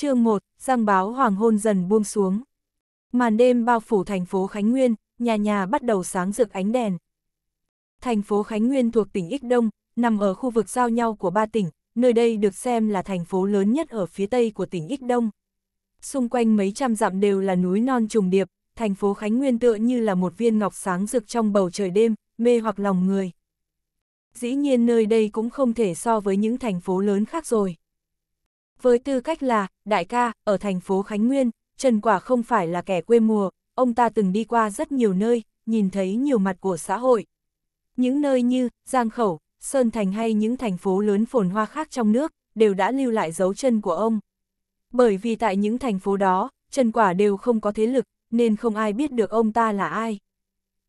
chương 1, giang báo hoàng hôn dần buông xuống. Màn đêm bao phủ thành phố Khánh Nguyên, nhà nhà bắt đầu sáng rực ánh đèn. Thành phố Khánh Nguyên thuộc tỉnh Ích Đông, nằm ở khu vực giao nhau của ba tỉnh, nơi đây được xem là thành phố lớn nhất ở phía tây của tỉnh Ích Đông. Xung quanh mấy trăm dặm đều là núi non trùng điệp, thành phố Khánh Nguyên tựa như là một viên ngọc sáng rực trong bầu trời đêm, mê hoặc lòng người. Dĩ nhiên nơi đây cũng không thể so với những thành phố lớn khác rồi. Với tư cách là, đại ca, ở thành phố Khánh Nguyên, Trần Quả không phải là kẻ quê mùa, ông ta từng đi qua rất nhiều nơi, nhìn thấy nhiều mặt của xã hội. Những nơi như Giang Khẩu, Sơn Thành hay những thành phố lớn phồn hoa khác trong nước, đều đã lưu lại dấu chân của ông. Bởi vì tại những thành phố đó, Trần Quả đều không có thế lực, nên không ai biết được ông ta là ai.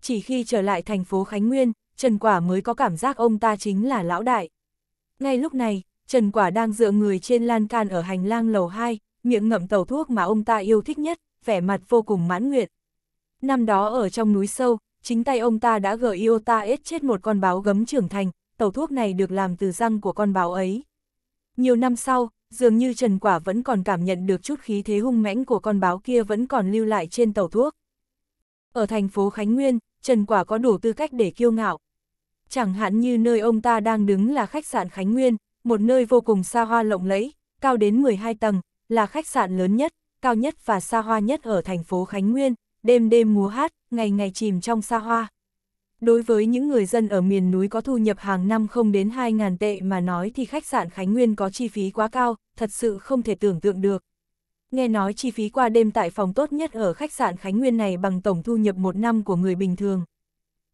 Chỉ khi trở lại thành phố Khánh Nguyên, Trần Quả mới có cảm giác ông ta chính là lão đại. Ngay lúc này, Trần Quả đang dựa người trên lan can ở hành lang lầu 2, miệng ngậm tàu thuốc mà ông ta yêu thích nhất, vẻ mặt vô cùng mãn nguyện. Năm đó ở trong núi sâu, chính tay ông ta đã gợi Iota ết chết một con báo gấm trưởng thành, tàu thuốc này được làm từ răng của con báo ấy. Nhiều năm sau, dường như Trần Quả vẫn còn cảm nhận được chút khí thế hung mãnh của con báo kia vẫn còn lưu lại trên tàu thuốc. Ở thành phố Khánh Nguyên, Trần Quả có đủ tư cách để kiêu ngạo. Chẳng hạn như nơi ông ta đang đứng là khách sạn Khánh Nguyên, một nơi vô cùng xa hoa lộng lẫy, cao đến 12 tầng, là khách sạn lớn nhất, cao nhất và xa hoa nhất ở thành phố Khánh Nguyên, đêm đêm múa hát, ngày ngày chìm trong xa hoa. Đối với những người dân ở miền núi có thu nhập hàng năm không đến 2.000 tệ mà nói thì khách sạn Khánh Nguyên có chi phí quá cao, thật sự không thể tưởng tượng được. Nghe nói chi phí qua đêm tại phòng tốt nhất ở khách sạn Khánh Nguyên này bằng tổng thu nhập một năm của người bình thường.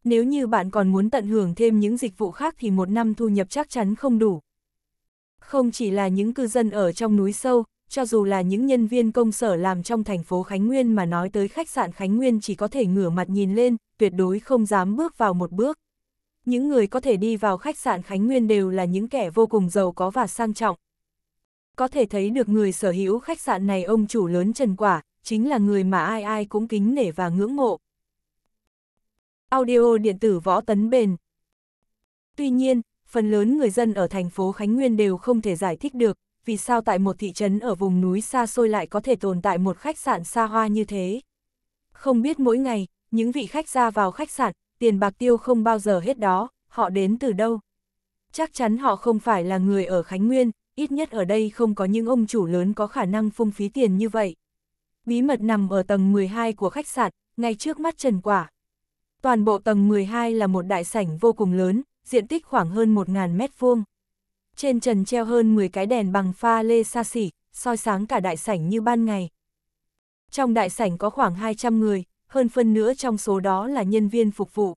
Nếu như bạn còn muốn tận hưởng thêm những dịch vụ khác thì một năm thu nhập chắc chắn không đủ. Không chỉ là những cư dân ở trong núi sâu, cho dù là những nhân viên công sở làm trong thành phố Khánh Nguyên mà nói tới khách sạn Khánh Nguyên chỉ có thể ngửa mặt nhìn lên, tuyệt đối không dám bước vào một bước. Những người có thể đi vào khách sạn Khánh Nguyên đều là những kẻ vô cùng giàu có và sang trọng. Có thể thấy được người sở hữu khách sạn này ông chủ lớn Trần Quả, chính là người mà ai ai cũng kính nể và ngưỡng mộ. Audio điện tử võ tấn bền Tuy nhiên, phần lớn người dân ở thành phố Khánh Nguyên đều không thể giải thích được, vì sao tại một thị trấn ở vùng núi xa xôi lại có thể tồn tại một khách sạn xa hoa như thế. Không biết mỗi ngày, những vị khách ra vào khách sạn, tiền bạc tiêu không bao giờ hết đó, họ đến từ đâu. Chắc chắn họ không phải là người ở Khánh Nguyên, ít nhất ở đây không có những ông chủ lớn có khả năng phung phí tiền như vậy. Bí mật nằm ở tầng 12 của khách sạn, ngay trước mắt Trần Quả. Toàn bộ tầng 12 là một đại sảnh vô cùng lớn, diện tích khoảng hơn 1.000 mét vuông. Trên trần treo hơn 10 cái đèn bằng pha lê xa xỉ, soi sáng cả đại sảnh như ban ngày. Trong đại sảnh có khoảng 200 người, hơn phân nữa trong số đó là nhân viên phục vụ.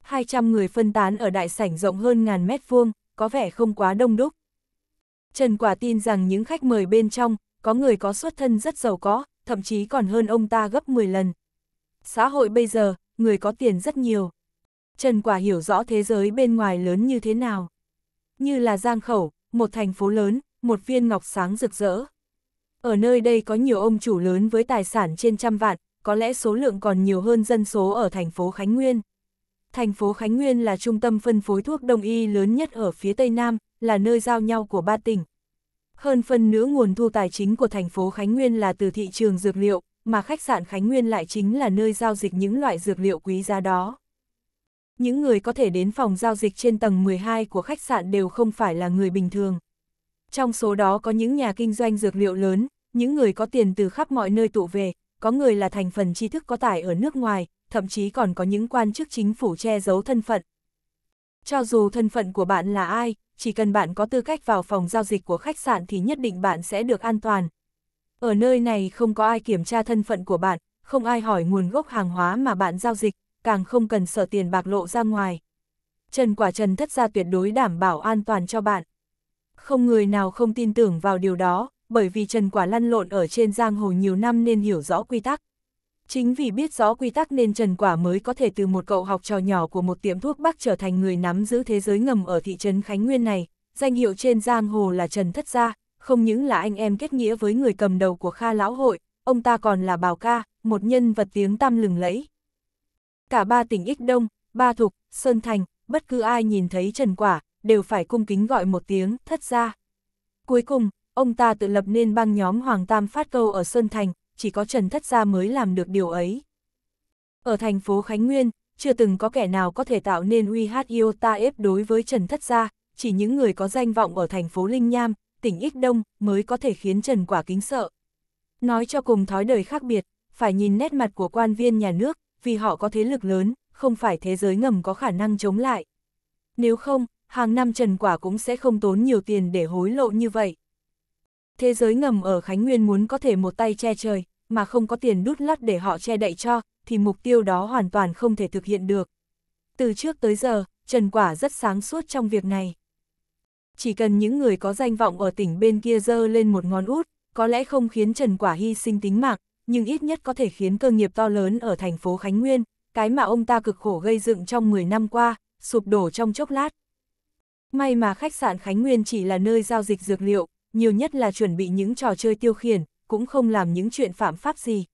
200 người phân tán ở đại sảnh rộng hơn ngàn mét vuông, có vẻ không quá đông đúc. Trần Quả tin rằng những khách mời bên trong, có người có xuất thân rất giàu có, thậm chí còn hơn ông ta gấp 10 lần. Xã hội bây giờ, người có tiền rất nhiều. Trần Quả hiểu rõ thế giới bên ngoài lớn như thế nào. Như là Giang Khẩu, một thành phố lớn, một viên ngọc sáng rực rỡ. Ở nơi đây có nhiều ông chủ lớn với tài sản trên trăm vạn, có lẽ số lượng còn nhiều hơn dân số ở thành phố Khánh Nguyên. Thành phố Khánh Nguyên là trung tâm phân phối thuốc đông y lớn nhất ở phía Tây Nam, là nơi giao nhau của ba tỉnh. Hơn phân nửa nguồn thu tài chính của thành phố Khánh Nguyên là từ thị trường dược liệu, mà khách sạn Khánh Nguyên lại chính là nơi giao dịch những loại dược liệu quý giá đó. Những người có thể đến phòng giao dịch trên tầng 12 của khách sạn đều không phải là người bình thường. Trong số đó có những nhà kinh doanh dược liệu lớn, những người có tiền từ khắp mọi nơi tụ về, có người là thành phần tri thức có tải ở nước ngoài, thậm chí còn có những quan chức chính phủ che giấu thân phận. Cho dù thân phận của bạn là ai, chỉ cần bạn có tư cách vào phòng giao dịch của khách sạn thì nhất định bạn sẽ được an toàn. Ở nơi này không có ai kiểm tra thân phận của bạn, không ai hỏi nguồn gốc hàng hóa mà bạn giao dịch, càng không cần sợ tiền bạc lộ ra ngoài. Trần quả trần thất gia tuyệt đối đảm bảo an toàn cho bạn. Không người nào không tin tưởng vào điều đó, bởi vì Trần Quả lăn lộn ở trên giang hồ nhiều năm nên hiểu rõ quy tắc. Chính vì biết rõ quy tắc nên Trần Quả mới có thể từ một cậu học trò nhỏ của một tiệm thuốc bắc trở thành người nắm giữ thế giới ngầm ở thị trấn Khánh Nguyên này, danh hiệu trên giang hồ là Trần Thất Gia, không những là anh em kết nghĩa với người cầm đầu của Kha Lão Hội, ông ta còn là Bảo Ca, một nhân vật tiếng tăm lừng lẫy. Cả ba tỉnh Ích Đông, Ba Thục, Sơn Thành, bất cứ ai nhìn thấy Trần Quả, đều phải cung kính gọi một tiếng, thất ra. Cuối cùng, ông ta tự lập nên băng nhóm Hoàng Tam Phát Câu ở Sơn Thành, chỉ có Trần Thất Gia mới làm được điều ấy. Ở thành phố Khánh Nguyên, chưa từng có kẻ nào có thể tạo nên uy hát yêu ta ép đối với Trần Thất Gia, chỉ những người có danh vọng ở thành phố Linh Nham, tỉnh Ích Đông mới có thể khiến Trần Quả kính sợ. Nói cho cùng thói đời khác biệt, phải nhìn nét mặt của quan viên nhà nước, vì họ có thế lực lớn, không phải thế giới ngầm có khả năng chống lại. Nếu không, hàng năm Trần Quả cũng sẽ không tốn nhiều tiền để hối lộ như vậy. Thế giới ngầm ở Khánh Nguyên muốn có thể một tay che trời, mà không có tiền đút lót để họ che đậy cho, thì mục tiêu đó hoàn toàn không thể thực hiện được. Từ trước tới giờ, Trần Quả rất sáng suốt trong việc này. Chỉ cần những người có danh vọng ở tỉnh bên kia dơ lên một ngón út, có lẽ không khiến Trần Quả hy sinh tính mạng, nhưng ít nhất có thể khiến cơ nghiệp to lớn ở thành phố Khánh Nguyên, cái mà ông ta cực khổ gây dựng trong 10 năm qua, sụp đổ trong chốc lát. May mà khách sạn Khánh Nguyên chỉ là nơi giao dịch dược liệu, nhiều nhất là chuẩn bị những trò chơi tiêu khiển, cũng không làm những chuyện phạm pháp gì.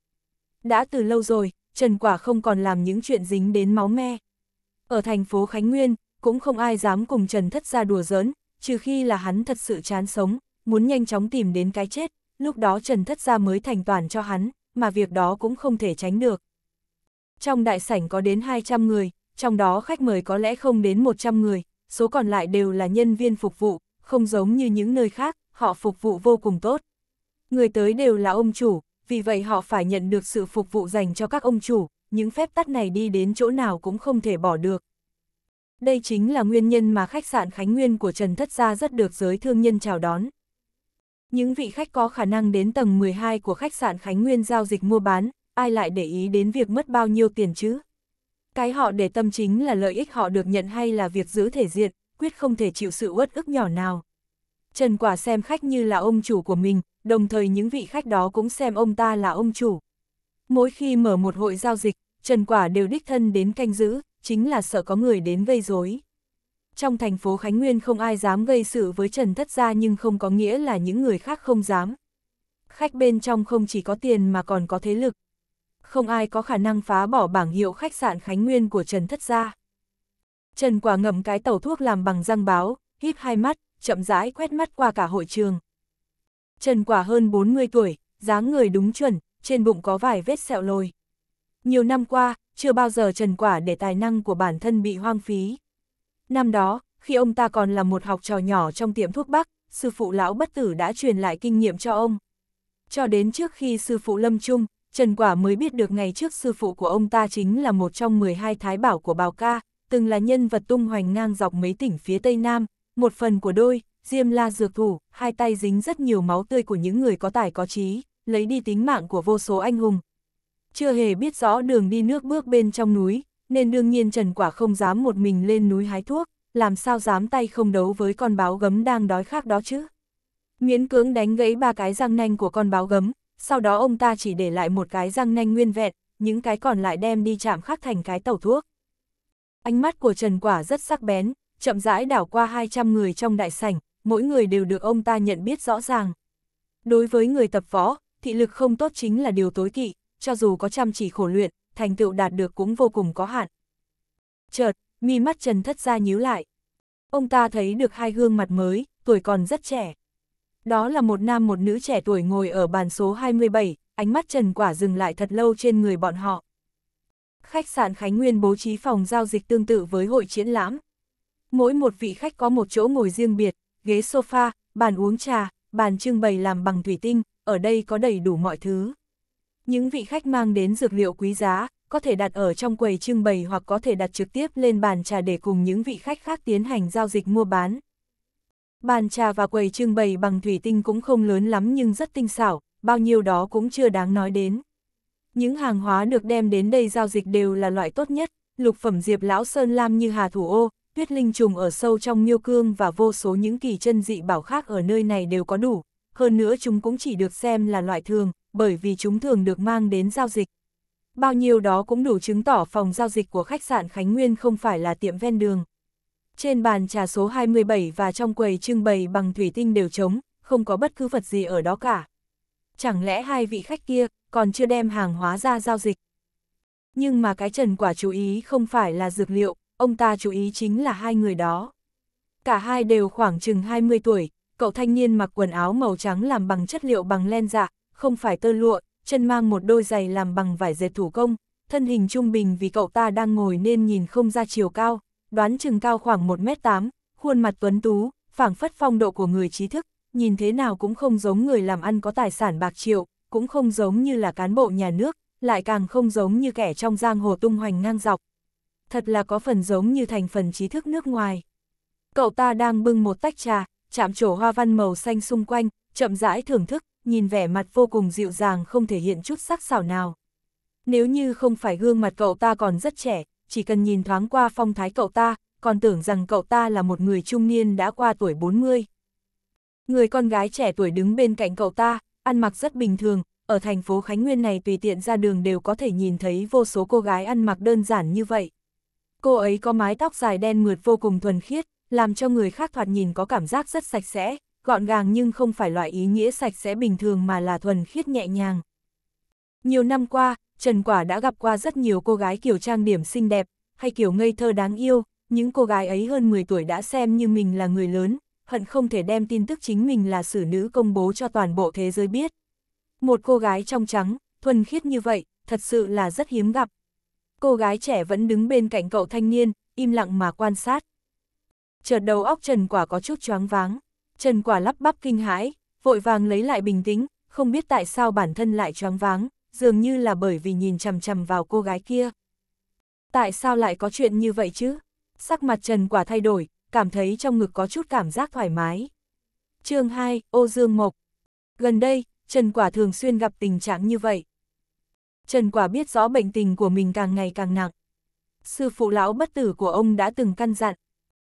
Đã từ lâu rồi, Trần Quả không còn làm những chuyện dính đến máu me. Ở thành phố Khánh Nguyên, cũng không ai dám cùng Trần Thất ra đùa giỡn, trừ khi là hắn thật sự chán sống, muốn nhanh chóng tìm đến cái chết, lúc đó Trần Thất ra mới thành toàn cho hắn mà việc đó cũng không thể tránh được. Trong đại sảnh có đến 200 người, trong đó khách mời có lẽ không đến 100 người, số còn lại đều là nhân viên phục vụ, không giống như những nơi khác, họ phục vụ vô cùng tốt. Người tới đều là ông chủ, vì vậy họ phải nhận được sự phục vụ dành cho các ông chủ, những phép tắt này đi đến chỗ nào cũng không thể bỏ được. Đây chính là nguyên nhân mà khách sạn Khánh Nguyên của Trần Thất Gia rất được giới thương nhân chào đón. Những vị khách có khả năng đến tầng 12 của khách sạn Khánh Nguyên giao dịch mua bán, ai lại để ý đến việc mất bao nhiêu tiền chứ? Cái họ để tâm chính là lợi ích họ được nhận hay là việc giữ thể diện, quyết không thể chịu sự uất ức nhỏ nào. Trần Quả xem khách như là ông chủ của mình, đồng thời những vị khách đó cũng xem ông ta là ông chủ. Mỗi khi mở một hội giao dịch, Trần Quả đều đích thân đến canh giữ, chính là sợ có người đến vây rối trong thành phố Khánh Nguyên không ai dám gây sự với Trần Thất Gia nhưng không có nghĩa là những người khác không dám. Khách bên trong không chỉ có tiền mà còn có thế lực. Không ai có khả năng phá bỏ bảng hiệu khách sạn Khánh Nguyên của Trần Thất Gia. Trần Quả ngậm cái tẩu thuốc làm bằng răng báo, hít hai mắt, chậm rãi quét mắt qua cả hội trường. Trần Quả hơn 40 tuổi, dáng người đúng chuẩn, trên bụng có vài vết sẹo lồi. Nhiều năm qua, chưa bao giờ Trần Quả để tài năng của bản thân bị hoang phí. Năm đó, khi ông ta còn là một học trò nhỏ trong tiệm thuốc bắc, sư phụ lão bất tử đã truyền lại kinh nghiệm cho ông. Cho đến trước khi sư phụ lâm trung, Trần Quả mới biết được ngày trước sư phụ của ông ta chính là một trong 12 thái bảo của Bào Ca, từng là nhân vật tung hoành ngang dọc mấy tỉnh phía Tây Nam, một phần của đôi, Diêm La Dược Thủ, hai tay dính rất nhiều máu tươi của những người có tài có trí, lấy đi tính mạng của vô số anh hùng. Chưa hề biết rõ đường đi nước bước bên trong núi, nên đương nhiên Trần Quả không dám một mình lên núi hái thuốc, làm sao dám tay không đấu với con báo gấm đang đói khác đó chứ. Miễn cưỡng đánh gãy ba cái răng nanh của con báo gấm, sau đó ông ta chỉ để lại một cái răng nanh nguyên vẹn, những cái còn lại đem đi chạm khắc thành cái tàu thuốc. Ánh mắt của Trần Quả rất sắc bén, chậm rãi đảo qua 200 người trong đại sảnh, mỗi người đều được ông ta nhận biết rõ ràng. Đối với người tập võ, thị lực không tốt chính là điều tối kỵ, cho dù có chăm chỉ khổ luyện, thành tựu đạt được cũng vô cùng có hạn. Chợt, mi mắt Trần Thất gia nhíu lại. Ông ta thấy được hai gương mặt mới, tuổi còn rất trẻ. Đó là một nam một nữ trẻ tuổi ngồi ở bàn số 27, ánh mắt Trần Quả dừng lại thật lâu trên người bọn họ. Khách sạn Khánh Nguyên bố trí phòng giao dịch tương tự với hội triển lãm. Mỗi một vị khách có một chỗ ngồi riêng biệt, ghế sofa, bàn uống trà, bàn trưng bày làm bằng thủy tinh, ở đây có đầy đủ mọi thứ. Những vị khách mang đến dược liệu quý giá, có thể đặt ở trong quầy trưng bày hoặc có thể đặt trực tiếp lên bàn trà để cùng những vị khách khác tiến hành giao dịch mua bán. Bàn trà và quầy trưng bày bằng thủy tinh cũng không lớn lắm nhưng rất tinh xảo, bao nhiêu đó cũng chưa đáng nói đến. Những hàng hóa được đem đến đây giao dịch đều là loại tốt nhất, lục phẩm diệp lão sơn lam như hà thủ ô, tuyết linh trùng ở sâu trong miêu cương và vô số những kỳ chân dị bảo khác ở nơi này đều có đủ, hơn nữa chúng cũng chỉ được xem là loại thường, bởi vì chúng thường được mang đến giao dịch. Bao nhiêu đó cũng đủ chứng tỏ phòng giao dịch của khách sạn Khánh Nguyên không phải là tiệm ven đường. Trên bàn trà số 27 và trong quầy trưng bày bằng thủy tinh đều trống, không có bất cứ vật gì ở đó cả. Chẳng lẽ hai vị khách kia còn chưa đem hàng hóa ra giao dịch? Nhưng mà cái Trần Quả chú ý không phải là dược liệu, ông ta chú ý chính là hai người đó. Cả hai đều khoảng chừng 20 tuổi, cậu thanh niên mặc quần áo màu trắng làm bằng chất liệu bằng len dạ, không phải tơ lụa, chân mang một đôi giày làm bằng vải dệt thủ công, thân hình trung bình vì cậu ta đang ngồi nên nhìn không ra chiều cao, đoán chừng cao khoảng 1m8, khuôn mặt tuấn tú, phảng phất phong độ của người trí thức, nhìn thế nào cũng không giống người làm ăn có tài sản bạc triệu, cũng không giống như là cán bộ nhà nước, lại càng không giống như kẻ trong giang hồ tung hoành ngang dọc. Thật là có phần giống như thành phần trí thức nước ngoài. Cậu ta đang bưng một tách trà, chạm trổ hoa văn màu xanh xung quanh, chậm rãi thưởng thức, nhìn vẻ mặt vô cùng dịu dàng không thể hiện chút sắc sảo nào. Nếu như không phải gương mặt cậu ta còn rất trẻ, chỉ cần nhìn thoáng qua phong thái cậu ta, còn tưởng rằng cậu ta là một người trung niên đã qua tuổi 40. Người con gái trẻ tuổi đứng bên cạnh cậu ta, ăn mặc rất bình thường, ở thành phố Khánh Nguyên này tùy tiện ra đường đều có thể nhìn thấy vô số cô gái ăn mặc đơn giản như vậy. Cô ấy có mái tóc dài đen mượt vô cùng thuần khiết, làm cho người khác thoạt nhìn có cảm giác rất sạch sẽ, gọn gàng nhưng không phải loại ý nghĩa sạch sẽ bình thường mà là thuần khiết nhẹ nhàng. Nhiều năm qua, Trần Quả đã gặp qua rất nhiều cô gái kiểu trang điểm xinh đẹp, hay kiểu ngây thơ đáng yêu, những cô gái ấy hơn 10 tuổi đã xem như mình là người lớn, hận không thể đem tin tức chính mình là xử nữ công bố cho toàn bộ thế giới biết. Một cô gái trong trắng, thuần khiết như vậy, thật sự là rất hiếm gặp. Cô gái trẻ vẫn đứng bên cạnh cậu thanh niên, im lặng mà quan sát. Chợt đầu óc Trần Quả có chút choáng váng. Trần Quả lắp bắp kinh hãi, vội vàng lấy lại bình tĩnh, không biết tại sao bản thân lại choáng váng, dường như là bởi vì nhìn chằm chằm vào cô gái kia. Tại sao lại có chuyện như vậy chứ? Sắc mặt Trần Quả thay đổi, cảm thấy trong ngực có chút cảm giác thoải mái. chương 2, ô dương mộc. Gần đây, Trần Quả thường xuyên gặp tình trạng như vậy. Trần Quả biết rõ bệnh tình của mình càng ngày càng nặng. Sư phụ lão bất tử của ông đã từng căn dặn,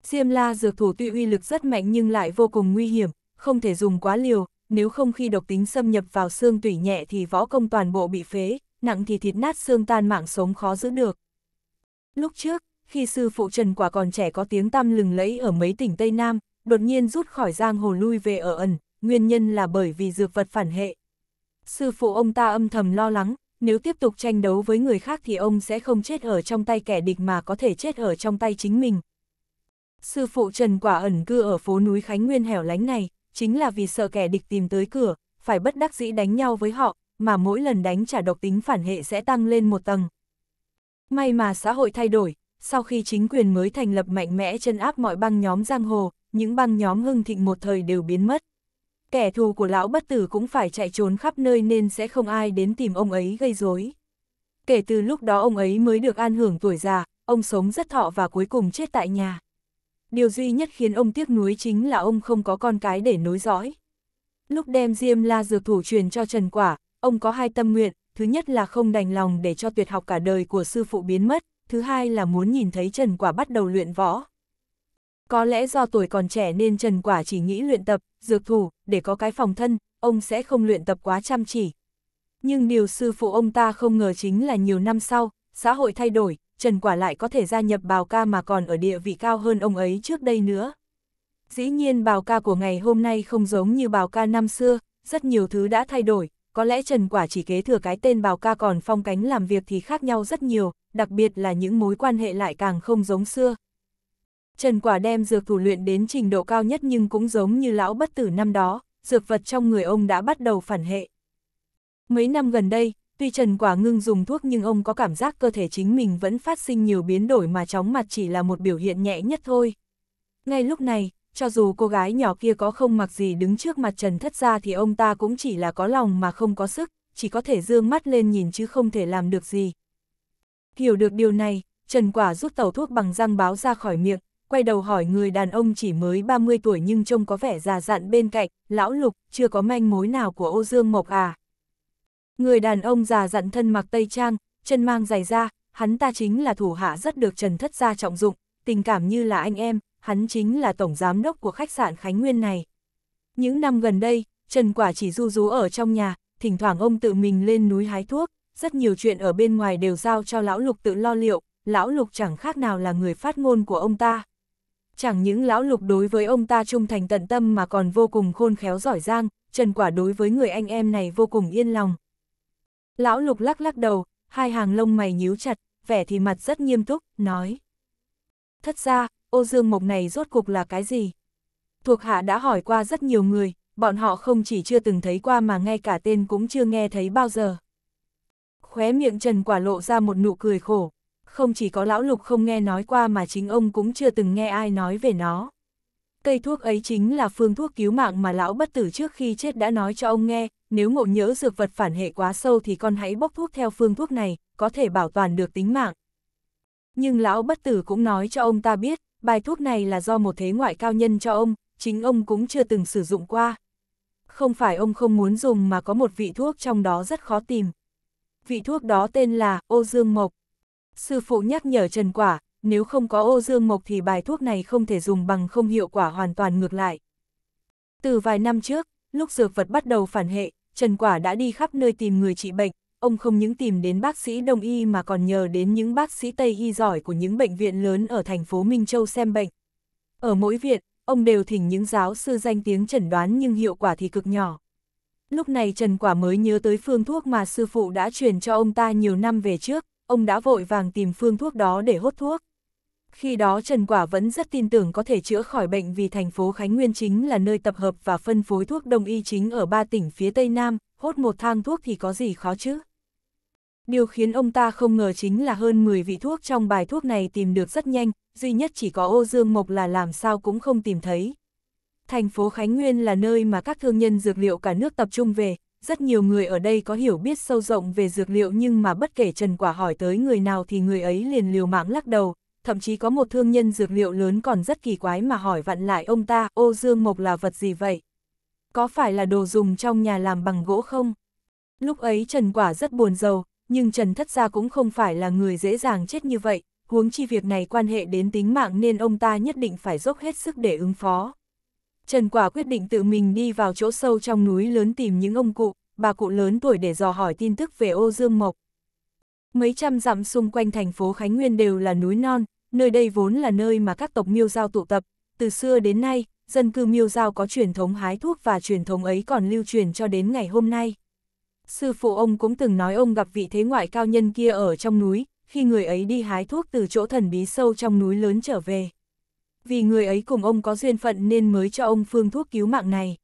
Diêm la dược thủ tuy uy lực rất mạnh nhưng lại vô cùng nguy hiểm, không thể dùng quá liều, nếu không khi độc tính xâm nhập vào xương tủy nhẹ thì võ công toàn bộ bị phế, nặng thì thịt nát xương tan mạng sống khó giữ được. Lúc trước, khi sư phụ Trần Quả còn trẻ có tiếng tăm lừng lẫy ở mấy tỉnh Tây Nam, đột nhiên rút khỏi giang hồ lui về ở ẩn, nguyên nhân là bởi vì dược vật phản hệ. Sư phụ ông ta âm thầm lo lắng, nếu tiếp tục tranh đấu với người khác thì ông sẽ không chết ở trong tay kẻ địch mà có thể chết ở trong tay chính mình. Sư phụ Trần Quả ẩn cư ở phố núi Khánh Nguyên hẻo lánh này, chính là vì sợ kẻ địch tìm tới cửa, phải bất đắc dĩ đánh nhau với họ, mà mỗi lần đánh trả độc tính phản hệ sẽ tăng lên một tầng. May mà xã hội thay đổi, sau khi chính quyền mới thành lập mạnh mẽ chân áp mọi băng nhóm giang hồ, những băng nhóm hưng thịnh một thời đều biến mất. Kẻ thù của lão bất tử cũng phải chạy trốn khắp nơi nên sẽ không ai đến tìm ông ấy gây rối. Kể từ lúc đó ông ấy mới được an hưởng tuổi già, ông sống rất thọ và cuối cùng chết tại nhà điều duy nhất khiến ông tiếc nuối chính là ông không có con cái để nối dõi. Lúc đem Diêm La Dược Thủ truyền cho Trần Quả, ông có hai tâm nguyện, thứ nhất là không đành lòng để cho tuyệt học cả đời của sư phụ biến mất, thứ hai là muốn nhìn thấy Trần Quả bắt đầu luyện võ. Có lẽ do tuổi còn trẻ nên Trần Quả chỉ nghĩ luyện tập, dược thủ, để có cái phòng thân, ông sẽ không luyện tập quá chăm chỉ. Nhưng điều sư phụ ông ta không ngờ chính là nhiều năm sau, xã hội thay đổi, Trần Quả lại có thể gia nhập bào ca mà còn ở địa vị cao hơn ông ấy trước đây nữa. Dĩ nhiên bào ca của ngày hôm nay không giống như bào ca năm xưa, rất nhiều thứ đã thay đổi, có lẽ Trần Quả chỉ kế thừa cái tên bào ca còn phong cánh làm việc thì khác nhau rất nhiều, đặc biệt là những mối quan hệ lại càng không giống xưa. Trần Quả đem dược thủ luyện đến trình độ cao nhất nhưng cũng giống như lão bất tử năm đó, dược vật trong người ông đã bắt đầu phản hệ. Mấy năm gần đây, Tuy Trần Quả Ngưng dùng thuốc nhưng ông có cảm giác cơ thể chính mình vẫn phát sinh nhiều biến đổi mà chóng mặt chỉ là một biểu hiện nhẹ nhất thôi. Ngay lúc này, cho dù cô gái nhỏ kia có không mặc gì đứng trước mặt Trần Thất ra thì ông ta cũng chỉ là có lòng mà không có sức, chỉ có thể dương mắt lên nhìn chứ không thể làm được gì. Hiểu được điều này, Trần Quả rút tàu thuốc bằng răng báo ra khỏi miệng, quay đầu hỏi người đàn ông chỉ mới 30 tuổi nhưng trông có vẻ già dặn bên cạnh, lão lục, chưa có manh mối nào của ô dương mộc à. Người đàn ông già dặn thân mặc tây trang, chân mang giày da, hắn ta chính là thủ hạ rất được Trần Thất Gia trọng dụng, tình cảm như là anh em, hắn chính là tổng giám đốc của khách sạn Khánh Nguyên này. Những năm gần đây, Trần Quả chỉ du rú ở trong nhà, thỉnh thoảng ông tự mình lên núi hái thuốc, rất nhiều chuyện ở bên ngoài đều giao cho lão lục tự lo liệu, lão lục chẳng khác nào là người phát ngôn của ông ta. Chẳng những lão lục đối với ông ta trung thành tận tâm mà còn vô cùng khôn khéo giỏi giang, Trần Quả đối với người anh em này vô cùng yên lòng. Lão lục lắc lắc đầu, hai hàng lông mày nhíu chặt, vẻ thì mặt rất nghiêm túc, nói. Thất ra, ô dương mộc này rốt cục là cái gì? Thuộc hạ đã hỏi qua rất nhiều người, bọn họ không chỉ chưa từng thấy qua mà ngay cả tên cũng chưa nghe thấy bao giờ. Khóe miệng Trần Quả lộ ra một nụ cười khổ, không chỉ có lão lục không nghe nói qua mà chính ông cũng chưa từng nghe ai nói về nó. Cây thuốc ấy chính là phương thuốc cứu mạng mà lão bất tử trước khi chết đã nói cho ông nghe, nếu ngộ nhỡ dược vật phản hệ quá sâu thì con hãy bốc thuốc theo phương thuốc này, có thể bảo toàn được tính mạng. Nhưng lão bất tử cũng nói cho ông ta biết, bài thuốc này là do một thế ngoại cao nhân cho ông, chính ông cũng chưa từng sử dụng qua. Không phải ông không muốn dùng mà có một vị thuốc trong đó rất khó tìm. Vị thuốc đó tên là ô dương mộc. Sư phụ nhắc nhở Trần Quả, nếu không có ô dương mộc thì bài thuốc này không thể dùng bằng không hiệu quả hoàn toàn ngược lại. Từ vài năm trước, lúc dược vật bắt đầu phản hệ, Trần Quả đã đi khắp nơi tìm người trị bệnh, ông không những tìm đến bác sĩ đông y mà còn nhờ đến những bác sĩ Tây y giỏi của những bệnh viện lớn ở thành phố Minh Châu xem bệnh. Ở mỗi viện, ông đều thỉnh những giáo sư danh tiếng chẩn đoán nhưng hiệu quả thì cực nhỏ. Lúc này Trần Quả mới nhớ tới phương thuốc mà sư phụ đã truyền cho ông ta nhiều năm về trước, ông đã vội vàng tìm phương thuốc đó để hốt thuốc. Khi đó Trần Quả vẫn rất tin tưởng có thể chữa khỏi bệnh vì thành phố Khánh Nguyên chính là nơi tập hợp và phân phối thuốc đông y chính ở ba tỉnh phía Tây Nam, hốt một thang thuốc thì có gì khó chứ. Điều khiến ông ta không ngờ chính là hơn 10 vị thuốc trong bài thuốc này tìm được rất nhanh, duy nhất chỉ có ô dương mộc là làm sao cũng không tìm thấy. Thành phố Khánh Nguyên là nơi mà các thương nhân dược liệu cả nước tập trung về, rất nhiều người ở đây có hiểu biết sâu rộng về dược liệu nhưng mà bất kể Trần Quả hỏi tới người nào thì người ấy liền liều mạng lắc đầu, thậm chí có một thương nhân dược liệu lớn còn rất kỳ quái mà hỏi vặn lại ông ta, ô dương mộc là vật gì vậy? Có phải là đồ dùng trong nhà làm bằng gỗ không? Lúc ấy Trần Quả rất buồn giàu, nhưng Trần Thất Gia cũng không phải là người dễ dàng chết như vậy, huống chi việc này quan hệ đến tính mạng nên ông ta nhất định phải dốc hết sức để ứng phó. Trần Quả quyết định tự mình đi vào chỗ sâu trong núi lớn tìm những ông cụ, bà cụ lớn tuổi để dò hỏi tin tức về ô dương mộc. Mấy trăm dặm xung quanh thành phố Khánh Nguyên đều là núi non, nơi đây vốn là nơi mà các tộc miêu giao tụ tập, từ xưa đến nay, dân cư miêu giao có truyền thống hái thuốc và truyền thống ấy còn lưu truyền cho đến ngày hôm nay. Sư phụ ông cũng từng nói ông gặp vị thế ngoại cao nhân kia ở trong núi, khi người ấy đi hái thuốc từ chỗ thần bí sâu trong núi lớn trở về. Vì người ấy cùng ông có duyên phận nên mới cho ông phương thuốc cứu mạng này.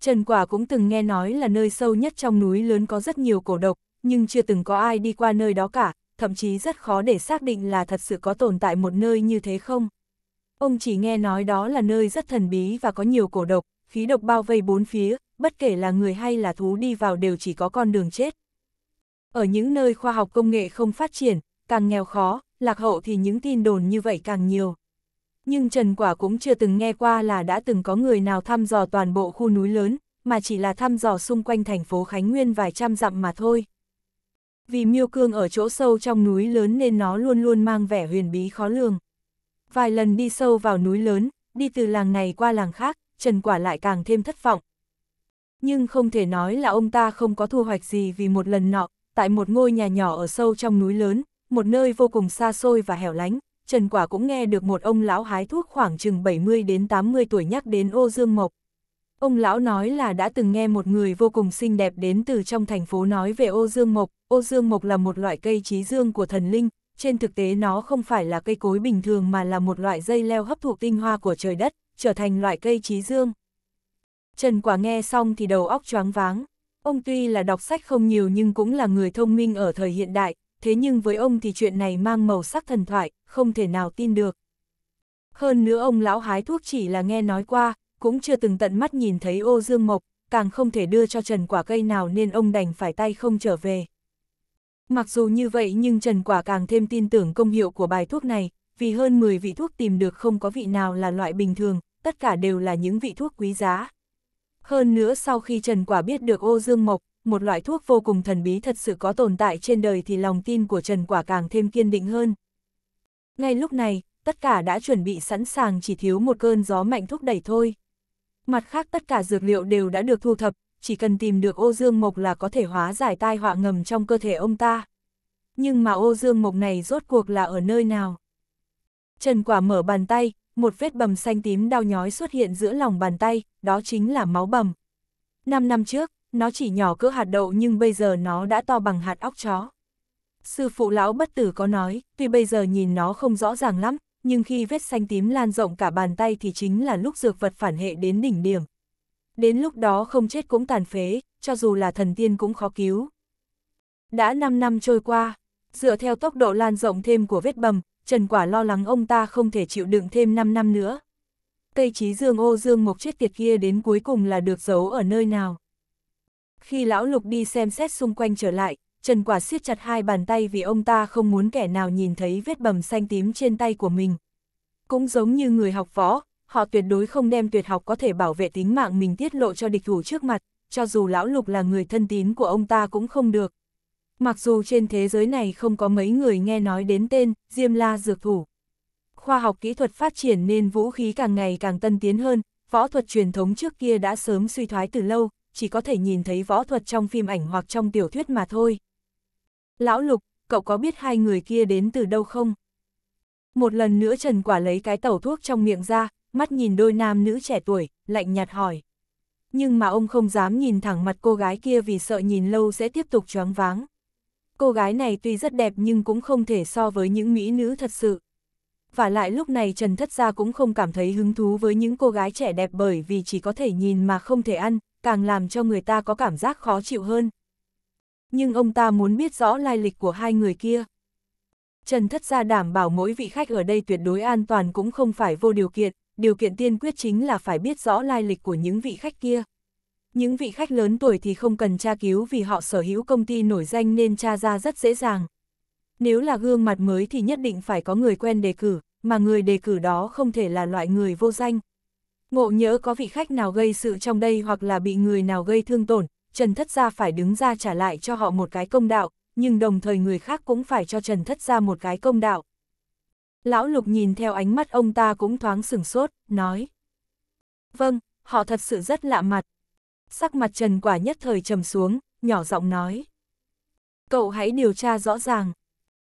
Trần Quả cũng từng nghe nói là nơi sâu nhất trong núi lớn có rất nhiều cổ độc, nhưng chưa từng có ai đi qua nơi đó cả, thậm chí rất khó để xác định là thật sự có tồn tại một nơi như thế không. Ông chỉ nghe nói đó là nơi rất thần bí và có nhiều cổ độc, khí độc bao vây bốn phía, bất kể là người hay là thú đi vào đều chỉ có con đường chết. Ở những nơi khoa học công nghệ không phát triển, càng nghèo khó, lạc hậu thì những tin đồn như vậy càng nhiều. Nhưng Trần Quả cũng chưa từng nghe qua là đã từng có người nào thăm dò toàn bộ khu núi lớn, mà chỉ là thăm dò xung quanh thành phố Khánh Nguyên vài trăm dặm mà thôi. Vì miêu cương ở chỗ sâu trong núi lớn nên nó luôn luôn mang vẻ huyền bí khó lường. Vài lần đi sâu vào núi lớn, đi từ làng này qua làng khác, Trần Quả lại càng thêm thất vọng. Nhưng không thể nói là ông ta không có thu hoạch gì vì một lần nọ, tại một ngôi nhà nhỏ ở sâu trong núi lớn, một nơi vô cùng xa xôi và hẻo lánh, Trần Quả cũng nghe được một ông lão hái thuốc khoảng chừng 70 đến 80 tuổi nhắc đến ô dương mộc. Ông lão nói là đã từng nghe một người vô cùng xinh đẹp đến từ trong thành phố nói về ô dương mộc, ô dương mộc là một loại cây trí dương của thần linh, trên thực tế nó không phải là cây cối bình thường mà là một loại dây leo hấp thụ tinh hoa của trời đất, trở thành loại cây trí dương. Trần Quả nghe xong thì đầu óc choáng váng, ông tuy là đọc sách không nhiều nhưng cũng là người thông minh ở thời hiện đại, thế nhưng với ông thì chuyện này mang màu sắc thần thoại, không thể nào tin được. Hơn nữa ông lão hái thuốc chỉ là nghe nói qua, cũng chưa từng tận mắt nhìn thấy ô dương mộc, càng không thể đưa cho Trần Quả cây nào nên ông đành phải tay không trở về. Mặc dù như vậy nhưng Trần Quả càng thêm tin tưởng công hiệu của bài thuốc này, vì hơn 10 vị thuốc tìm được không có vị nào là loại bình thường, tất cả đều là những vị thuốc quý giá. Hơn nữa sau khi Trần Quả biết được ô dương mộc, một loại thuốc vô cùng thần bí thật sự có tồn tại trên đời thì lòng tin của Trần Quả càng thêm kiên định hơn. Ngay lúc này, tất cả đã chuẩn bị sẵn sàng chỉ thiếu một cơn gió mạnh thúc đẩy thôi. Mặt khác tất cả dược liệu đều đã được thu thập, chỉ cần tìm được ô dương mộc là có thể hóa giải tai họa ngầm trong cơ thể ông ta. Nhưng mà ô dương mộc này rốt cuộc là ở nơi nào? Trần quả mở bàn tay, một vết bầm xanh tím đau nhói xuất hiện giữa lòng bàn tay, đó chính là máu bầm. Năm năm trước, nó chỉ nhỏ cỡ hạt đậu nhưng bây giờ nó đã to bằng hạt óc chó. Sư phụ lão bất tử có nói, tuy bây giờ nhìn nó không rõ ràng lắm, nhưng khi vết xanh tím lan rộng cả bàn tay thì chính là lúc dược vật phản hệ đến đỉnh điểm. Đến lúc đó không chết cũng tàn phế, cho dù là thần tiên cũng khó cứu. Đã 5 năm trôi qua, dựa theo tốc độ lan rộng thêm của vết bầm, Trần Quả lo lắng ông ta không thể chịu đựng thêm 5 năm nữa. Cây trí dương ô dương mộc chết tiệt kia đến cuối cùng là được giấu ở nơi nào. Khi lão lục đi xem xét xung quanh trở lại, Trần Quả siết chặt hai bàn tay vì ông ta không muốn kẻ nào nhìn thấy vết bầm xanh tím trên tay của mình. Cũng giống như người học võ, họ tuyệt đối không đem tuyệt học có thể bảo vệ tính mạng mình tiết lộ cho địch thủ trước mặt, cho dù lão lục là người thân tín của ông ta cũng không được. Mặc dù trên thế giới này không có mấy người nghe nói đến tên Diêm La Dược Thủ. Khoa học kỹ thuật phát triển nên vũ khí càng ngày càng tân tiến hơn, võ thuật truyền thống trước kia đã sớm suy thoái từ lâu, chỉ có thể nhìn thấy võ thuật trong phim ảnh hoặc trong tiểu thuyết mà thôi. Lão Lục, cậu có biết hai người kia đến từ đâu không? Một lần nữa Trần Quả lấy cái tẩu thuốc trong miệng ra, mắt nhìn đôi nam nữ trẻ tuổi, lạnh nhạt hỏi. Nhưng mà ông không dám nhìn thẳng mặt cô gái kia vì sợ nhìn lâu sẽ tiếp tục choáng váng. Cô gái này tuy rất đẹp nhưng cũng không thể so với những mỹ nữ thật sự. Và lại lúc này Trần Thất Gia cũng không cảm thấy hứng thú với những cô gái trẻ đẹp bởi vì chỉ có thể nhìn mà không thể ăn, càng làm cho người ta có cảm giác khó chịu hơn nhưng ông ta muốn biết rõ lai lịch của hai người kia. Trần Thất Gia đảm bảo mỗi vị khách ở đây tuyệt đối an toàn cũng không phải vô điều kiện, điều kiện tiên quyết chính là phải biết rõ lai lịch của những vị khách kia. Những vị khách lớn tuổi thì không cần tra cứu vì họ sở hữu công ty nổi danh nên tra ra rất dễ dàng. Nếu là gương mặt mới thì nhất định phải có người quen đề cử, mà người đề cử đó không thể là loại người vô danh. Ngộ nhỡ có vị khách nào gây sự trong đây hoặc là bị người nào gây thương tổn, Trần Thất Gia phải đứng ra trả lại cho họ một cái công đạo, nhưng đồng thời người khác cũng phải cho Trần Thất Gia một cái công đạo. Lão Lục nhìn theo ánh mắt ông ta cũng thoáng sửng sốt, nói. Vâng, họ thật sự rất lạ mặt. Sắc mặt Trần quả nhất thời trầm xuống, nhỏ giọng nói. Cậu hãy điều tra rõ ràng.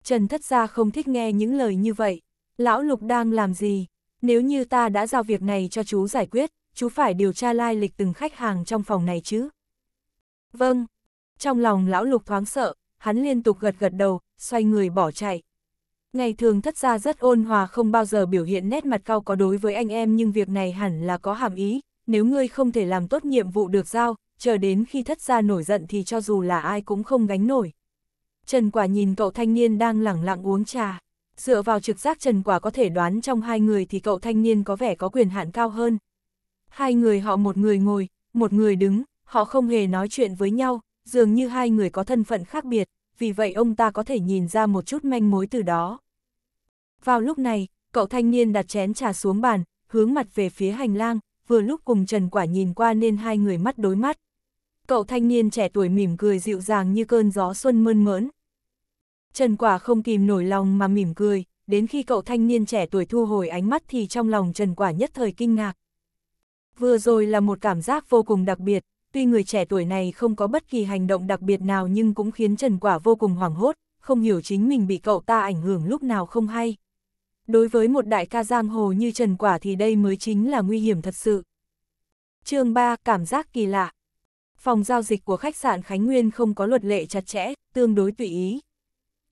Trần Thất Gia không thích nghe những lời như vậy. Lão Lục đang làm gì? Nếu như ta đã giao việc này cho chú giải quyết, chú phải điều tra lai lịch từng khách hàng trong phòng này chứ. Vâng. Trong lòng lão lục thoáng sợ, hắn liên tục gật gật đầu, xoay người bỏ chạy. Ngày thường thất gia rất ôn hòa không bao giờ biểu hiện nét mặt cao có đối với anh em nhưng việc này hẳn là có hàm ý, nếu ngươi không thể làm tốt nhiệm vụ được giao, chờ đến khi thất gia nổi giận thì cho dù là ai cũng không gánh nổi. Trần Quả nhìn cậu thanh niên đang lẳng lặng uống trà. Dựa vào trực giác Trần Quả có thể đoán trong hai người thì cậu thanh niên có vẻ có quyền hạn cao hơn. Hai người họ một người ngồi, một người đứng, họ không hề nói chuyện với nhau, dường như hai người có thân phận khác biệt, vì vậy ông ta có thể nhìn ra một chút manh mối từ đó. Vào lúc này, cậu thanh niên đặt chén trà xuống bàn, hướng mặt về phía hành lang, vừa lúc cùng Trần Quả nhìn qua nên hai người mắt đối mắt. Cậu thanh niên trẻ tuổi mỉm cười dịu dàng như cơn gió xuân mơn mớn. Trần Quả không kìm nổi lòng mà mỉm cười, đến khi cậu thanh niên trẻ tuổi thu hồi ánh mắt thì trong lòng Trần Quả nhất thời kinh ngạc. Vừa rồi là một cảm giác vô cùng đặc biệt, Tuy người trẻ tuổi này không có bất kỳ hành động đặc biệt nào nhưng cũng khiến Trần Quả vô cùng hoảng hốt, không hiểu chính mình bị cậu ta ảnh hưởng lúc nào không hay. Đối với một đại ca giang hồ như Trần Quả thì đây mới chính là nguy hiểm thật sự. chương 3. Cảm giác kỳ lạ Phòng giao dịch của khách sạn Khánh Nguyên không có luật lệ chặt chẽ, tương đối tùy ý.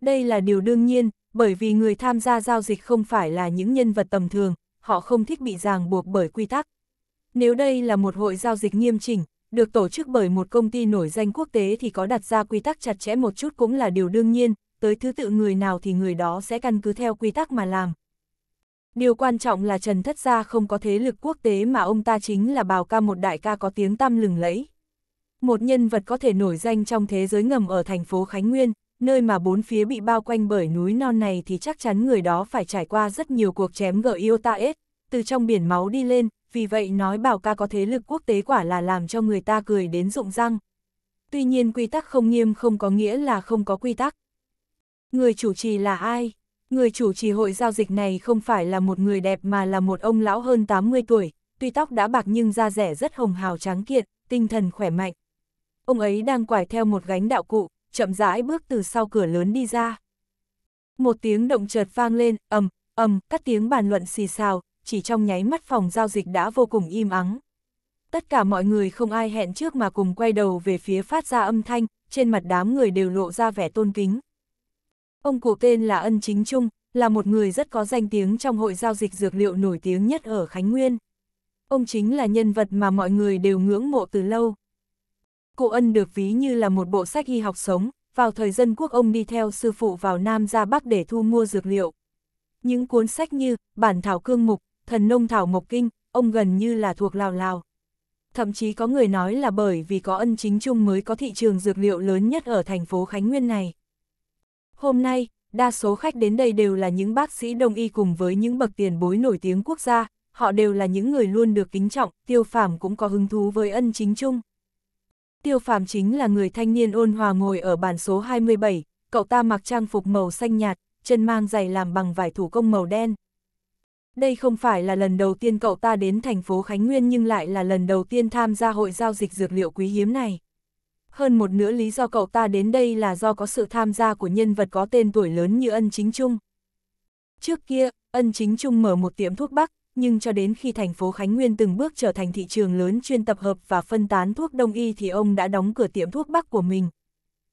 Đây là điều đương nhiên, bởi vì người tham gia giao dịch không phải là những nhân vật tầm thường, họ không thích bị ràng buộc bởi quy tắc. Nếu đây là một hội giao dịch nghiêm chỉnh, được tổ chức bởi một công ty nổi danh quốc tế thì có đặt ra quy tắc chặt chẽ một chút cũng là điều đương nhiên, tới thứ tự người nào thì người đó sẽ căn cứ theo quy tắc mà làm. Điều quan trọng là Trần Thất Gia không có thế lực quốc tế mà ông ta chính là bào ca một đại ca có tiếng tăm lừng lẫy. Một nhân vật có thể nổi danh trong thế giới ngầm ở thành phố Khánh Nguyên, nơi mà bốn phía bị bao quanh bởi núi non này thì chắc chắn người đó phải trải qua rất nhiều cuộc chém gỡ yêu ta ết, từ trong biển máu đi lên, vì vậy nói bảo ca có thế lực quốc tế quả là làm cho người ta cười đến rụng răng. Tuy nhiên quy tắc không nghiêm không có nghĩa là không có quy tắc. Người chủ trì là ai? Người chủ trì hội giao dịch này không phải là một người đẹp mà là một ông lão hơn 80 tuổi, tuy tóc đã bạc nhưng da rẻ rất hồng hào trắng kiện, tinh thần khỏe mạnh. Ông ấy đang quải theo một gánh đạo cụ, chậm rãi bước từ sau cửa lớn đi ra. Một tiếng động chợt vang lên, ầm, ầm, các tiếng bàn luận xì xào, chỉ trong nháy mắt phòng giao dịch đã vô cùng im ắng. Tất cả mọi người không ai hẹn trước mà cùng quay đầu về phía phát ra âm thanh, trên mặt đám người đều lộ ra vẻ tôn kính. Ông cụ tên là Ân Chính Trung, là một người rất có danh tiếng trong hội giao dịch dược liệu nổi tiếng nhất ở Khánh Nguyên. Ông chính là nhân vật mà mọi người đều ngưỡng mộ từ lâu. Cụ Ân được ví như là một bộ sách y học sống, vào thời dân quốc ông đi theo sư phụ vào Nam ra Bắc để thu mua dược liệu. Những cuốn sách như Bản Thảo Cương Mục, thần nông thảo mộc kinh, ông gần như là thuộc Lào Lào. Thậm chí có người nói là bởi vì có ân chính chung mới có thị trường dược liệu lớn nhất ở thành phố Khánh Nguyên này. Hôm nay, đa số khách đến đây đều là những bác sĩ đông y cùng với những bậc tiền bối nổi tiếng quốc gia, họ đều là những người luôn được kính trọng, tiêu phàm cũng có hứng thú với ân chính chung. Tiêu phàm chính là người thanh niên ôn hòa ngồi ở bản số 27, cậu ta mặc trang phục màu xanh nhạt, chân mang giày làm bằng vải thủ công màu đen. Đây không phải là lần đầu tiên cậu ta đến thành phố Khánh Nguyên nhưng lại là lần đầu tiên tham gia hội giao dịch dược liệu quý hiếm này. Hơn một nửa lý do cậu ta đến đây là do có sự tham gia của nhân vật có tên tuổi lớn như Ân Chính Trung. Trước kia, Ân Chính Trung mở một tiệm thuốc bắc, nhưng cho đến khi thành phố Khánh Nguyên từng bước trở thành thị trường lớn chuyên tập hợp và phân tán thuốc đông y thì ông đã đóng cửa tiệm thuốc bắc của mình.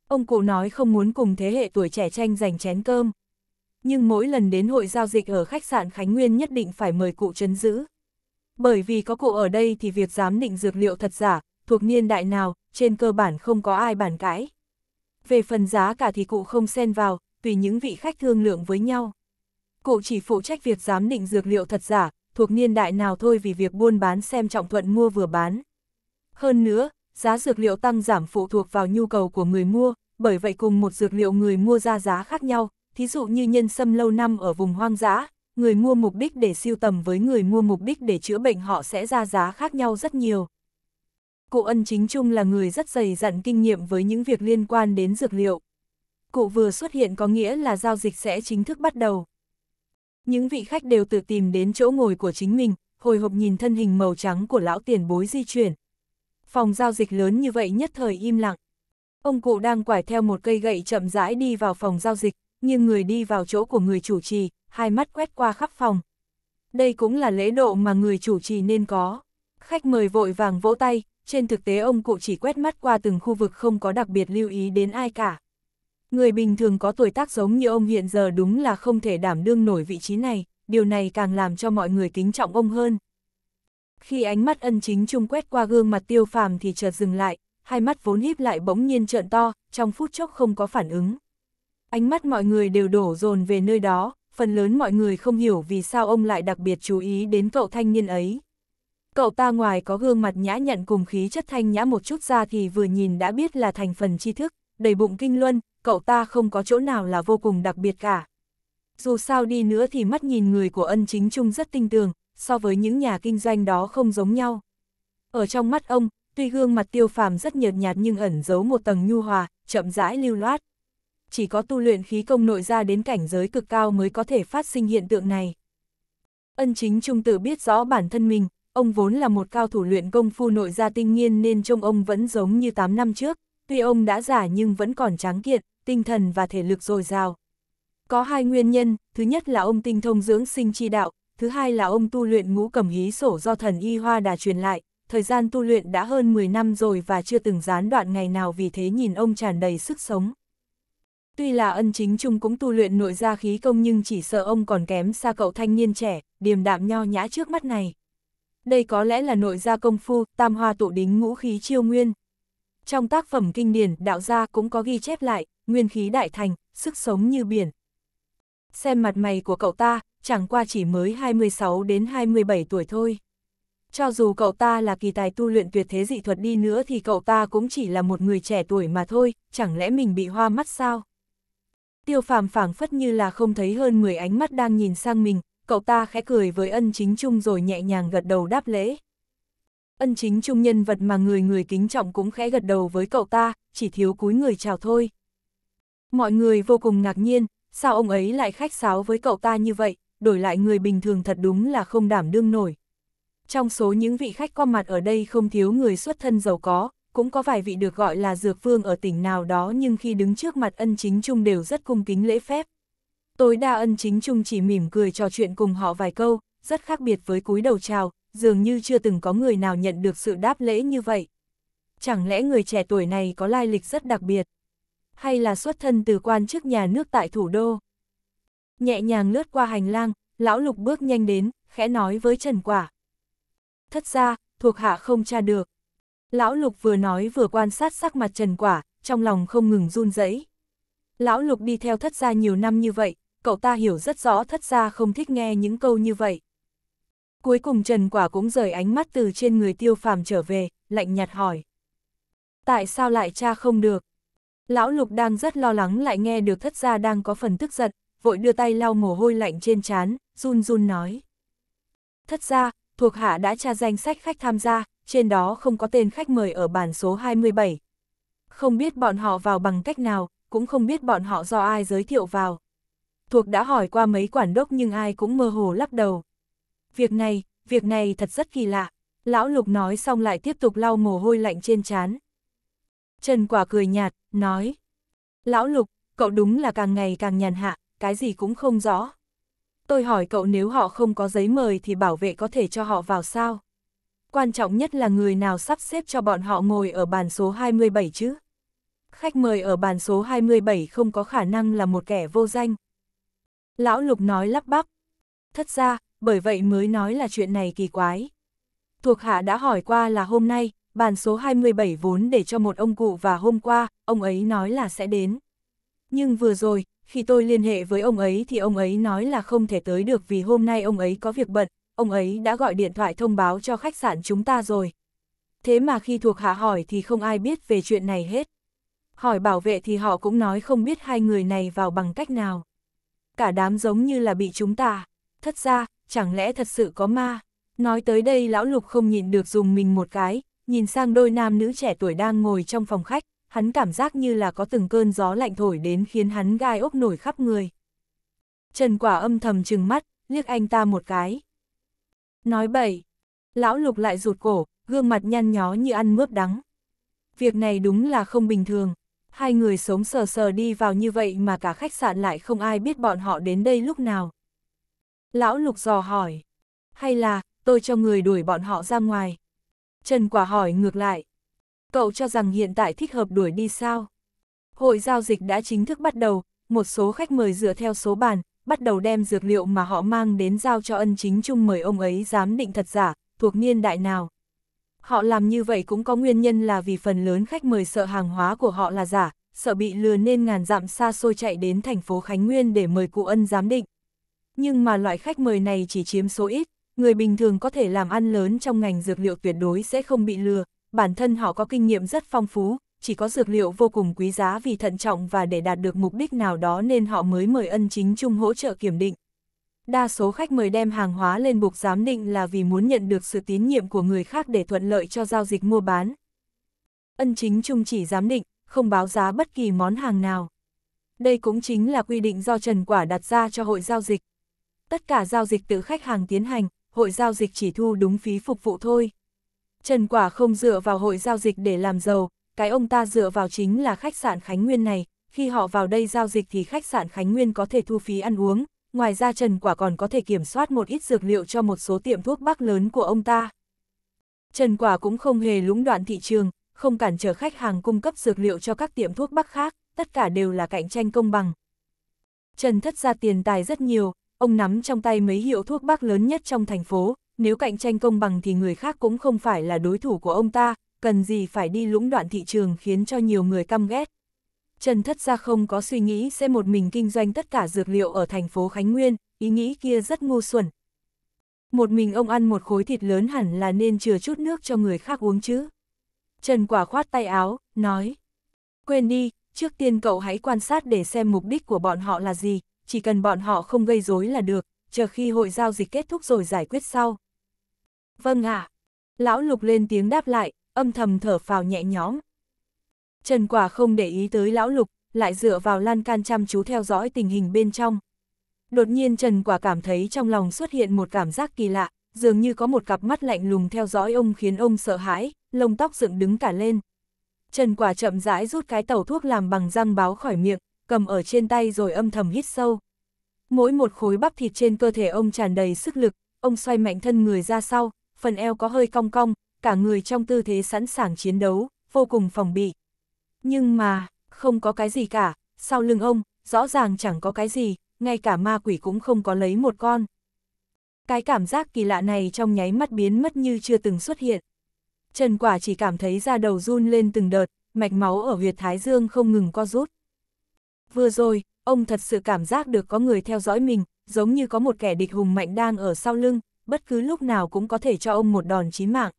Ông cụ nói không muốn cùng thế hệ tuổi trẻ tranh giành chén cơm nhưng mỗi lần đến hội giao dịch ở khách sạn Khánh Nguyên nhất định phải mời cụ chấn giữ. Bởi vì có cụ ở đây thì việc giám định dược liệu thật giả, thuộc niên đại nào, trên cơ bản không có ai bàn cãi. Về phần giá cả thì cụ không xen vào, tùy những vị khách thương lượng với nhau. Cụ chỉ phụ trách việc giám định dược liệu thật giả, thuộc niên đại nào thôi vì việc buôn bán xem trọng thuận mua vừa bán. Hơn nữa, giá dược liệu tăng giảm phụ thuộc vào nhu cầu của người mua, bởi vậy cùng một dược liệu người mua ra giá khác nhau, thí dụ như nhân sâm lâu năm ở vùng hoang dã, người mua mục đích để siêu tầm với người mua mục đích để chữa bệnh họ sẽ ra giá khác nhau rất nhiều. Cụ ân chính trung là người rất dày dặn kinh nghiệm với những việc liên quan đến dược liệu. Cụ vừa xuất hiện có nghĩa là giao dịch sẽ chính thức bắt đầu. Những vị khách đều tự tìm đến chỗ ngồi của chính mình, hồi hộp nhìn thân hình màu trắng của lão tiền bối di chuyển. Phòng giao dịch lớn như vậy nhất thời im lặng. Ông cụ đang quải theo một cây gậy chậm rãi đi vào phòng giao dịch, nhưng người đi vào chỗ của người chủ trì, hai mắt quét qua khắp phòng. Đây cũng là lễ độ mà người chủ trì nên có. Khách mời vội vàng vỗ tay, trên thực tế ông cụ chỉ quét mắt qua từng khu vực không có đặc biệt lưu ý đến ai cả. Người bình thường có tuổi tác giống như ông hiện giờ đúng là không thể đảm đương nổi vị trí này, điều này càng làm cho mọi người kính trọng ông hơn. Khi ánh mắt ân chính trung quét qua gương mặt tiêu phàm thì chợt dừng lại, hai mắt vốn híp lại bỗng nhiên trợn to, trong phút chốc không có phản ứng. Ánh mắt mọi người đều đổ dồn về nơi đó, phần lớn mọi người không hiểu vì sao ông lại đặc biệt chú ý đến cậu thanh niên ấy. Cậu ta ngoài có gương mặt nhã nhặn cùng khí chất thanh nhã một chút ra thì vừa nhìn đã biết là thành phần tri thức, đầy bụng kinh luân, cậu ta không có chỗ nào là vô cùng đặc biệt cả. Dù sao đi nữa thì mắt nhìn người của ân chính trung rất tinh tường, so với những nhà kinh doanh đó không giống nhau. Ở trong mắt ông, tuy gương mặt tiêu phàm rất nhợt nhạt nhưng ẩn giấu một tầng nhu hòa, chậm rãi lưu loát chỉ có tu luyện khí công nội ra đến cảnh giới cực cao mới có thể phát sinh hiện tượng này. Ân chính trung tử biết rõ bản thân mình, ông vốn là một cao thủ luyện công phu nội gia tinh nhiên nên trông ông vẫn giống như 8 năm trước, tuy ông đã già nhưng vẫn còn tráng kiện, tinh thần và thể lực dồi dào. Có hai nguyên nhân, thứ nhất là ông tinh thông dưỡng sinh chi đạo, thứ hai là ông tu luyện ngũ cầm hí sổ do thần y hoa đà truyền lại, thời gian tu luyện đã hơn 10 năm rồi và chưa từng gián đoạn ngày nào vì thế nhìn ông tràn đầy sức sống. Tuy là ân chính trung cũng tu luyện nội gia khí công nhưng chỉ sợ ông còn kém xa cậu thanh niên trẻ, điềm đạm nho nhã trước mắt này. Đây có lẽ là nội gia công phu, tam hoa tụ đính ngũ khí chiêu nguyên. Trong tác phẩm kinh điển, đạo gia cũng có ghi chép lại, nguyên khí đại thành, sức sống như biển. Xem mặt mày của cậu ta, chẳng qua chỉ mới 26 đến 27 tuổi thôi. Cho dù cậu ta là kỳ tài tu luyện tuyệt thế dị thuật đi nữa thì cậu ta cũng chỉ là một người trẻ tuổi mà thôi, chẳng lẽ mình bị hoa mắt sao? Tiêu phàm phảng phất như là không thấy hơn 10 ánh mắt đang nhìn sang mình, cậu ta khẽ cười với ân chính trung rồi nhẹ nhàng gật đầu đáp lễ. Ân chính trung nhân vật mà người người kính trọng cũng khẽ gật đầu với cậu ta, chỉ thiếu cúi người chào thôi. Mọi người vô cùng ngạc nhiên, sao ông ấy lại khách sáo với cậu ta như vậy, đổi lại người bình thường thật đúng là không đảm đương nổi. Trong số những vị khách qua mặt ở đây không thiếu người xuất thân giàu có, cũng có vài vị được gọi là dược vương ở tỉnh nào đó nhưng khi đứng trước mặt ân chính trung đều rất cung kính lễ phép. Tối đa ân chính trung chỉ mỉm cười trò chuyện cùng họ vài câu, rất khác biệt với cúi đầu chào, dường như chưa từng có người nào nhận được sự đáp lễ như vậy. Chẳng lẽ người trẻ tuổi này có lai lịch rất đặc biệt? Hay là xuất thân từ quan chức nhà nước tại thủ đô? Nhẹ nhàng lướt qua hành lang, lão lục bước nhanh đến, khẽ nói với Trần Quả. Thất ra, thuộc hạ không tra được, Lão Lục vừa nói vừa quan sát sắc mặt Trần Quả, trong lòng không ngừng run rẩy. Lão Lục đi theo thất gia nhiều năm như vậy, cậu ta hiểu rất rõ thất gia không thích nghe những câu như vậy. Cuối cùng Trần Quả cũng rời ánh mắt từ trên người tiêu phàm trở về, lạnh nhạt hỏi. Tại sao lại cha không được? Lão Lục đang rất lo lắng lại nghe được thất gia đang có phần tức giận, vội đưa tay lau mồ hôi lạnh trên trán, run run nói. Thất gia, thuộc hạ đã tra danh sách khách tham gia, trên đó không có tên khách mời ở bản số 27. Không biết bọn họ vào bằng cách nào, cũng không biết bọn họ do ai giới thiệu vào. Thuộc đã hỏi qua mấy quản đốc nhưng ai cũng mơ hồ lắc đầu. Việc này, việc này thật rất kỳ lạ. Lão Lục nói xong lại tiếp tục lau mồ hôi lạnh trên trán. Trần Quả cười nhạt, nói. Lão Lục, cậu đúng là càng ngày càng nhàn hạ, cái gì cũng không rõ. Tôi hỏi cậu nếu họ không có giấy mời thì bảo vệ có thể cho họ vào sao? quan trọng nhất là người nào sắp xếp cho bọn họ ngồi ở bàn số 27 chứ. Khách mời ở bàn số 27 không có khả năng là một kẻ vô danh. Lão Lục nói lắp bắp. Thất ra, bởi vậy mới nói là chuyện này kỳ quái. Thuộc hạ đã hỏi qua là hôm nay, bàn số 27 vốn để cho một ông cụ và hôm qua, ông ấy nói là sẽ đến. Nhưng vừa rồi, khi tôi liên hệ với ông ấy thì ông ấy nói là không thể tới được vì hôm nay ông ấy có việc bận, ông ấy đã gọi điện thoại thông báo cho khách sạn chúng ta rồi. Thế mà khi thuộc hạ hỏi thì không ai biết về chuyện này hết. Hỏi bảo vệ thì họ cũng nói không biết hai người này vào bằng cách nào. Cả đám giống như là bị chúng ta. Thật ra, chẳng lẽ thật sự có ma? Nói tới đây lão lục không nhìn được dùng mình một cái, nhìn sang đôi nam nữ trẻ tuổi đang ngồi trong phòng khách, hắn cảm giác như là có từng cơn gió lạnh thổi đến khiến hắn gai ốc nổi khắp người. Trần quả âm thầm trừng mắt, liếc anh ta một cái. Nói bậy. Lão lục lại rụt cổ, gương mặt nhăn nhó như ăn mướp đắng. Việc này đúng là không bình thường. Hai người sống sờ sờ đi vào như vậy mà cả khách sạn lại không ai biết bọn họ đến đây lúc nào. Lão lục dò hỏi. Hay là, tôi cho người đuổi bọn họ ra ngoài. Trần quả hỏi ngược lại. Cậu cho rằng hiện tại thích hợp đuổi đi sao? Hội giao dịch đã chính thức bắt đầu, một số khách mời dựa theo số bàn, bắt đầu đem dược liệu mà họ mang đến giao cho ân chính trung mời ông ấy giám định thật giả, thuộc niên đại nào. Họ làm như vậy cũng có nguyên nhân là vì phần lớn khách mời sợ hàng hóa của họ là giả, sợ bị lừa nên ngàn dặm xa xôi chạy đến thành phố Khánh Nguyên để mời cụ ân giám định. Nhưng mà loại khách mời này chỉ chiếm số ít, người bình thường có thể làm ăn lớn trong ngành dược liệu tuyệt đối sẽ không bị lừa, bản thân họ có kinh nghiệm rất phong phú, chỉ có dược liệu vô cùng quý giá vì thận trọng và để đạt được mục đích nào đó nên họ mới mời ân chính chung hỗ trợ kiểm định. Đa số khách mời đem hàng hóa lên buộc giám định là vì muốn nhận được sự tín nhiệm của người khác để thuận lợi cho giao dịch mua bán. Ân chính chung chỉ giám định, không báo giá bất kỳ món hàng nào. Đây cũng chính là quy định do Trần Quả đặt ra cho hội giao dịch. Tất cả giao dịch tự khách hàng tiến hành, hội giao dịch chỉ thu đúng phí phục vụ thôi. Trần Quả không dựa vào hội giao dịch để làm giàu, cái ông ta dựa vào chính là khách sạn Khánh Nguyên này, khi họ vào đây giao dịch thì khách sạn Khánh Nguyên có thể thu phí ăn uống, ngoài ra Trần Quả còn có thể kiểm soát một ít dược liệu cho một số tiệm thuốc bắc lớn của ông ta. Trần Quả cũng không hề lũng đoạn thị trường, không cản trở khách hàng cung cấp dược liệu cho các tiệm thuốc bắc khác, tất cả đều là cạnh tranh công bằng. Trần thất ra tiền tài rất nhiều, ông nắm trong tay mấy hiệu thuốc bắc lớn nhất trong thành phố, nếu cạnh tranh công bằng thì người khác cũng không phải là đối thủ của ông ta, cần gì phải đi lũng đoạn thị trường khiến cho nhiều người căm ghét. Trần Thất Gia không có suy nghĩ sẽ một mình kinh doanh tất cả dược liệu ở thành phố Khánh Nguyên, ý nghĩ kia rất ngu xuẩn. Một mình ông ăn một khối thịt lớn hẳn là nên chừa chút nước cho người khác uống chứ. Trần Quả khoát tay áo, nói. Quên đi, trước tiên cậu hãy quan sát để xem mục đích của bọn họ là gì, chỉ cần bọn họ không gây rối là được, chờ khi hội giao dịch kết thúc rồi giải quyết sau. Vâng ạ. À. Lão Lục lên tiếng đáp lại, âm thầm thở phào nhẹ nhõm. Trần Quả không để ý tới lão lục, lại dựa vào lan can chăm chú theo dõi tình hình bên trong. Đột nhiên Trần Quả cảm thấy trong lòng xuất hiện một cảm giác kỳ lạ, dường như có một cặp mắt lạnh lùng theo dõi ông khiến ông sợ hãi, lông tóc dựng đứng cả lên. Trần Quả chậm rãi rút cái tàu thuốc làm bằng răng báo khỏi miệng, cầm ở trên tay rồi âm thầm hít sâu. Mỗi một khối bắp thịt trên cơ thể ông tràn đầy sức lực, ông xoay mạnh thân người ra sau, phần eo có hơi cong cong, cả người trong tư thế sẵn sàng chiến đấu, vô cùng phòng bị. Nhưng mà, không có cái gì cả, sau lưng ông, rõ ràng chẳng có cái gì, ngay cả ma quỷ cũng không có lấy một con. Cái cảm giác kỳ lạ này trong nháy mắt biến mất như chưa từng xuất hiện. Trần Quả chỉ cảm thấy da đầu run lên từng đợt, mạch máu ở huyệt thái dương không ngừng co rút. Vừa rồi, ông thật sự cảm giác được có người theo dõi mình, giống như có một kẻ địch hùng mạnh đang ở sau lưng, bất cứ lúc nào cũng có thể cho ông một đòn chí mạng.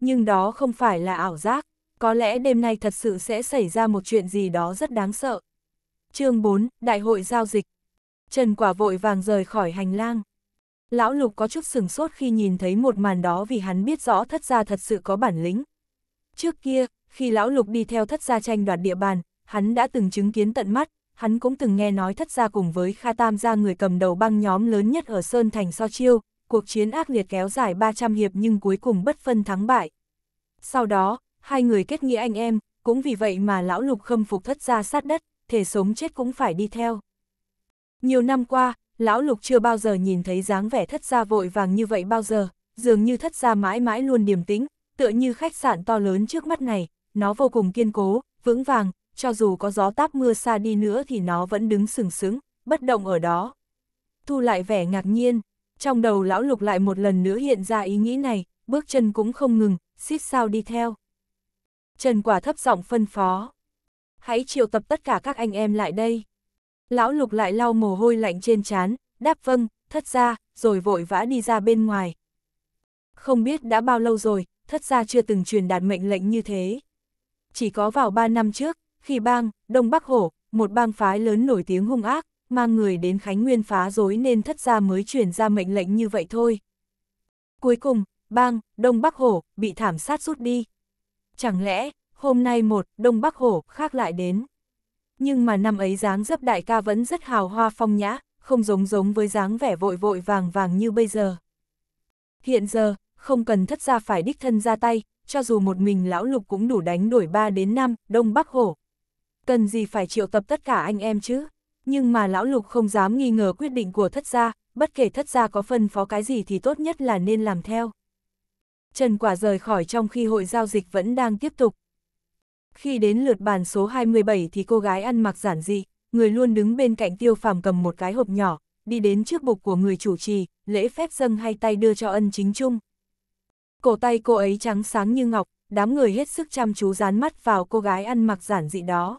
Nhưng đó không phải là ảo giác, có lẽ đêm nay thật sự sẽ xảy ra một chuyện gì đó rất đáng sợ. chương 4, Đại hội giao dịch. Trần Quả vội vàng rời khỏi hành lang. Lão Lục có chút sừng sốt khi nhìn thấy một màn đó vì hắn biết rõ thất gia thật sự có bản lĩnh. Trước kia, khi Lão Lục đi theo thất gia tranh đoạt địa bàn, hắn đã từng chứng kiến tận mắt, hắn cũng từng nghe nói thất gia cùng với Kha Tam gia người cầm đầu băng nhóm lớn nhất ở Sơn Thành so chiêu, cuộc chiến ác liệt kéo dài 300 hiệp nhưng cuối cùng bất phân thắng bại. Sau đó, hai người kết nghĩa anh em, cũng vì vậy mà lão lục khâm phục thất gia sát đất, thể sống chết cũng phải đi theo. Nhiều năm qua, lão lục chưa bao giờ nhìn thấy dáng vẻ thất gia vội vàng như vậy bao giờ, dường như thất gia mãi mãi luôn điềm tĩnh, tựa như khách sạn to lớn trước mắt này, nó vô cùng kiên cố, vững vàng, cho dù có gió táp mưa xa đi nữa thì nó vẫn đứng sừng sững, bất động ở đó. Thu lại vẻ ngạc nhiên, trong đầu lão lục lại một lần nữa hiện ra ý nghĩ này, bước chân cũng không ngừng, xít sao đi theo. Trần quả thấp giọng phân phó. Hãy triệu tập tất cả các anh em lại đây. Lão lục lại lau mồ hôi lạnh trên trán, đáp vâng, thất ra, rồi vội vã đi ra bên ngoài. Không biết đã bao lâu rồi, thất ra chưa từng truyền đạt mệnh lệnh như thế. Chỉ có vào 3 năm trước, khi bang, Đông Bắc Hổ, một bang phái lớn nổi tiếng hung ác, mang người đến Khánh Nguyên phá rối nên thất gia mới chuyển ra mệnh lệnh như vậy thôi. Cuối cùng, bang, Đông Bắc Hổ, bị thảm sát rút đi. Chẳng lẽ, hôm nay một, Đông Bắc Hổ, khác lại đến. Nhưng mà năm ấy dáng dấp đại ca vẫn rất hào hoa phong nhã, không giống giống với dáng vẻ vội vội vàng vàng như bây giờ. Hiện giờ, không cần thất gia phải đích thân ra tay, cho dù một mình lão lục cũng đủ đánh đuổi ba đến năm Đông Bắc Hổ. Cần gì phải triệu tập tất cả anh em chứ? nhưng mà lão lục không dám nghi ngờ quyết định của thất gia, bất kể thất gia có phân phó cái gì thì tốt nhất là nên làm theo. Trần Quả rời khỏi trong khi hội giao dịch vẫn đang tiếp tục. Khi đến lượt bàn số 27 thì cô gái ăn mặc giản dị, người luôn đứng bên cạnh tiêu phàm cầm một cái hộp nhỏ, đi đến trước bục của người chủ trì, lễ phép dâng hai tay đưa cho ân chính trung. Cổ tay cô ấy trắng sáng như ngọc, đám người hết sức chăm chú dán mắt vào cô gái ăn mặc giản dị đó.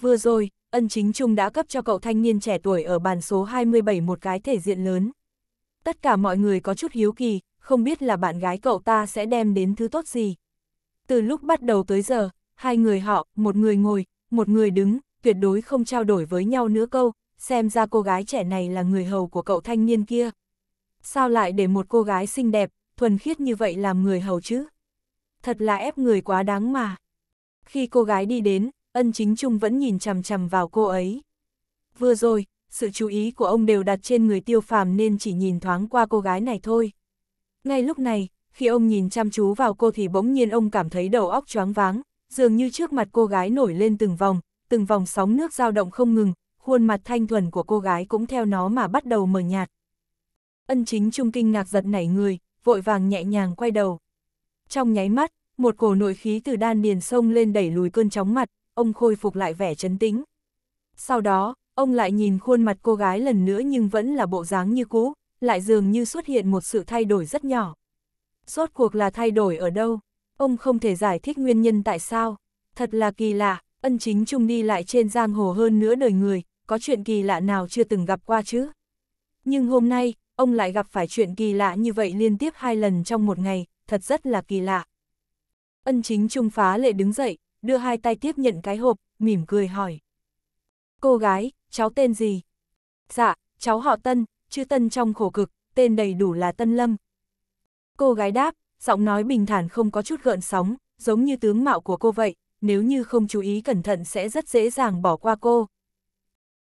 Vừa rồi, ân chính trung đã cấp cho cậu thanh niên trẻ tuổi ở bàn số 27 một cái thể diện lớn. Tất cả mọi người có chút hiếu kỳ, không biết là bạn gái cậu ta sẽ đem đến thứ tốt gì. Từ lúc bắt đầu tới giờ, hai người họ, một người ngồi, một người đứng, tuyệt đối không trao đổi với nhau nữa câu, xem ra cô gái trẻ này là người hầu của cậu thanh niên kia. Sao lại để một cô gái xinh đẹp, thuần khiết như vậy làm người hầu chứ? Thật là ép người quá đáng mà. Khi cô gái đi đến, ân chính trung vẫn nhìn chằm chằm vào cô ấy. Vừa rồi, sự chú ý của ông đều đặt trên người tiêu phàm nên chỉ nhìn thoáng qua cô gái này thôi. Ngay lúc này, khi ông nhìn chăm chú vào cô thì bỗng nhiên ông cảm thấy đầu óc choáng váng, dường như trước mặt cô gái nổi lên từng vòng, từng vòng sóng nước dao động không ngừng, khuôn mặt thanh thuần của cô gái cũng theo nó mà bắt đầu mờ nhạt. Ân chính trung kinh ngạc giật nảy người, vội vàng nhẹ nhàng quay đầu. Trong nháy mắt, một cổ nội khí từ đan điền sông lên đẩy lùi cơn chóng mặt, ông khôi phục lại vẻ trấn tĩnh. Sau đó, ông lại nhìn khuôn mặt cô gái lần nữa nhưng vẫn là bộ dáng như cũ, lại dường như xuất hiện một sự thay đổi rất nhỏ. Rốt cuộc là thay đổi ở đâu? Ông không thể giải thích nguyên nhân tại sao. Thật là kỳ lạ, ân chính trung đi lại trên giang hồ hơn nửa đời người, có chuyện kỳ lạ nào chưa từng gặp qua chứ? Nhưng hôm nay, ông lại gặp phải chuyện kỳ lạ như vậy liên tiếp hai lần trong một ngày, thật rất là kỳ lạ. Ân chính trung phá lệ đứng dậy, đưa hai tay tiếp nhận cái hộp, mỉm cười hỏi. Cô gái, cháu tên gì? Dạ, cháu họ Tân, chữ Tân trong khổ cực, tên đầy đủ là Tân Lâm. Cô gái đáp, giọng nói bình thản không có chút gợn sóng, giống như tướng mạo của cô vậy, nếu như không chú ý cẩn thận sẽ rất dễ dàng bỏ qua cô.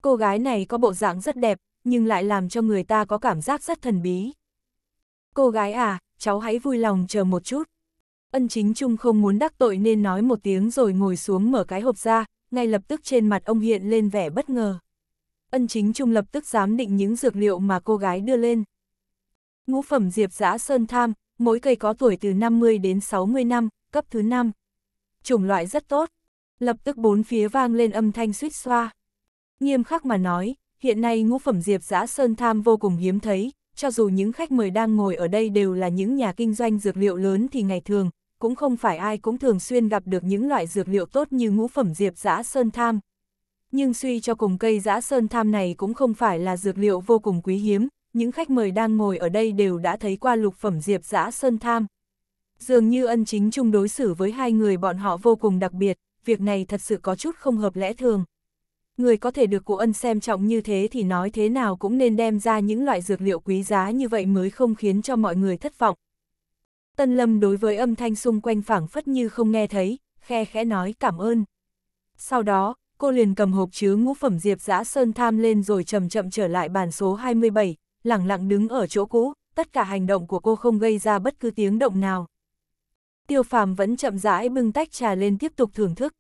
Cô gái này có bộ dạng rất đẹp, nhưng lại làm cho người ta có cảm giác rất thần bí. Cô gái à, cháu hãy vui lòng chờ một chút ân chính trung không muốn đắc tội nên nói một tiếng rồi ngồi xuống mở cái hộp ra, ngay lập tức trên mặt ông hiện lên vẻ bất ngờ. Ân chính trung lập tức giám định những dược liệu mà cô gái đưa lên. Ngũ phẩm diệp giã sơn tham, mỗi cây có tuổi từ 50 đến 60 năm, cấp thứ 5. Chủng loại rất tốt, lập tức bốn phía vang lên âm thanh suýt xoa. Nghiêm khắc mà nói, hiện nay ngũ phẩm diệp giã sơn tham vô cùng hiếm thấy, cho dù những khách mời đang ngồi ở đây đều là những nhà kinh doanh dược liệu lớn thì ngày thường, cũng không phải ai cũng thường xuyên gặp được những loại dược liệu tốt như ngũ phẩm diệp giã sơn tham. Nhưng suy cho cùng cây giã sơn tham này cũng không phải là dược liệu vô cùng quý hiếm, những khách mời đang ngồi ở đây đều đã thấy qua lục phẩm diệp giã sơn tham. Dường như ân chính chung đối xử với hai người bọn họ vô cùng đặc biệt, việc này thật sự có chút không hợp lẽ thường. Người có thể được cụ ân xem trọng như thế thì nói thế nào cũng nên đem ra những loại dược liệu quý giá như vậy mới không khiến cho mọi người thất vọng. Tân Lâm đối với âm thanh xung quanh phảng phất như không nghe thấy, khe khẽ nói cảm ơn. Sau đó, cô liền cầm hộp chứa ngũ phẩm diệp giã sơn tham lên rồi chậm chậm trở lại bàn số 27, lặng lặng đứng ở chỗ cũ, tất cả hành động của cô không gây ra bất cứ tiếng động nào. Tiêu phàm vẫn chậm rãi bưng tách trà lên tiếp tục thưởng thức.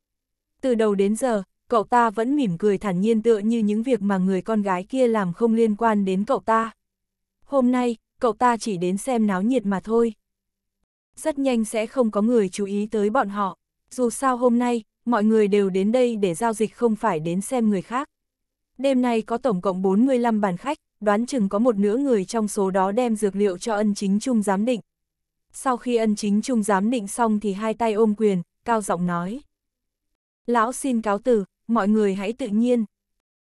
Từ đầu đến giờ, cậu ta vẫn mỉm cười thản nhiên tựa như những việc mà người con gái kia làm không liên quan đến cậu ta. Hôm nay, cậu ta chỉ đến xem náo nhiệt mà thôi rất nhanh sẽ không có người chú ý tới bọn họ. Dù sao hôm nay, mọi người đều đến đây để giao dịch không phải đến xem người khác. Đêm nay có tổng cộng 45 bàn khách, đoán chừng có một nửa người trong số đó đem dược liệu cho ân chính trung giám định. Sau khi ân chính trung giám định xong thì hai tay ôm quyền, cao giọng nói. Lão xin cáo từ, mọi người hãy tự nhiên.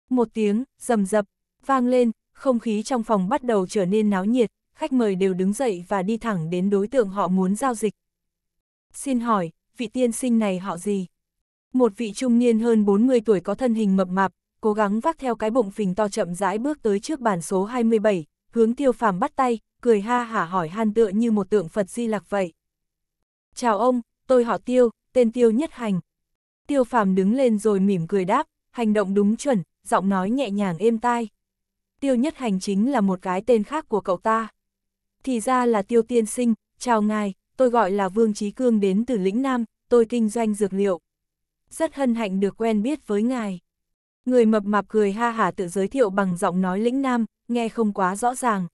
Một tiếng, rầm rập, vang lên, không khí trong phòng bắt đầu trở nên náo nhiệt, khách mời đều đứng dậy và đi thẳng đến đối tượng họ muốn giao dịch. Xin hỏi, vị tiên sinh này họ gì? Một vị trung niên hơn 40 tuổi có thân hình mập mạp, cố gắng vác theo cái bụng phình to chậm rãi bước tới trước bàn số 27, hướng tiêu phàm bắt tay, cười ha hả hỏi han tựa như một tượng Phật di lạc vậy. Chào ông, tôi họ tiêu, tên tiêu nhất hành. Tiêu phàm đứng lên rồi mỉm cười đáp, hành động đúng chuẩn, giọng nói nhẹ nhàng êm tai. Tiêu nhất hành chính là một cái tên khác của cậu ta thì ra là tiêu tiên sinh, chào ngài, tôi gọi là Vương Trí Cương đến từ lĩnh Nam, tôi kinh doanh dược liệu. Rất hân hạnh được quen biết với ngài. Người mập mạp cười ha hả tự giới thiệu bằng giọng nói lĩnh Nam, nghe không quá rõ ràng.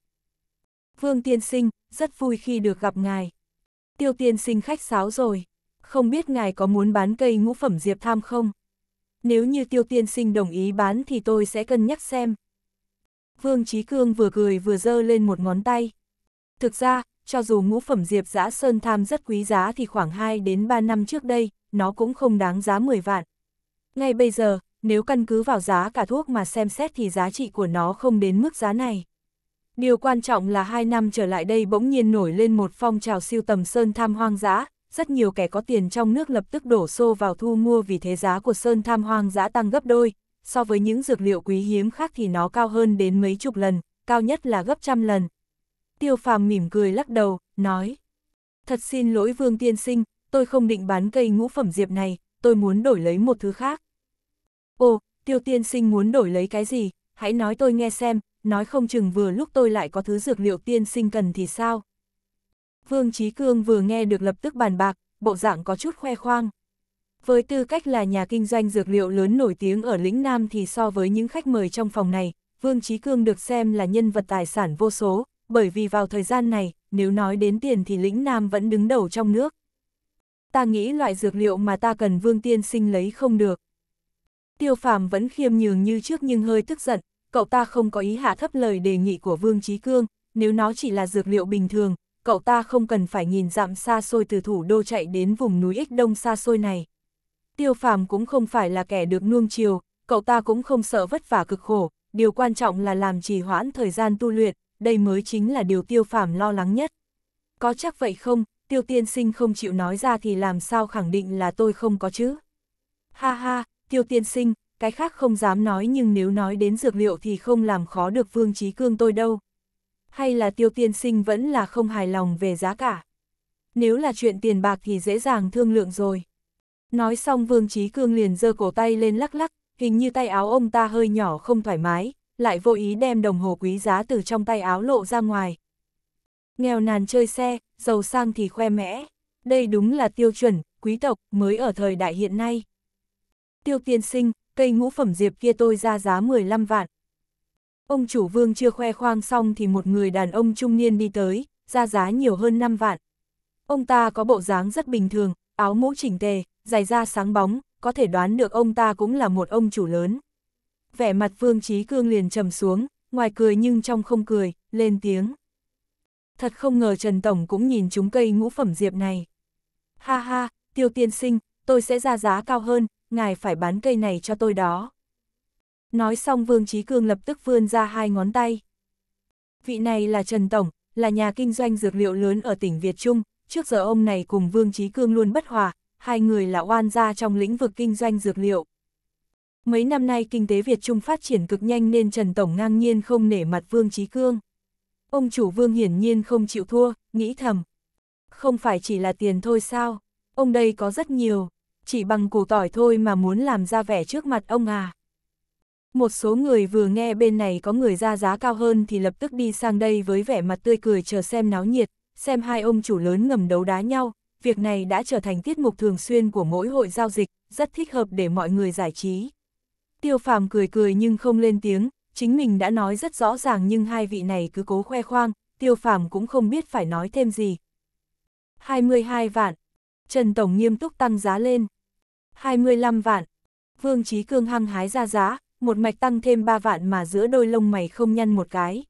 Vương tiên sinh, rất vui khi được gặp ngài. Tiêu tiên sinh khách sáo rồi, không biết ngài có muốn bán cây ngũ phẩm diệp tham không? Nếu như tiêu tiên sinh đồng ý bán thì tôi sẽ cân nhắc xem. Vương Trí Cương vừa cười vừa giơ lên một ngón tay. Thực ra, cho dù ngũ phẩm Diệp Giã Sơn Tham rất quý giá thì khoảng 2 đến 3 năm trước đây, nó cũng không đáng giá 10 vạn. Ngay bây giờ, nếu căn cứ vào giá cả thuốc mà xem xét thì giá trị của nó không đến mức giá này. Điều quan trọng là hai năm trở lại đây bỗng nhiên nổi lên một phong trào siêu tầm sơn tham hoang dã, rất nhiều kẻ có tiền trong nước lập tức đổ xô vào thu mua vì thế giá của sơn tham hoang dã tăng gấp đôi, so với những dược liệu quý hiếm khác thì nó cao hơn đến mấy chục lần, cao nhất là gấp trăm lần, tiêu phàm mỉm cười lắc đầu, nói. Thật xin lỗi vương tiên sinh, tôi không định bán cây ngũ phẩm diệp này, tôi muốn đổi lấy một thứ khác. Ồ, tiêu tiên sinh muốn đổi lấy cái gì, hãy nói tôi nghe xem, nói không chừng vừa lúc tôi lại có thứ dược liệu tiên sinh cần thì sao. Vương Trí Cương vừa nghe được lập tức bàn bạc, bộ dạng có chút khoe khoang. Với tư cách là nhà kinh doanh dược liệu lớn nổi tiếng ở lĩnh Nam thì so với những khách mời trong phòng này, Vương Trí Cương được xem là nhân vật tài sản vô số, bởi vì vào thời gian này, nếu nói đến tiền thì lĩnh Nam vẫn đứng đầu trong nước. Ta nghĩ loại dược liệu mà ta cần vương tiên sinh lấy không được. Tiêu phàm vẫn khiêm nhường như trước nhưng hơi tức giận, cậu ta không có ý hạ thấp lời đề nghị của Vương Trí Cương, nếu nó chỉ là dược liệu bình thường, cậu ta không cần phải nhìn dặm xa xôi từ thủ đô chạy đến vùng núi ích đông xa xôi này. Tiêu phàm cũng không phải là kẻ được nuông chiều, cậu ta cũng không sợ vất vả cực khổ, điều quan trọng là làm trì hoãn thời gian tu luyện, đây mới chính là điều tiêu phàm lo lắng nhất. Có chắc vậy không, tiêu tiên sinh không chịu nói ra thì làm sao khẳng định là tôi không có chứ? Ha ha, tiêu tiên sinh, cái khác không dám nói nhưng nếu nói đến dược liệu thì không làm khó được Vương Trí Cương tôi đâu. Hay là tiêu tiên sinh vẫn là không hài lòng về giá cả? Nếu là chuyện tiền bạc thì dễ dàng thương lượng rồi. Nói xong Vương Trí Cương liền giơ cổ tay lên lắc lắc, hình như tay áo ông ta hơi nhỏ không thoải mái, lại vô ý đem đồng hồ quý giá từ trong tay áo lộ ra ngoài. Nghèo nàn chơi xe, giàu sang thì khoe mẽ. Đây đúng là tiêu chuẩn, quý tộc mới ở thời đại hiện nay. Tiêu tiên sinh, cây ngũ phẩm diệp kia tôi ra giá 15 vạn. Ông chủ vương chưa khoe khoang xong thì một người đàn ông trung niên đi tới, ra giá nhiều hơn 5 vạn. Ông ta có bộ dáng rất bình thường, áo mũ chỉnh tề, dài da sáng bóng, có thể đoán được ông ta cũng là một ông chủ lớn vẻ mặt Vương Trí Cương liền trầm xuống, ngoài cười nhưng trong không cười, lên tiếng. Thật không ngờ Trần Tổng cũng nhìn chúng cây ngũ phẩm diệp này. Ha ha, tiêu tiên sinh, tôi sẽ ra giá cao hơn, ngài phải bán cây này cho tôi đó. Nói xong Vương Trí Cương lập tức vươn ra hai ngón tay. Vị này là Trần Tổng, là nhà kinh doanh dược liệu lớn ở tỉnh Việt Trung, trước giờ ông này cùng Vương Trí Cương luôn bất hòa, hai người là oan gia trong lĩnh vực kinh doanh dược liệu. Mấy năm nay kinh tế Việt Trung phát triển cực nhanh nên Trần Tổng ngang nhiên không nể mặt Vương Trí Cương. Ông chủ Vương hiển nhiên không chịu thua, nghĩ thầm. Không phải chỉ là tiền thôi sao, ông đây có rất nhiều, chỉ bằng củ tỏi thôi mà muốn làm ra vẻ trước mặt ông à. Một số người vừa nghe bên này có người ra giá cao hơn thì lập tức đi sang đây với vẻ mặt tươi cười chờ xem náo nhiệt, xem hai ông chủ lớn ngầm đấu đá nhau, việc này đã trở thành tiết mục thường xuyên của mỗi hội giao dịch, rất thích hợp để mọi người giải trí. Tiêu phàm cười cười nhưng không lên tiếng, chính mình đã nói rất rõ ràng nhưng hai vị này cứ cố khoe khoang, tiêu phàm cũng không biết phải nói thêm gì. 22 vạn. Trần Tổng nghiêm túc tăng giá lên. 25 vạn. Vương Chí Cương hăng hái ra giá, một mạch tăng thêm 3 vạn mà giữa đôi lông mày không nhăn một cái.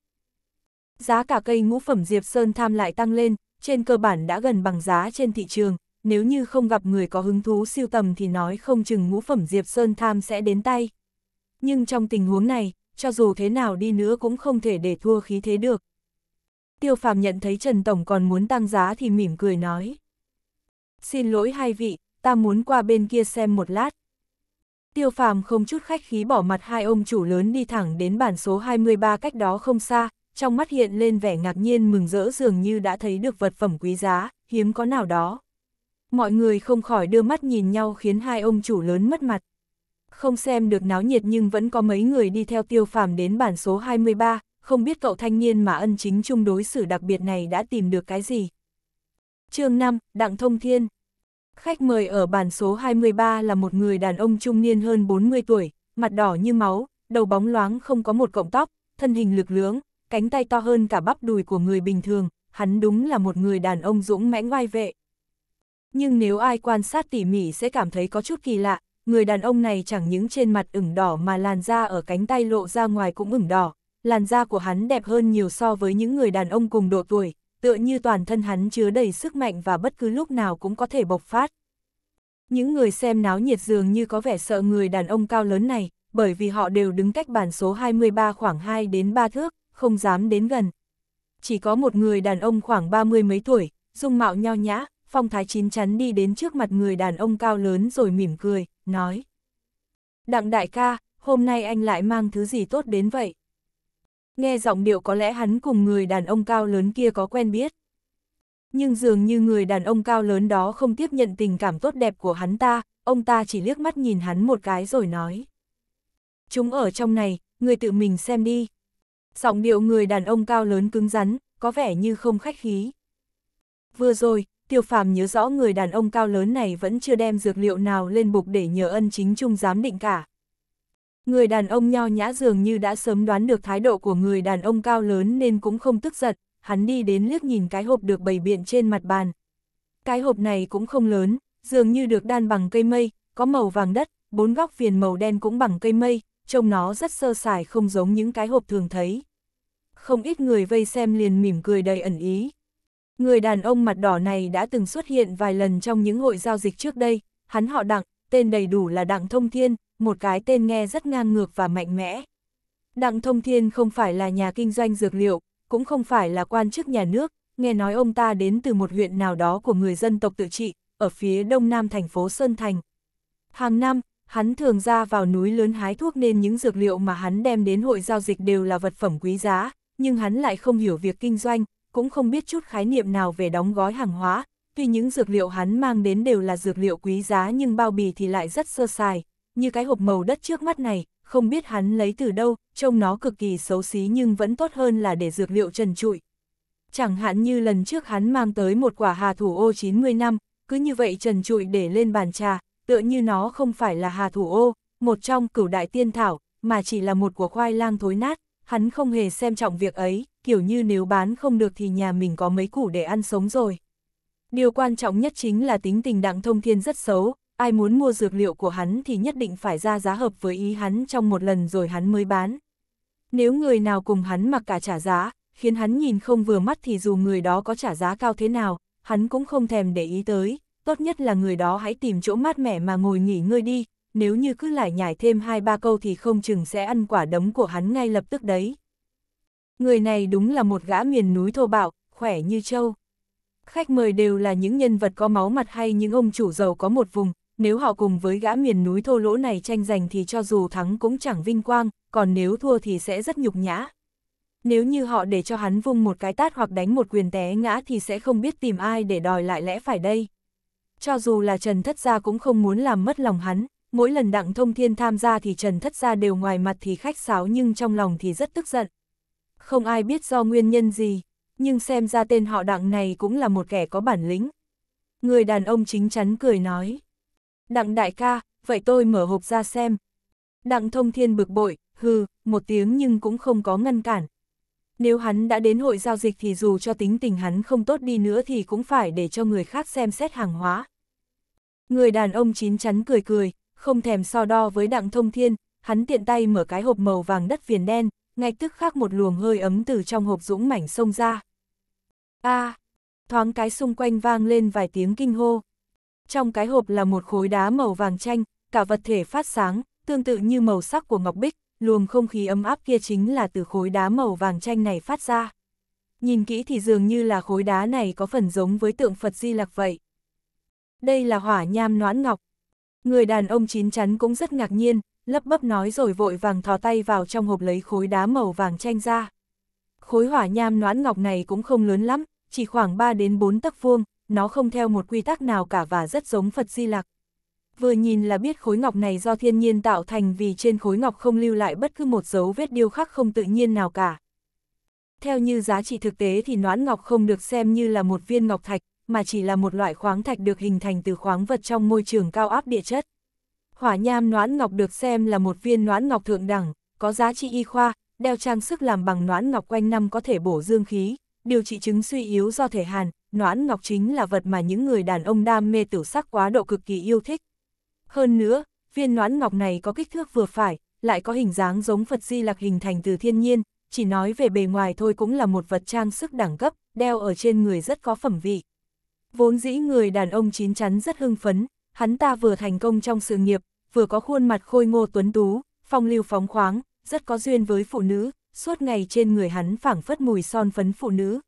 Giá cả cây ngũ phẩm Diệp Sơn Tham lại tăng lên, trên cơ bản đã gần bằng giá trên thị trường, nếu như không gặp người có hứng thú siêu tầm thì nói không chừng ngũ phẩm Diệp Sơn Tham sẽ đến tay nhưng trong tình huống này, cho dù thế nào đi nữa cũng không thể để thua khí thế được. Tiêu phàm nhận thấy Trần Tổng còn muốn tăng giá thì mỉm cười nói. Xin lỗi hai vị, ta muốn qua bên kia xem một lát. Tiêu phàm không chút khách khí bỏ mặt hai ông chủ lớn đi thẳng đến bản số 23 cách đó không xa, trong mắt hiện lên vẻ ngạc nhiên mừng rỡ dường như đã thấy được vật phẩm quý giá, hiếm có nào đó. Mọi người không khỏi đưa mắt nhìn nhau khiến hai ông chủ lớn mất mặt. Không xem được náo nhiệt nhưng vẫn có mấy người đi theo tiêu phàm đến bản số 23, không biết cậu thanh niên mà ân chính chung đối xử đặc biệt này đã tìm được cái gì. chương 5, Đặng Thông Thiên Khách mời ở bản số 23 là một người đàn ông trung niên hơn 40 tuổi, mặt đỏ như máu, đầu bóng loáng không có một cộng tóc, thân hình lực lưỡng, cánh tay to hơn cả bắp đùi của người bình thường, hắn đúng là một người đàn ông dũng mãnh oai vệ. Nhưng nếu ai quan sát tỉ mỉ sẽ cảm thấy có chút kỳ lạ, người đàn ông này chẳng những trên mặt ửng đỏ mà làn da ở cánh tay lộ ra ngoài cũng ửng đỏ, làn da của hắn đẹp hơn nhiều so với những người đàn ông cùng độ tuổi, tựa như toàn thân hắn chứa đầy sức mạnh và bất cứ lúc nào cũng có thể bộc phát. Những người xem náo nhiệt dường như có vẻ sợ người đàn ông cao lớn này, bởi vì họ đều đứng cách bàn số 23 khoảng 2 đến 3 thước, không dám đến gần. Chỉ có một người đàn ông khoảng 30 mấy tuổi, dung mạo nho nhã, phong thái chín chắn đi đến trước mặt người đàn ông cao lớn rồi mỉm cười, nói. Đặng đại ca, hôm nay anh lại mang thứ gì tốt đến vậy? Nghe giọng điệu có lẽ hắn cùng người đàn ông cao lớn kia có quen biết. Nhưng dường như người đàn ông cao lớn đó không tiếp nhận tình cảm tốt đẹp của hắn ta, ông ta chỉ liếc mắt nhìn hắn một cái rồi nói. Chúng ở trong này, người tự mình xem đi. Giọng điệu người đàn ông cao lớn cứng rắn, có vẻ như không khách khí. Vừa rồi, tiêu phàm nhớ rõ người đàn ông cao lớn này vẫn chưa đem dược liệu nào lên bục để nhờ ân chính trung giám định cả. Người đàn ông nho nhã dường như đã sớm đoán được thái độ của người đàn ông cao lớn nên cũng không tức giận, hắn đi đến liếc nhìn cái hộp được bày biện trên mặt bàn. Cái hộp này cũng không lớn, dường như được đan bằng cây mây, có màu vàng đất, bốn góc viền màu đen cũng bằng cây mây, trông nó rất sơ sài không giống những cái hộp thường thấy. Không ít người vây xem liền mỉm cười đầy ẩn ý. Người đàn ông mặt đỏ này đã từng xuất hiện vài lần trong những hội giao dịch trước đây, hắn họ Đặng, tên đầy đủ là Đặng Thông Thiên, một cái tên nghe rất ngang ngược và mạnh mẽ. Đặng Thông Thiên không phải là nhà kinh doanh dược liệu, cũng không phải là quan chức nhà nước, nghe nói ông ta đến từ một huyện nào đó của người dân tộc tự trị, ở phía đông nam thành phố Sơn Thành. Hàng năm, hắn thường ra vào núi lớn hái thuốc nên những dược liệu mà hắn đem đến hội giao dịch đều là vật phẩm quý giá, nhưng hắn lại không hiểu việc kinh doanh, cũng không biết chút khái niệm nào về đóng gói hàng hóa, tuy những dược liệu hắn mang đến đều là dược liệu quý giá nhưng bao bì thì lại rất sơ sài, như cái hộp màu đất trước mắt này, không biết hắn lấy từ đâu, trông nó cực kỳ xấu xí nhưng vẫn tốt hơn là để dược liệu trần trụi. Chẳng hạn như lần trước hắn mang tới một quả hà thủ ô 90 năm, cứ như vậy trần trụi để lên bàn trà, tựa như nó không phải là hà thủ ô, một trong cửu đại tiên thảo, mà chỉ là một của khoai lang thối nát, hắn không hề xem trọng việc ấy, kiểu như nếu bán không được thì nhà mình có mấy củ để ăn sống rồi. Điều quan trọng nhất chính là tính tình đặng thông thiên rất xấu, ai muốn mua dược liệu của hắn thì nhất định phải ra giá hợp với ý hắn trong một lần rồi hắn mới bán. Nếu người nào cùng hắn mặc cả trả giá, khiến hắn nhìn không vừa mắt thì dù người đó có trả giá cao thế nào, hắn cũng không thèm để ý tới, tốt nhất là người đó hãy tìm chỗ mát mẻ mà ngồi nghỉ ngơi đi, nếu như cứ lại nhải thêm hai ba câu thì không chừng sẽ ăn quả đấm của hắn ngay lập tức đấy. Người này đúng là một gã miền núi thô bạo, khỏe như trâu. Khách mời đều là những nhân vật có máu mặt hay những ông chủ giàu có một vùng, nếu họ cùng với gã miền núi thô lỗ này tranh giành thì cho dù thắng cũng chẳng vinh quang, còn nếu thua thì sẽ rất nhục nhã. Nếu như họ để cho hắn vung một cái tát hoặc đánh một quyền té ngã thì sẽ không biết tìm ai để đòi lại lẽ phải đây. Cho dù là Trần Thất Gia cũng không muốn làm mất lòng hắn, mỗi lần Đặng Thông Thiên tham gia thì Trần Thất Gia đều ngoài mặt thì khách sáo nhưng trong lòng thì rất tức giận. Không ai biết do nguyên nhân gì, nhưng xem ra tên họ Đặng này cũng là một kẻ có bản lĩnh. Người đàn ông chính chắn cười nói. Đặng đại ca, vậy tôi mở hộp ra xem. Đặng Thông Thiên bực bội, hừ, một tiếng nhưng cũng không có ngăn cản. Nếu hắn đã đến hội giao dịch thì dù cho tính tình hắn không tốt đi nữa thì cũng phải để cho người khác xem xét hàng hóa. Người đàn ông chín chắn cười cười, không thèm so đo với đặng thông thiên, hắn tiện tay mở cái hộp màu vàng đất viền đen, ngay tức khắc một luồng hơi ấm từ trong hộp dũng mảnh sông ra. A, à, thoáng cái xung quanh vang lên vài tiếng kinh hô. Trong cái hộp là một khối đá màu vàng chanh, cả vật thể phát sáng, tương tự như màu sắc của ngọc bích, luồng không khí ấm áp kia chính là từ khối đá màu vàng chanh này phát ra. Nhìn kỹ thì dường như là khối đá này có phần giống với tượng Phật Di Lặc vậy. Đây là hỏa nham noãn ngọc, Người đàn ông chín chắn cũng rất ngạc nhiên, lấp bấp nói rồi vội vàng thò tay vào trong hộp lấy khối đá màu vàng chanh ra. Khối hỏa nham noãn ngọc này cũng không lớn lắm, chỉ khoảng 3 đến 4 tấc vuông, nó không theo một quy tắc nào cả và rất giống Phật Di Lặc. Vừa nhìn là biết khối ngọc này do thiên nhiên tạo thành vì trên khối ngọc không lưu lại bất cứ một dấu vết điêu khắc không tự nhiên nào cả. Theo như giá trị thực tế thì noãn ngọc không được xem như là một viên ngọc thạch, mà chỉ là một loại khoáng thạch được hình thành từ khoáng vật trong môi trường cao áp địa chất. Hỏa nham noãn ngọc được xem là một viên noãn ngọc thượng đẳng, có giá trị y khoa, đeo trang sức làm bằng noãn ngọc quanh năm có thể bổ dương khí, điều trị chứng suy yếu do thể hàn, noãn ngọc chính là vật mà những người đàn ông đam mê tử sắc quá độ cực kỳ yêu thích. Hơn nữa, viên noãn ngọc này có kích thước vừa phải, lại có hình dáng giống Phật Di Lạc hình thành từ thiên nhiên, chỉ nói về bề ngoài thôi cũng là một vật trang sức đẳng cấp, đeo ở trên người rất có phẩm vị. Vốn dĩ người đàn ông chín chắn rất hưng phấn, hắn ta vừa thành công trong sự nghiệp, vừa có khuôn mặt khôi ngô tuấn tú, phong lưu phóng khoáng, rất có duyên với phụ nữ, suốt ngày trên người hắn phảng phất mùi son phấn phụ nữ.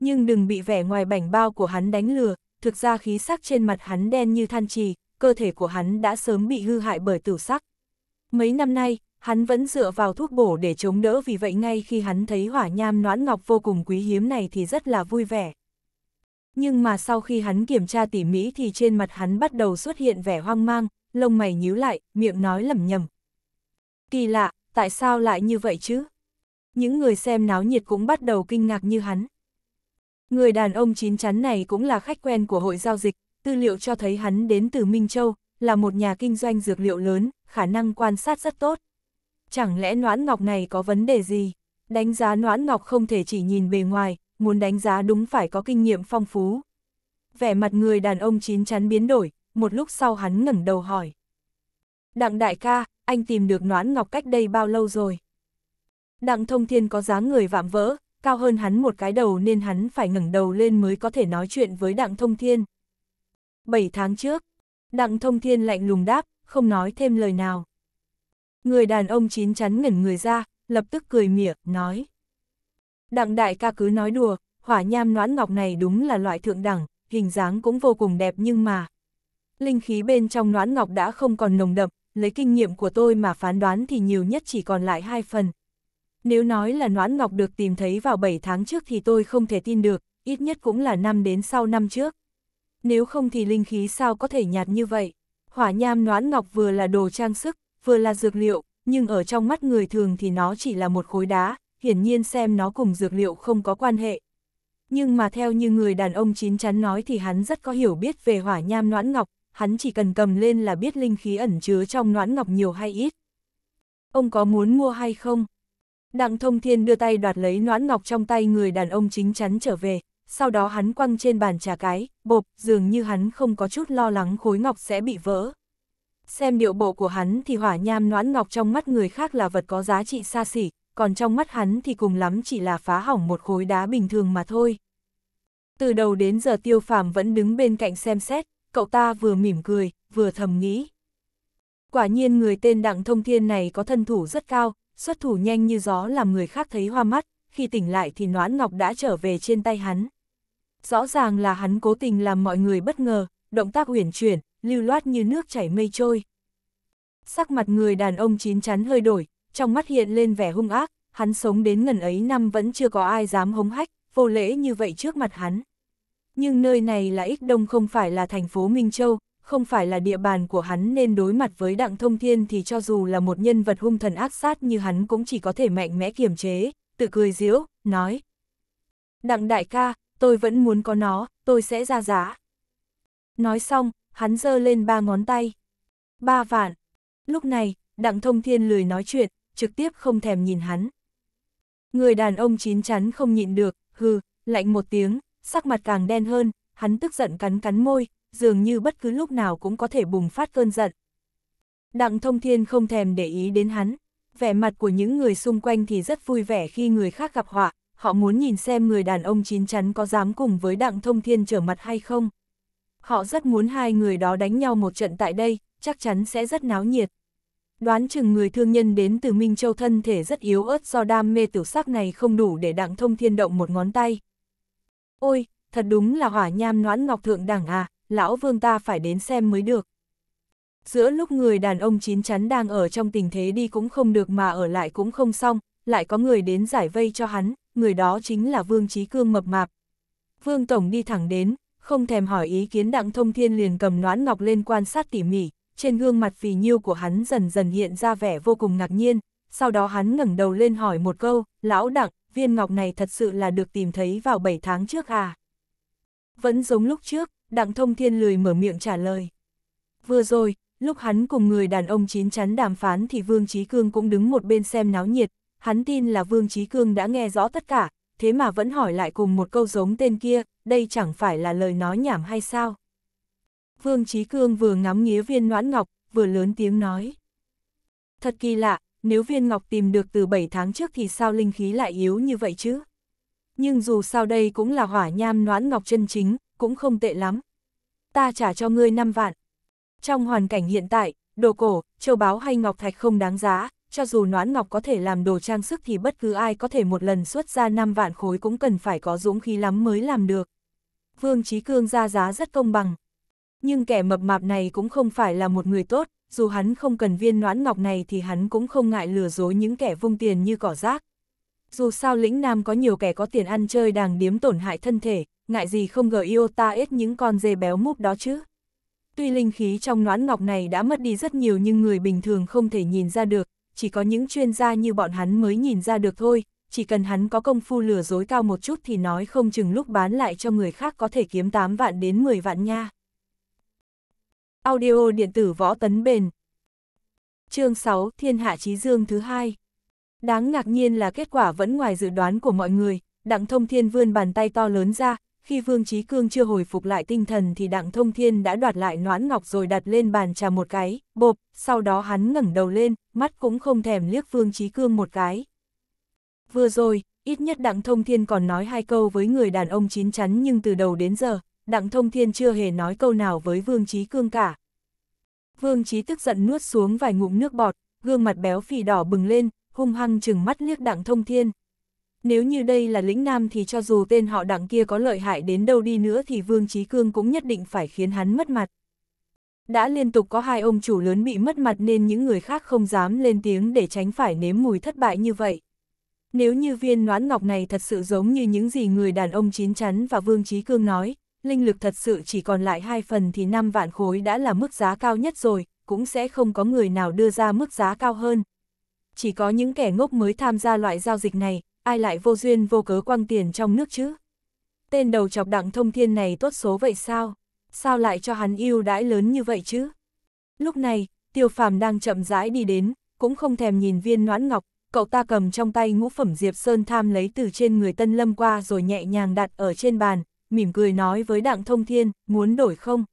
Nhưng đừng bị vẻ ngoài bảnh bao của hắn đánh lừa, thực ra khí sắc trên mặt hắn đen như than trì, cơ thể của hắn đã sớm bị hư hại bởi tử sắc. Mấy năm nay, hắn vẫn dựa vào thuốc bổ để chống đỡ vì vậy ngay khi hắn thấy hỏa nham noãn ngọc vô cùng quý hiếm này thì rất là vui vẻ nhưng mà sau khi hắn kiểm tra tỉ mỉ thì trên mặt hắn bắt đầu xuất hiện vẻ hoang mang, lông mày nhíu lại, miệng nói lầm nhầm. Kỳ lạ, tại sao lại như vậy chứ? Những người xem náo nhiệt cũng bắt đầu kinh ngạc như hắn. Người đàn ông chín chắn này cũng là khách quen của hội giao dịch, tư liệu cho thấy hắn đến từ Minh Châu, là một nhà kinh doanh dược liệu lớn, khả năng quan sát rất tốt. Chẳng lẽ Noãn Ngọc này có vấn đề gì? Đánh giá Noãn Ngọc không thể chỉ nhìn bề ngoài, muốn đánh giá đúng phải có kinh nghiệm phong phú. Vẻ mặt người đàn ông chín chắn biến đổi, một lúc sau hắn ngẩng đầu hỏi. Đặng đại ca, anh tìm được noãn ngọc cách đây bao lâu rồi? Đặng thông thiên có dáng người vạm vỡ, cao hơn hắn một cái đầu nên hắn phải ngẩng đầu lên mới có thể nói chuyện với đặng thông thiên. bảy tháng trước, đặng thông thiên lạnh lùng đáp, không nói thêm lời nào. Người đàn ông chín chắn ngẩn người ra, lập tức cười mỉa, nói. Đặng đại ca cứ nói đùa, hỏa nham noãn ngọc này đúng là loại thượng đẳng, hình dáng cũng vô cùng đẹp nhưng mà. Linh khí bên trong noãn ngọc đã không còn nồng đậm, lấy kinh nghiệm của tôi mà phán đoán thì nhiều nhất chỉ còn lại hai phần. Nếu nói là noãn ngọc được tìm thấy vào 7 tháng trước thì tôi không thể tin được, ít nhất cũng là năm đến sau năm trước. Nếu không thì linh khí sao có thể nhạt như vậy? Hỏa nham noãn ngọc vừa là đồ trang sức, vừa là dược liệu, nhưng ở trong mắt người thường thì nó chỉ là một khối đá, hiển nhiên xem nó cùng dược liệu không có quan hệ. Nhưng mà theo như người đàn ông chín chắn nói thì hắn rất có hiểu biết về hỏa nham noãn ngọc, hắn chỉ cần cầm lên là biết linh khí ẩn chứa trong noãn ngọc nhiều hay ít. Ông có muốn mua hay không? Đặng thông thiên đưa tay đoạt lấy noãn ngọc trong tay người đàn ông chính chắn trở về, sau đó hắn quăng trên bàn trà cái, bộp, dường như hắn không có chút lo lắng khối ngọc sẽ bị vỡ. Xem điệu bộ của hắn thì hỏa nham noãn ngọc trong mắt người khác là vật có giá trị xa xỉ, còn trong mắt hắn thì cùng lắm chỉ là phá hỏng một khối đá bình thường mà thôi. Từ đầu đến giờ tiêu phàm vẫn đứng bên cạnh xem xét, cậu ta vừa mỉm cười, vừa thầm nghĩ. Quả nhiên người tên Đặng Thông Thiên này có thân thủ rất cao, xuất thủ nhanh như gió làm người khác thấy hoa mắt, khi tỉnh lại thì noãn ngọc đã trở về trên tay hắn. Rõ ràng là hắn cố tình làm mọi người bất ngờ, động tác uyển chuyển, lưu loát như nước chảy mây trôi. Sắc mặt người đàn ông chín chắn hơi đổi, trong mắt hiện lên vẻ hung ác, hắn sống đến ngần ấy năm vẫn chưa có ai dám hống hách, vô lễ như vậy trước mặt hắn. Nhưng nơi này là ít đông không phải là thành phố Minh Châu, không phải là địa bàn của hắn nên đối mặt với đặng thông thiên thì cho dù là một nhân vật hung thần ác sát như hắn cũng chỉ có thể mạnh mẽ kiềm chế, tự cười diễu, nói. Đặng đại ca, tôi vẫn muốn có nó, tôi sẽ ra giá. Nói xong, hắn giơ lên ba ngón tay. Ba vạn. Lúc này, đặng thông thiên lười nói chuyện, trực tiếp không thèm nhìn hắn. Người đàn ông chín chắn không nhịn được, hừ, lạnh một tiếng, sắc mặt càng đen hơn, hắn tức giận cắn cắn môi, dường như bất cứ lúc nào cũng có thể bùng phát cơn giận. Đặng thông thiên không thèm để ý đến hắn, vẻ mặt của những người xung quanh thì rất vui vẻ khi người khác gặp họa, họ muốn nhìn xem người đàn ông chín chắn có dám cùng với đặng thông thiên trở mặt hay không. Họ rất muốn hai người đó đánh nhau một trận tại đây, chắc chắn sẽ rất náo nhiệt. Đoán chừng người thương nhân đến từ Minh Châu thân thể rất yếu ớt do đam mê tiểu sắc này không đủ để đặng thông thiên động một ngón tay. Ôi, thật đúng là hỏa nham noãn ngọc thượng đẳng à, lão vương ta phải đến xem mới được. Giữa lúc người đàn ông chín chắn đang ở trong tình thế đi cũng không được mà ở lại cũng không xong, lại có người đến giải vây cho hắn, người đó chính là Vương Trí Cương mập mạp. Vương Tổng đi thẳng đến, không thèm hỏi ý kiến đặng thông thiên liền cầm noãn ngọc lên quan sát tỉ mỉ, trên gương mặt phì nhiêu của hắn dần dần hiện ra vẻ vô cùng ngạc nhiên, sau đó hắn ngẩng đầu lên hỏi một câu, lão đặng, viên ngọc này thật sự là được tìm thấy vào 7 tháng trước à? Vẫn giống lúc trước, đặng thông thiên lười mở miệng trả lời. Vừa rồi, lúc hắn cùng người đàn ông chín chắn đàm phán thì Vương Trí Cương cũng đứng một bên xem náo nhiệt, hắn tin là Vương Trí Cương đã nghe rõ tất cả, thế mà vẫn hỏi lại cùng một câu giống tên kia, đây chẳng phải là lời nói nhảm hay sao? Vương Trí Cương vừa ngắm nghía viên noãn ngọc, vừa lớn tiếng nói. Thật kỳ lạ, nếu viên ngọc tìm được từ 7 tháng trước thì sao linh khí lại yếu như vậy chứ? Nhưng dù sao đây cũng là hỏa nham noãn ngọc chân chính, cũng không tệ lắm. Ta trả cho ngươi 5 vạn. Trong hoàn cảnh hiện tại, đồ cổ, châu báu hay ngọc thạch không đáng giá, cho dù noãn ngọc có thể làm đồ trang sức thì bất cứ ai có thể một lần xuất ra 5 vạn khối cũng cần phải có dũng khí lắm mới làm được. Vương Trí Cương ra giá rất công bằng, nhưng kẻ mập mạp này cũng không phải là một người tốt, dù hắn không cần viên noãn ngọc này thì hắn cũng không ngại lừa dối những kẻ vung tiền như cỏ rác. Dù sao lĩnh Nam có nhiều kẻ có tiền ăn chơi đàng điếm tổn hại thân thể, ngại gì không gờ yêu ta ết những con dê béo múp đó chứ. Tuy linh khí trong noãn ngọc này đã mất đi rất nhiều nhưng người bình thường không thể nhìn ra được, chỉ có những chuyên gia như bọn hắn mới nhìn ra được thôi, chỉ cần hắn có công phu lừa dối cao một chút thì nói không chừng lúc bán lại cho người khác có thể kiếm 8 vạn đến 10 vạn nha. Audio điện tử võ tấn bền. Chương 6 Thiên hạ chí dương thứ hai. Đáng ngạc nhiên là kết quả vẫn ngoài dự đoán của mọi người, Đặng Thông Thiên vươn bàn tay to lớn ra, khi Vương chí Cương chưa hồi phục lại tinh thần thì Đặng Thông Thiên đã đoạt lại noãn ngọc rồi đặt lên bàn trà một cái, bộp, sau đó hắn ngẩng đầu lên, mắt cũng không thèm liếc Vương chí Cương một cái. Vừa rồi, ít nhất Đặng Thông Thiên còn nói hai câu với người đàn ông chín chắn nhưng từ đầu đến giờ, Đặng Thông Thiên chưa hề nói câu nào với Vương Trí Cương cả. Vương Trí tức giận nuốt xuống vài ngụm nước bọt, gương mặt béo phì đỏ bừng lên, hung hăng chừng mắt liếc Đặng Thông Thiên. Nếu như đây là lĩnh nam thì cho dù tên họ đặng kia có lợi hại đến đâu đi nữa thì Vương Trí Cương cũng nhất định phải khiến hắn mất mặt. Đã liên tục có hai ông chủ lớn bị mất mặt nên những người khác không dám lên tiếng để tránh phải nếm mùi thất bại như vậy. Nếu như viên noãn ngọc này thật sự giống như những gì người đàn ông chín chắn và Vương Trí Cương nói, linh lực thật sự chỉ còn lại hai phần thì 5 vạn khối đã là mức giá cao nhất rồi, cũng sẽ không có người nào đưa ra mức giá cao hơn. Chỉ có những kẻ ngốc mới tham gia loại giao dịch này, ai lại vô duyên vô cớ quăng tiền trong nước chứ? Tên đầu chọc đặng thông thiên này tốt số vậy sao? Sao lại cho hắn yêu đãi lớn như vậy chứ? Lúc này, tiêu phàm đang chậm rãi đi đến, cũng không thèm nhìn viên noãn ngọc, cậu ta cầm trong tay ngũ phẩm Diệp Sơn Tham lấy từ trên người Tân Lâm qua rồi nhẹ nhàng đặt ở trên bàn, mỉm cười nói với đặng thông thiên, muốn đổi không?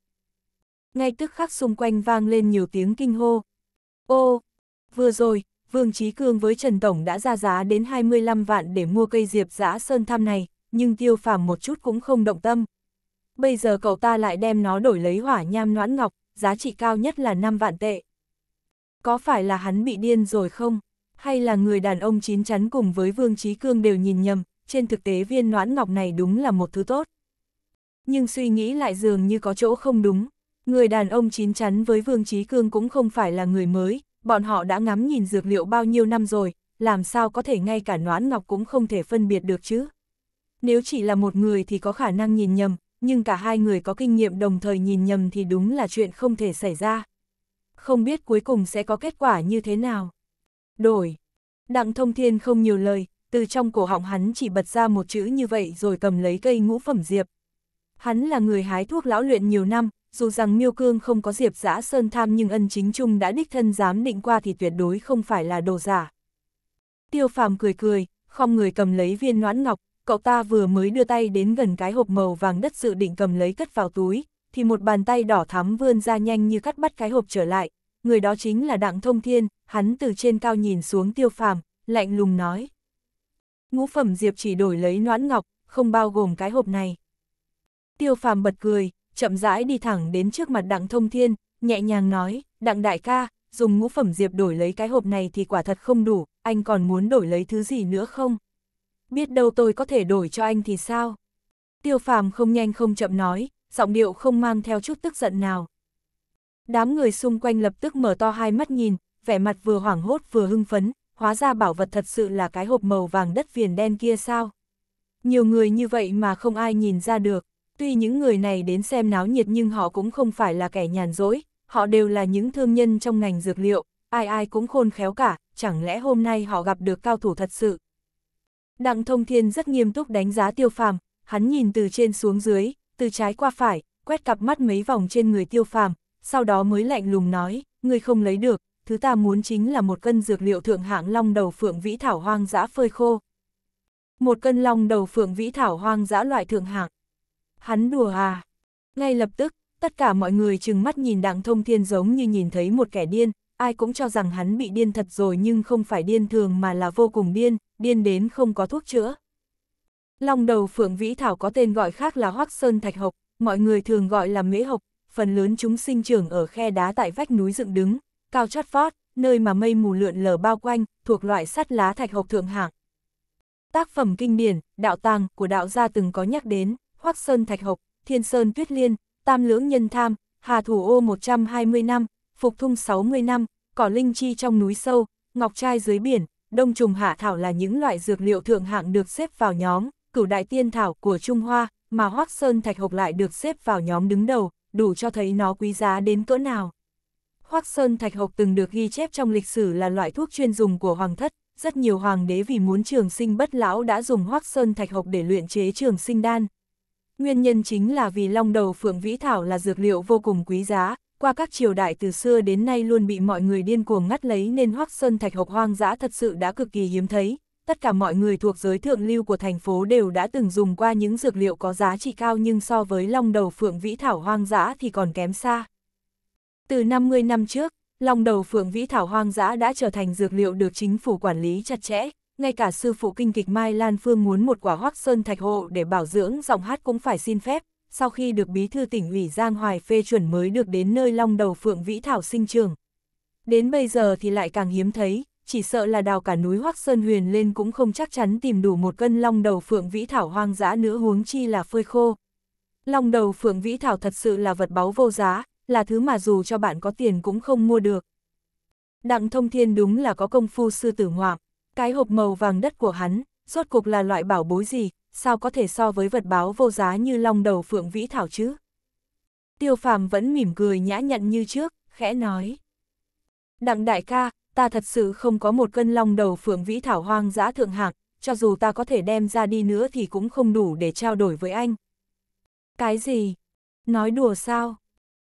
Ngay tức khắc xung quanh vang lên nhiều tiếng kinh hô. Ô, vừa rồi, Vương Trí Cương với Trần Tổng đã ra giá đến 25 vạn để mua cây diệp giã sơn thăm này, nhưng tiêu phàm một chút cũng không động tâm. Bây giờ cậu ta lại đem nó đổi lấy hỏa nham noãn ngọc, giá trị cao nhất là 5 vạn tệ. Có phải là hắn bị điên rồi không? Hay là người đàn ông chín chắn cùng với Vương Trí Cương đều nhìn nhầm, trên thực tế viên noãn ngọc này đúng là một thứ tốt. Nhưng suy nghĩ lại dường như có chỗ không đúng. Người đàn ông chín chắn với Vương Trí Cương cũng không phải là người mới, bọn họ đã ngắm nhìn dược liệu bao nhiêu năm rồi, làm sao có thể ngay cả noãn ngọc cũng không thể phân biệt được chứ. Nếu chỉ là một người thì có khả năng nhìn nhầm, nhưng cả hai người có kinh nghiệm đồng thời nhìn nhầm thì đúng là chuyện không thể xảy ra. Không biết cuối cùng sẽ có kết quả như thế nào. Đổi. Đặng thông thiên không nhiều lời, từ trong cổ họng hắn chỉ bật ra một chữ như vậy rồi cầm lấy cây ngũ phẩm diệp, Hắn là người hái thuốc lão luyện nhiều năm, dù rằng miêu cương không có diệp giã sơn tham nhưng ân chính trung đã đích thân dám định qua thì tuyệt đối không phải là đồ giả. Tiêu phàm cười cười, không người cầm lấy viên noãn ngọc, cậu ta vừa mới đưa tay đến gần cái hộp màu vàng đất dự định cầm lấy cất vào túi, thì một bàn tay đỏ thắm vươn ra nhanh như cắt bắt cái hộp trở lại, người đó chính là đặng thông thiên, hắn từ trên cao nhìn xuống tiêu phàm, lạnh lùng nói. Ngũ phẩm diệp chỉ đổi lấy noãn ngọc, không bao gồm cái hộp này tiêu phàm bật cười, chậm rãi đi thẳng đến trước mặt đặng thông thiên, nhẹ nhàng nói, đặng đại ca, dùng ngũ phẩm diệp đổi lấy cái hộp này thì quả thật không đủ, anh còn muốn đổi lấy thứ gì nữa không? Biết đâu tôi có thể đổi cho anh thì sao? Tiêu phàm không nhanh không chậm nói, giọng điệu không mang theo chút tức giận nào. Đám người xung quanh lập tức mở to hai mắt nhìn, vẻ mặt vừa hoảng hốt vừa hưng phấn, hóa ra bảo vật thật sự là cái hộp màu vàng đất viền đen kia sao? Nhiều người như vậy mà không ai nhìn ra được. Tuy những người này đến xem náo nhiệt nhưng họ cũng không phải là kẻ nhàn rỗi, họ đều là những thương nhân trong ngành dược liệu, ai ai cũng khôn khéo cả, chẳng lẽ hôm nay họ gặp được cao thủ thật sự. Đặng Thông Thiên rất nghiêm túc đánh giá tiêu phàm, hắn nhìn từ trên xuống dưới, từ trái qua phải, quét cặp mắt mấy vòng trên người tiêu phàm, sau đó mới lạnh lùng nói, người không lấy được, thứ ta muốn chính là một cân dược liệu thượng hạng long đầu phượng vĩ thảo hoang dã phơi khô. Một cân long đầu phượng vĩ thảo hoang dã loại thượng hạng, Hắn đùa à? Ngay lập tức, tất cả mọi người chừng mắt nhìn đặng thông thiên giống như nhìn thấy một kẻ điên, ai cũng cho rằng hắn bị điên thật rồi nhưng không phải điên thường mà là vô cùng điên, điên đến không có thuốc chữa. Long đầu phượng vĩ thảo có tên gọi khác là hoắc sơn thạch hộc, mọi người thường gọi là mễ hộc, phần lớn chúng sinh trưởng ở khe đá tại vách núi dựng đứng, cao chót vót, nơi mà mây mù lượn lờ bao quanh, thuộc loại sắt lá thạch hộc thượng hạng. Tác phẩm kinh điển, đạo tàng của đạo gia từng có nhắc đến. Hoắc Sơn Thạch Hộc, Thiên Sơn Tuyết Liên, Tam Lưỡng Nhân Tham, Hà Thủ Ô 120 năm, Phục Thung 60 năm, Cỏ Linh Chi trong núi sâu, Ngọc Trai dưới biển, Đông Trùng Hạ Thảo là những loại dược liệu thượng hạng được xếp vào nhóm, cửu đại tiên thảo của Trung Hoa, mà Hoắc Sơn Thạch Hộc lại được xếp vào nhóm đứng đầu, đủ cho thấy nó quý giá đến cỡ nào. Hoắc Sơn Thạch Hộc từng được ghi chép trong lịch sử là loại thuốc chuyên dùng của Hoàng Thất, rất nhiều hoàng đế vì muốn trường sinh bất lão đã dùng Hoắc Sơn Thạch Hộc để luyện chế trường sinh đan, Nguyên nhân chính là vì long đầu phượng vĩ thảo là dược liệu vô cùng quý giá, qua các triều đại từ xưa đến nay luôn bị mọi người điên cuồng ngắt lấy nên hoắc sơn thạch hộp hoang dã thật sự đã cực kỳ hiếm thấy. Tất cả mọi người thuộc giới thượng lưu của thành phố đều đã từng dùng qua những dược liệu có giá trị cao nhưng so với long đầu phượng vĩ thảo hoang dã thì còn kém xa. Từ 50 năm trước, long đầu phượng vĩ thảo hoang dã đã trở thành dược liệu được chính phủ quản lý chặt chẽ, ngay cả sư phụ kinh kịch Mai Lan Phương muốn một quả hoắc sơn thạch hộ để bảo dưỡng giọng hát cũng phải xin phép, sau khi được bí thư tỉnh ủy Giang Hoài phê chuẩn mới được đến nơi long đầu phượng vĩ thảo sinh trường. Đến bây giờ thì lại càng hiếm thấy, chỉ sợ là đào cả núi hoắc sơn huyền lên cũng không chắc chắn tìm đủ một cân long đầu phượng vĩ thảo hoang dã nữa huống chi là phơi khô. Long đầu phượng vĩ thảo thật sự là vật báu vô giá, là thứ mà dù cho bạn có tiền cũng không mua được. Đặng thông thiên đúng là có công phu sư tử ngoạm. Cái hộp màu vàng đất của hắn, rốt cục là loại bảo bối gì, sao có thể so với vật báo vô giá như long đầu phượng vĩ thảo chứ? Tiêu phàm vẫn mỉm cười nhã nhặn như trước, khẽ nói. Đặng đại ca, ta thật sự không có một cân long đầu phượng vĩ thảo hoang dã thượng hạng, cho dù ta có thể đem ra đi nữa thì cũng không đủ để trao đổi với anh. Cái gì? Nói đùa sao?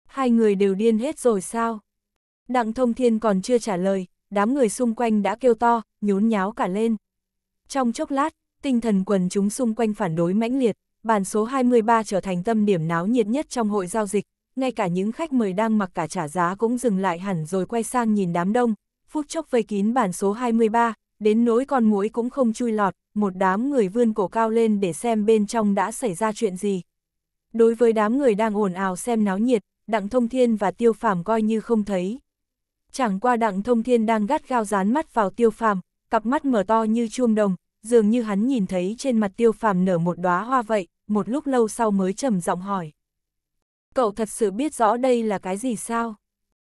Hai người đều điên hết rồi sao? Đặng thông thiên còn chưa trả lời, đám người xung quanh đã kêu to, nhốn nháo cả lên. Trong chốc lát, tinh thần quần chúng xung quanh phản đối mãnh liệt, bàn số 23 trở thành tâm điểm náo nhiệt nhất trong hội giao dịch, ngay cả những khách mời đang mặc cả trả giá cũng dừng lại hẳn rồi quay sang nhìn đám đông, phút chốc vây kín bàn số 23, đến nỗi con muỗi cũng không chui lọt, một đám người vươn cổ cao lên để xem bên trong đã xảy ra chuyện gì. Đối với đám người đang ồn ào xem náo nhiệt, Đặng Thông Thiên và Tiêu Phàm coi như không thấy chẳng qua đặng thông thiên đang gắt gao dán mắt vào tiêu phàm, cặp mắt mở to như chuông đồng, dường như hắn nhìn thấy trên mặt tiêu phàm nở một đóa hoa vậy, một lúc lâu sau mới trầm giọng hỏi. Cậu thật sự biết rõ đây là cái gì sao?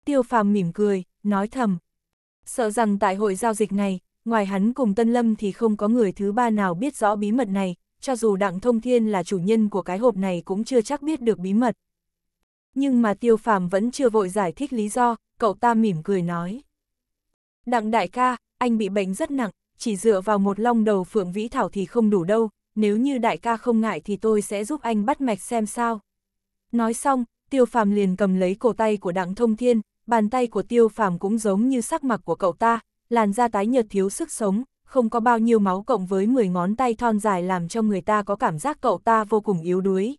Tiêu phàm mỉm cười, nói thầm. Sợ rằng tại hội giao dịch này, ngoài hắn cùng Tân Lâm thì không có người thứ ba nào biết rõ bí mật này, cho dù Đặng Thông Thiên là chủ nhân của cái hộp này cũng chưa chắc biết được bí mật. Nhưng mà Tiêu Phàm vẫn chưa vội giải thích lý do, cậu ta mỉm cười nói. Đặng đại ca, anh bị bệnh rất nặng, chỉ dựa vào một long đầu phượng vĩ thảo thì không đủ đâu, nếu như đại ca không ngại thì tôi sẽ giúp anh bắt mạch xem sao. Nói xong, tiêu phàm liền cầm lấy cổ tay của đặng thông thiên, bàn tay của tiêu phàm cũng giống như sắc mặt của cậu ta, làn da tái nhợt thiếu sức sống, không có bao nhiêu máu cộng với 10 ngón tay thon dài làm cho người ta có cảm giác cậu ta vô cùng yếu đuối.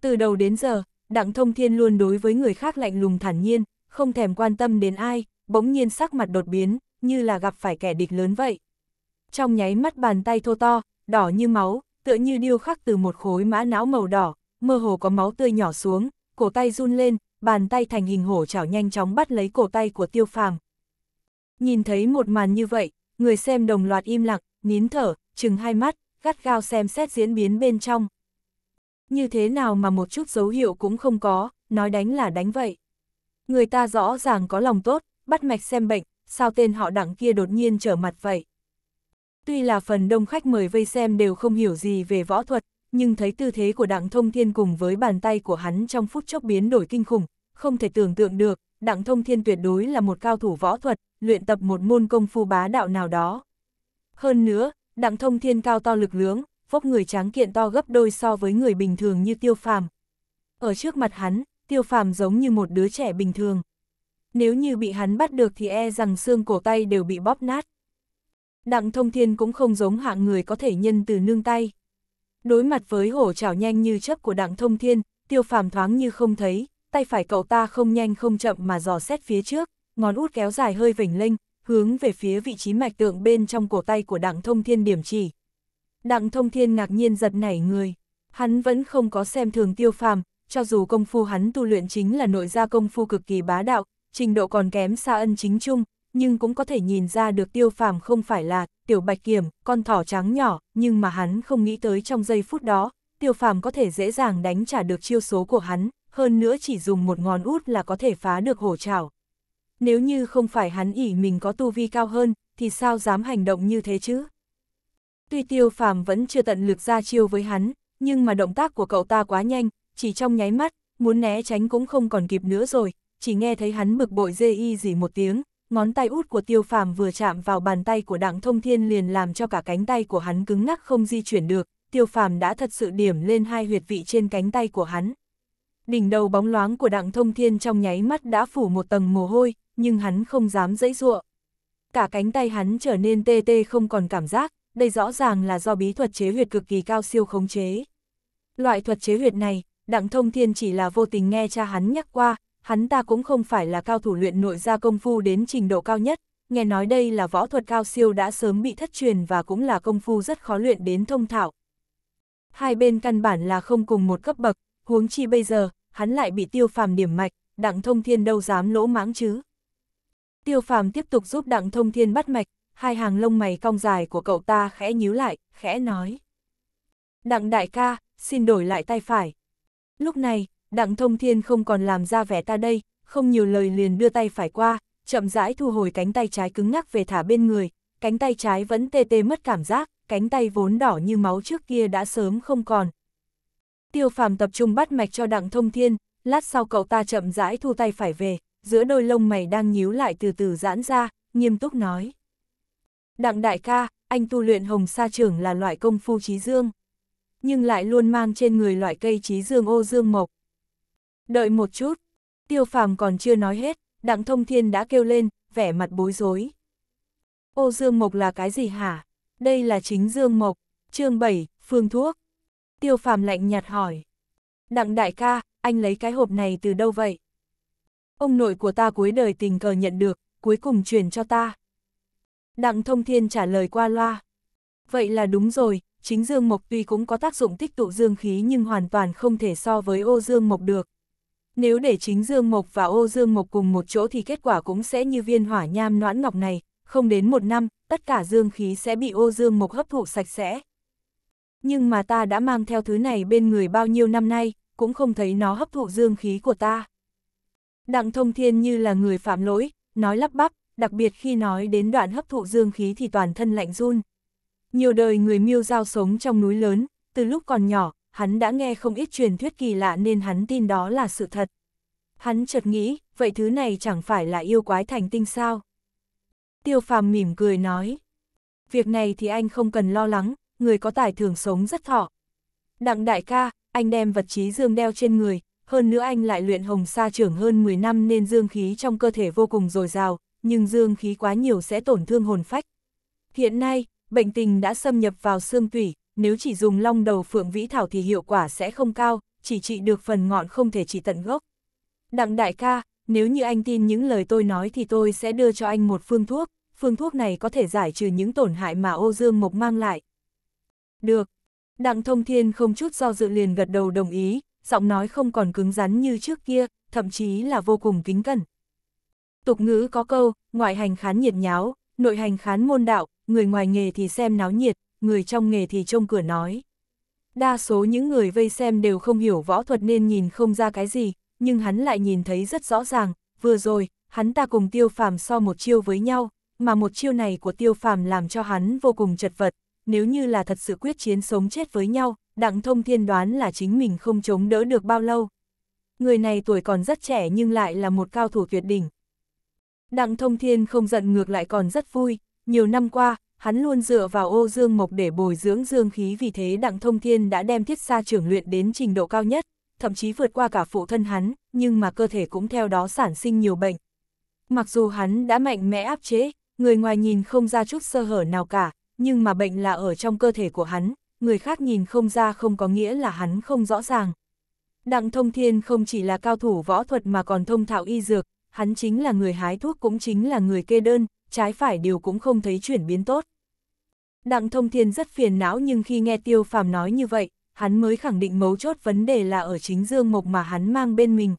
Từ đầu đến giờ, Đặng Thông Thiên luôn đối với người khác lạnh lùng thản nhiên, không thèm quan tâm đến ai, bỗng nhiên sắc mặt đột biến, như là gặp phải kẻ địch lớn vậy. Trong nháy mắt bàn tay thô to, đỏ như máu, tựa như điêu khắc từ một khối mã não màu đỏ, mơ hồ có máu tươi nhỏ xuống, cổ tay run lên, bàn tay thành hình hổ chảo nhanh chóng bắt lấy cổ tay của tiêu phàm. Nhìn thấy một màn như vậy, người xem đồng loạt im lặng, nín thở, chừng hai mắt, gắt gao xem xét diễn biến bên trong. Như thế nào mà một chút dấu hiệu cũng không có, nói đánh là đánh vậy người ta rõ ràng có lòng tốt, bắt mạch xem bệnh, sao tên họ đặng kia đột nhiên trở mặt vậy. Tuy là phần đông khách mời vây xem đều không hiểu gì về võ thuật, nhưng thấy tư thế của đặng thông thiên cùng với bàn tay của hắn trong phút chốc biến đổi kinh khủng, không thể tưởng tượng được, đặng thông thiên tuyệt đối là một cao thủ võ thuật, luyện tập một môn công phu bá đạo nào đó. Hơn nữa, đặng thông thiên cao to lực lưỡng, vóc người tráng kiện to gấp đôi so với người bình thường như tiêu phàm. Ở trước mặt hắn, tiêu phàm giống như một đứa trẻ bình thường. Nếu như bị hắn bắt được thì e rằng xương cổ tay đều bị bóp nát. Đặng thông thiên cũng không giống hạng người có thể nhân từ nương tay. Đối mặt với hổ chảo nhanh như chấp của đặng thông thiên, tiêu phàm thoáng như không thấy, tay phải cậu ta không nhanh không chậm mà dò xét phía trước, ngón út kéo dài hơi vểnh lênh, hướng về phía vị trí mạch tượng bên trong cổ tay của đặng thông thiên điểm chỉ. Đặng thông thiên ngạc nhiên giật nảy người, hắn vẫn không có xem thường tiêu phàm, cho dù công phu hắn tu luyện chính là nội gia công phu cực kỳ bá đạo, trình độ còn kém xa ân chính chung, nhưng cũng có thể nhìn ra được tiêu phàm không phải là tiểu bạch kiểm, con thỏ trắng nhỏ, nhưng mà hắn không nghĩ tới trong giây phút đó, tiêu phàm có thể dễ dàng đánh trả được chiêu số của hắn, hơn nữa chỉ dùng một ngón út là có thể phá được hổ trảo. Nếu như không phải hắn ỉ mình có tu vi cao hơn, thì sao dám hành động như thế chứ? Tuy tiêu phàm vẫn chưa tận lực ra chiêu với hắn, nhưng mà động tác của cậu ta quá nhanh, chỉ trong nháy mắt, muốn né tránh cũng không còn kịp nữa rồi, chỉ nghe thấy hắn bực bội dê y dỉ một tiếng, ngón tay út của tiêu phàm vừa chạm vào bàn tay của đặng thông thiên liền làm cho cả cánh tay của hắn cứng ngắc không di chuyển được, tiêu phàm đã thật sự điểm lên hai huyệt vị trên cánh tay của hắn. Đỉnh đầu bóng loáng của đặng thông thiên trong nháy mắt đã phủ một tầng mồ hôi, nhưng hắn không dám dãy ruộng. Cả cánh tay hắn trở nên tê tê không còn cảm giác, đây rõ ràng là do bí thuật chế huyệt cực kỳ cao siêu khống chế. Loại thuật chế huyệt này, Đặng Thông Thiên chỉ là vô tình nghe cha hắn nhắc qua, hắn ta cũng không phải là cao thủ luyện nội gia công phu đến trình độ cao nhất, nghe nói đây là võ thuật cao siêu đã sớm bị thất truyền và cũng là công phu rất khó luyện đến thông thạo. Hai bên căn bản là không cùng một cấp bậc, huống chi bây giờ, hắn lại bị tiêu phàm điểm mạch, đặng thông thiên đâu dám lỗ mãng chứ. Tiêu phàm tiếp tục giúp đặng thông thiên bắt mạch, hai hàng lông mày cong dài của cậu ta khẽ nhíu lại, khẽ nói. Đặng đại ca, xin đổi lại tay phải, Lúc này, đặng thông thiên không còn làm ra vẻ ta đây, không nhiều lời liền đưa tay phải qua, chậm rãi thu hồi cánh tay trái cứng ngắc về thả bên người, cánh tay trái vẫn tê tê mất cảm giác, cánh tay vốn đỏ như máu trước kia đã sớm không còn. Tiêu phàm tập trung bắt mạch cho đặng thông thiên, lát sau cậu ta chậm rãi thu tay phải về, giữa đôi lông mày đang nhíu lại từ từ giãn ra, nghiêm túc nói. Đặng đại ca, anh tu luyện hồng sa trưởng là loại công phu trí dương nhưng lại luôn mang trên người loại cây trí dương ô dương mộc. Đợi một chút, tiêu phàm còn chưa nói hết, đặng thông thiên đã kêu lên, vẻ mặt bối rối. Ô dương mộc là cái gì hả? Đây là chính dương mộc, chương 7, phương thuốc. Tiêu phàm lạnh nhạt hỏi. Đặng đại ca, anh lấy cái hộp này từ đâu vậy? Ông nội của ta cuối đời tình cờ nhận được, cuối cùng truyền cho ta. Đặng thông thiên trả lời qua loa. Vậy là đúng rồi, chính dương mộc tuy cũng có tác dụng tích tụ dương khí nhưng hoàn toàn không thể so với ô dương mộc được. Nếu để chính dương mộc và ô dương mộc cùng một chỗ thì kết quả cũng sẽ như viên hỏa nham noãn ngọc này, không đến một năm, tất cả dương khí sẽ bị ô dương mộc hấp thụ sạch sẽ. Nhưng mà ta đã mang theo thứ này bên người bao nhiêu năm nay, cũng không thấy nó hấp thụ dương khí của ta. Đặng thông thiên như là người phạm lỗi, nói lắp bắp, đặc biệt khi nói đến đoạn hấp thụ dương khí thì toàn thân lạnh run. Nhiều đời người miêu giao sống trong núi lớn, từ lúc còn nhỏ, hắn đã nghe không ít truyền thuyết kỳ lạ nên hắn tin đó là sự thật. Hắn chợt nghĩ, vậy thứ này chẳng phải là yêu quái thành tinh sao? Tiêu phàm mỉm cười nói. Việc này thì anh không cần lo lắng, người có tài thường sống rất thọ. Đặng đại ca, anh đem vật trí dương đeo trên người, hơn nữa anh lại luyện hồng sa trưởng hơn 10 năm nên dương khí trong cơ thể vô cùng dồi dào, nhưng dương khí quá nhiều sẽ tổn thương hồn phách. Hiện nay, bệnh tình đã xâm nhập vào xương tủy, nếu chỉ dùng long đầu phượng vĩ thảo thì hiệu quả sẽ không cao, chỉ trị được phần ngọn không thể trị tận gốc. Đặng đại ca, nếu như anh tin những lời tôi nói thì tôi sẽ đưa cho anh một phương thuốc, phương thuốc này có thể giải trừ những tổn hại mà ô dương mộc mang lại. Được. Đặng thông thiên không chút do dự liền gật đầu đồng ý, giọng nói không còn cứng rắn như trước kia, thậm chí là vô cùng kính cẩn. Tục ngữ có câu, ngoại hành khán nhiệt nháo, nội hành khán môn đạo, người ngoài nghề thì xem náo nhiệt, người trong nghề thì trông cửa nói. Đa số những người vây xem đều không hiểu võ thuật nên nhìn không ra cái gì, nhưng hắn lại nhìn thấy rất rõ ràng, vừa rồi, hắn ta cùng tiêu phàm so một chiêu với nhau, mà một chiêu này của tiêu phàm làm cho hắn vô cùng chật vật, nếu như là thật sự quyết chiến sống chết với nhau, đặng thông thiên đoán là chính mình không chống đỡ được bao lâu. Người này tuổi còn rất trẻ nhưng lại là một cao thủ tuyệt đỉnh. Đặng thông thiên không giận ngược lại còn rất vui, nhiều năm qua, hắn luôn dựa vào ô dương mộc để bồi dưỡng dương khí vì thế đặng thông thiên đã đem thiết xa trưởng luyện đến trình độ cao nhất, thậm chí vượt qua cả phụ thân hắn, nhưng mà cơ thể cũng theo đó sản sinh nhiều bệnh. Mặc dù hắn đã mạnh mẽ áp chế, người ngoài nhìn không ra chút sơ hở nào cả, nhưng mà bệnh là ở trong cơ thể của hắn, người khác nhìn không ra không có nghĩa là hắn không rõ ràng. Đặng thông thiên không chỉ là cao thủ võ thuật mà còn thông thạo y dược, hắn chính là người hái thuốc cũng chính là người kê đơn, trái phải đều cũng không thấy chuyển biến tốt. Đặng thông thiên rất phiền não nhưng khi nghe tiêu phàm nói như vậy, hắn mới khẳng định mấu chốt vấn đề là ở chính dương mộc mà hắn mang bên mình.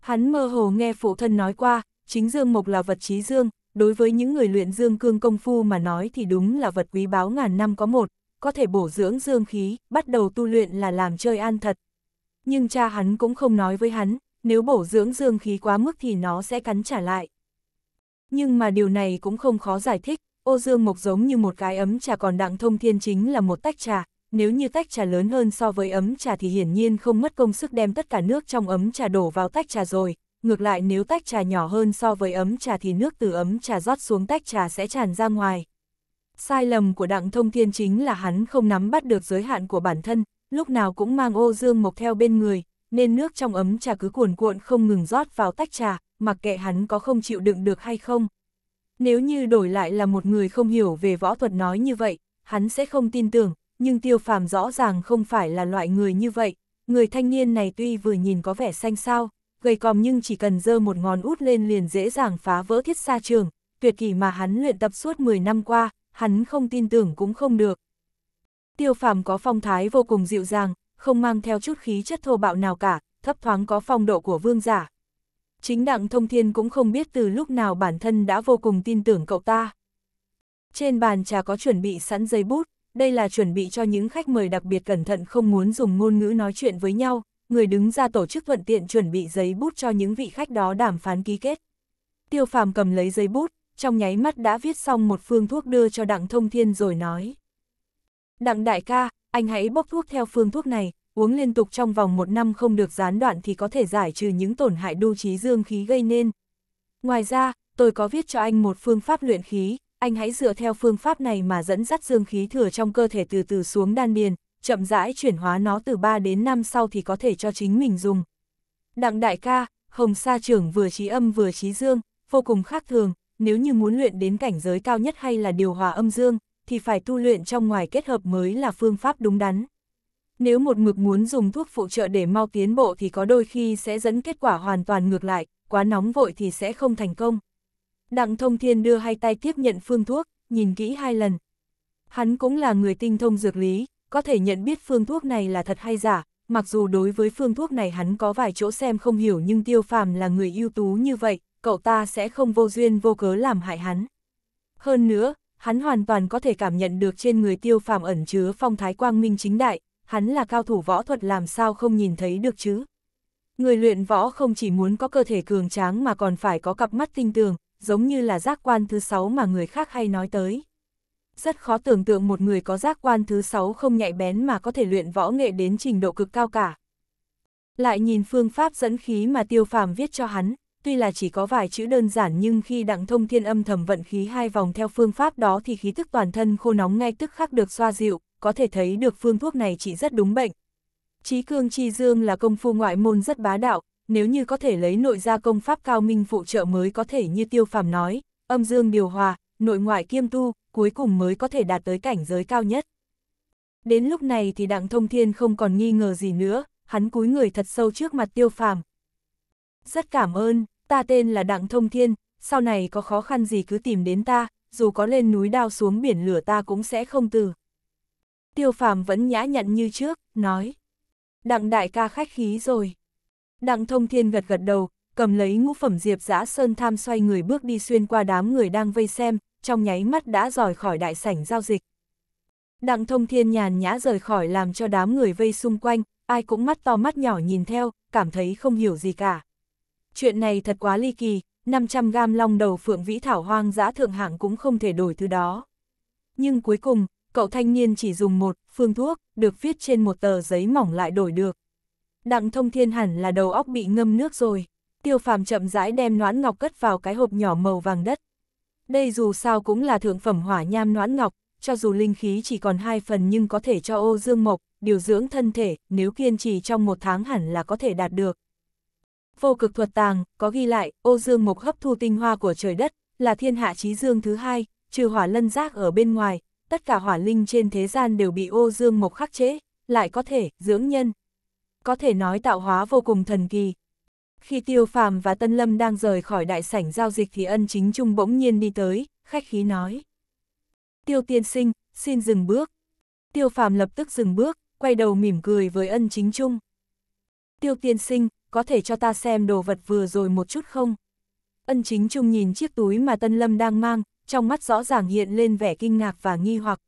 Hắn mơ hồ nghe phụ thân nói qua, chính dương mộc là vật trí dương, đối với những người luyện dương cương công phu mà nói thì đúng là vật quý báu ngàn năm có một, có thể bổ dưỡng dương khí, bắt đầu tu luyện là làm chơi an thật. Nhưng cha hắn cũng không nói với hắn, nếu bổ dưỡng dương khí quá mức thì nó sẽ cắn trả lại. Nhưng mà điều này cũng không khó giải thích, ô dương mộc giống như một cái ấm trà còn đặng thông thiên chính là một tách trà, nếu như tách trà lớn hơn so với ấm trà thì hiển nhiên không mất công sức đem tất cả nước trong ấm trà đổ vào tách trà rồi, ngược lại nếu tách trà nhỏ hơn so với ấm trà thì nước từ ấm trà rót xuống tách trà sẽ tràn ra ngoài. Sai lầm của đặng thông thiên chính là hắn không nắm bắt được giới hạn của bản thân, lúc nào cũng mang ô dương mộc theo bên người, nên nước trong ấm trà cứ cuồn cuộn không ngừng rót vào tách trà, mặc kệ hắn có không chịu đựng được hay không. Nếu như đổi lại là một người không hiểu về võ thuật nói như vậy, hắn sẽ không tin tưởng, nhưng tiêu phàm rõ ràng không phải là loại người như vậy. Người thanh niên này tuy vừa nhìn có vẻ xanh sao, gầy còm nhưng chỉ cần dơ một ngón út lên liền dễ dàng phá vỡ thiết xa trường, tuyệt kỳ mà hắn luyện tập suốt 10 năm qua, hắn không tin tưởng cũng không được. Tiêu phàm có phong thái vô cùng dịu dàng, không mang theo chút khí chất thô bạo nào cả, thấp thoáng có phong độ của vương giả, chính đặng thông thiên cũng không biết từ lúc nào bản thân đã vô cùng tin tưởng cậu ta. Trên bàn trà có chuẩn bị sẵn giấy bút, đây là chuẩn bị cho những khách mời đặc biệt cẩn thận không muốn dùng ngôn ngữ nói chuyện với nhau, người đứng ra tổ chức thuận tiện chuẩn bị giấy bút cho những vị khách đó đàm phán ký kết. Tiêu phàm cầm lấy giấy bút, trong nháy mắt đã viết xong một phương thuốc đưa cho đặng thông thiên rồi nói. Đặng đại ca, anh hãy bốc thuốc theo phương thuốc này, uống liên tục trong vòng một năm không được gián đoạn thì có thể giải trừ những tổn hại đô trí dương khí gây nên. Ngoài ra, tôi có viết cho anh một phương pháp luyện khí, anh hãy dựa theo phương pháp này mà dẫn dắt dương khí thừa trong cơ thể từ từ xuống đan điền, chậm rãi chuyển hóa nó từ 3 đến 5 sau thì có thể cho chính mình dùng. Đặng đại ca, Hồng Sa trưởng vừa trí âm vừa trí dương, vô cùng khác thường, nếu như muốn luyện đến cảnh giới cao nhất hay là điều hòa âm dương, thì phải tu luyện trong ngoài kết hợp mới là phương pháp đúng đắn. Nếu một mực muốn dùng thuốc phụ trợ để mau tiến bộ thì có đôi khi sẽ dẫn kết quả hoàn toàn ngược lại, quá nóng vội thì sẽ không thành công. Đặng Thông Thiên đưa hai tay tiếp nhận phương thuốc, nhìn kỹ hai lần. Hắn cũng là người tinh thông dược lý, có thể nhận biết phương thuốc này là thật hay giả, mặc dù đối với phương thuốc này hắn có vài chỗ xem không hiểu nhưng Tiêu Phàm là người ưu tú như vậy, cậu ta sẽ không vô duyên vô cớ làm hại hắn. Hơn nữa, hắn hoàn toàn có thể cảm nhận được trên người Tiêu Phàm ẩn chứa phong thái quang minh chính đại, hắn là cao thủ võ thuật làm sao không nhìn thấy được chứ. Người luyện võ không chỉ muốn có cơ thể cường tráng mà còn phải có cặp mắt tinh tường, giống như là giác quan thứ sáu mà người khác hay nói tới. Rất khó tưởng tượng một người có giác quan thứ sáu không nhạy bén mà có thể luyện võ nghệ đến trình độ cực cao cả. Lại nhìn phương pháp dẫn khí mà tiêu phàm viết cho hắn, tuy là chỉ có vài chữ đơn giản nhưng khi đặng thông thiên âm thầm vận khí hai vòng theo phương pháp đó thì khí thức toàn thân khô nóng ngay tức khắc được xoa dịu, có thể thấy được phương thuốc này chỉ rất đúng bệnh. Trí cương chi dương là công phu ngoại môn rất bá đạo, nếu như có thể lấy nội gia công pháp cao minh phụ trợ mới có thể như tiêu phàm nói, âm dương điều hòa, nội ngoại kiêm tu, cuối cùng mới có thể đạt tới cảnh giới cao nhất. Đến lúc này thì đặng thông thiên không còn nghi ngờ gì nữa, hắn cúi người thật sâu trước mặt tiêu phàm. Rất cảm ơn, ta tên là đặng thông thiên, sau này có khó khăn gì cứ tìm đến ta, dù có lên núi đao xuống biển lửa ta cũng sẽ không từ tiêu phàm vẫn nhã nhặn như trước, nói. Đặng đại ca khách khí rồi. Đặng thông thiên gật gật đầu, cầm lấy ngũ phẩm diệp giã sơn tham xoay người bước đi xuyên qua đám người đang vây xem, trong nháy mắt đã rời khỏi đại sảnh giao dịch. Đặng thông thiên nhàn nhã rời khỏi làm cho đám người vây xung quanh, ai cũng mắt to mắt nhỏ nhìn theo, cảm thấy không hiểu gì cả. Chuyện này thật quá ly kỳ, 500 gam long đầu phượng vĩ thảo hoang dã thượng hạng cũng không thể đổi thứ đó. Nhưng cuối cùng, cậu thanh niên chỉ dùng một phương thuốc, được viết trên một tờ giấy mỏng lại đổi được. Đặng thông thiên hẳn là đầu óc bị ngâm nước rồi. Tiêu phàm chậm rãi đem noãn ngọc cất vào cái hộp nhỏ màu vàng đất. Đây dù sao cũng là thượng phẩm hỏa nham noãn ngọc, cho dù linh khí chỉ còn hai phần nhưng có thể cho ô dương mộc, điều dưỡng thân thể, nếu kiên trì trong một tháng hẳn là có thể đạt được. Vô cực thuật tàng, có ghi lại, ô dương mộc hấp thu tinh hoa của trời đất, là thiên hạ chí dương thứ hai, trừ hỏa lân giác ở bên ngoài, tất cả hỏa linh trên thế gian đều bị ô dương mộc khắc chế, lại có thể dưỡng nhân. Có thể nói tạo hóa vô cùng thần kỳ. Khi Tiêu Phàm và Tân Lâm đang rời khỏi đại sảnh giao dịch thì ân chính trung bỗng nhiên đi tới, khách khí nói. Tiêu tiên sinh, xin dừng bước. Tiêu Phàm lập tức dừng bước, quay đầu mỉm cười với ân chính trung. Tiêu tiên sinh, có thể cho ta xem đồ vật vừa rồi một chút không? Ân chính trung nhìn chiếc túi mà Tân Lâm đang mang, trong mắt rõ ràng hiện lên vẻ kinh ngạc và nghi hoặc.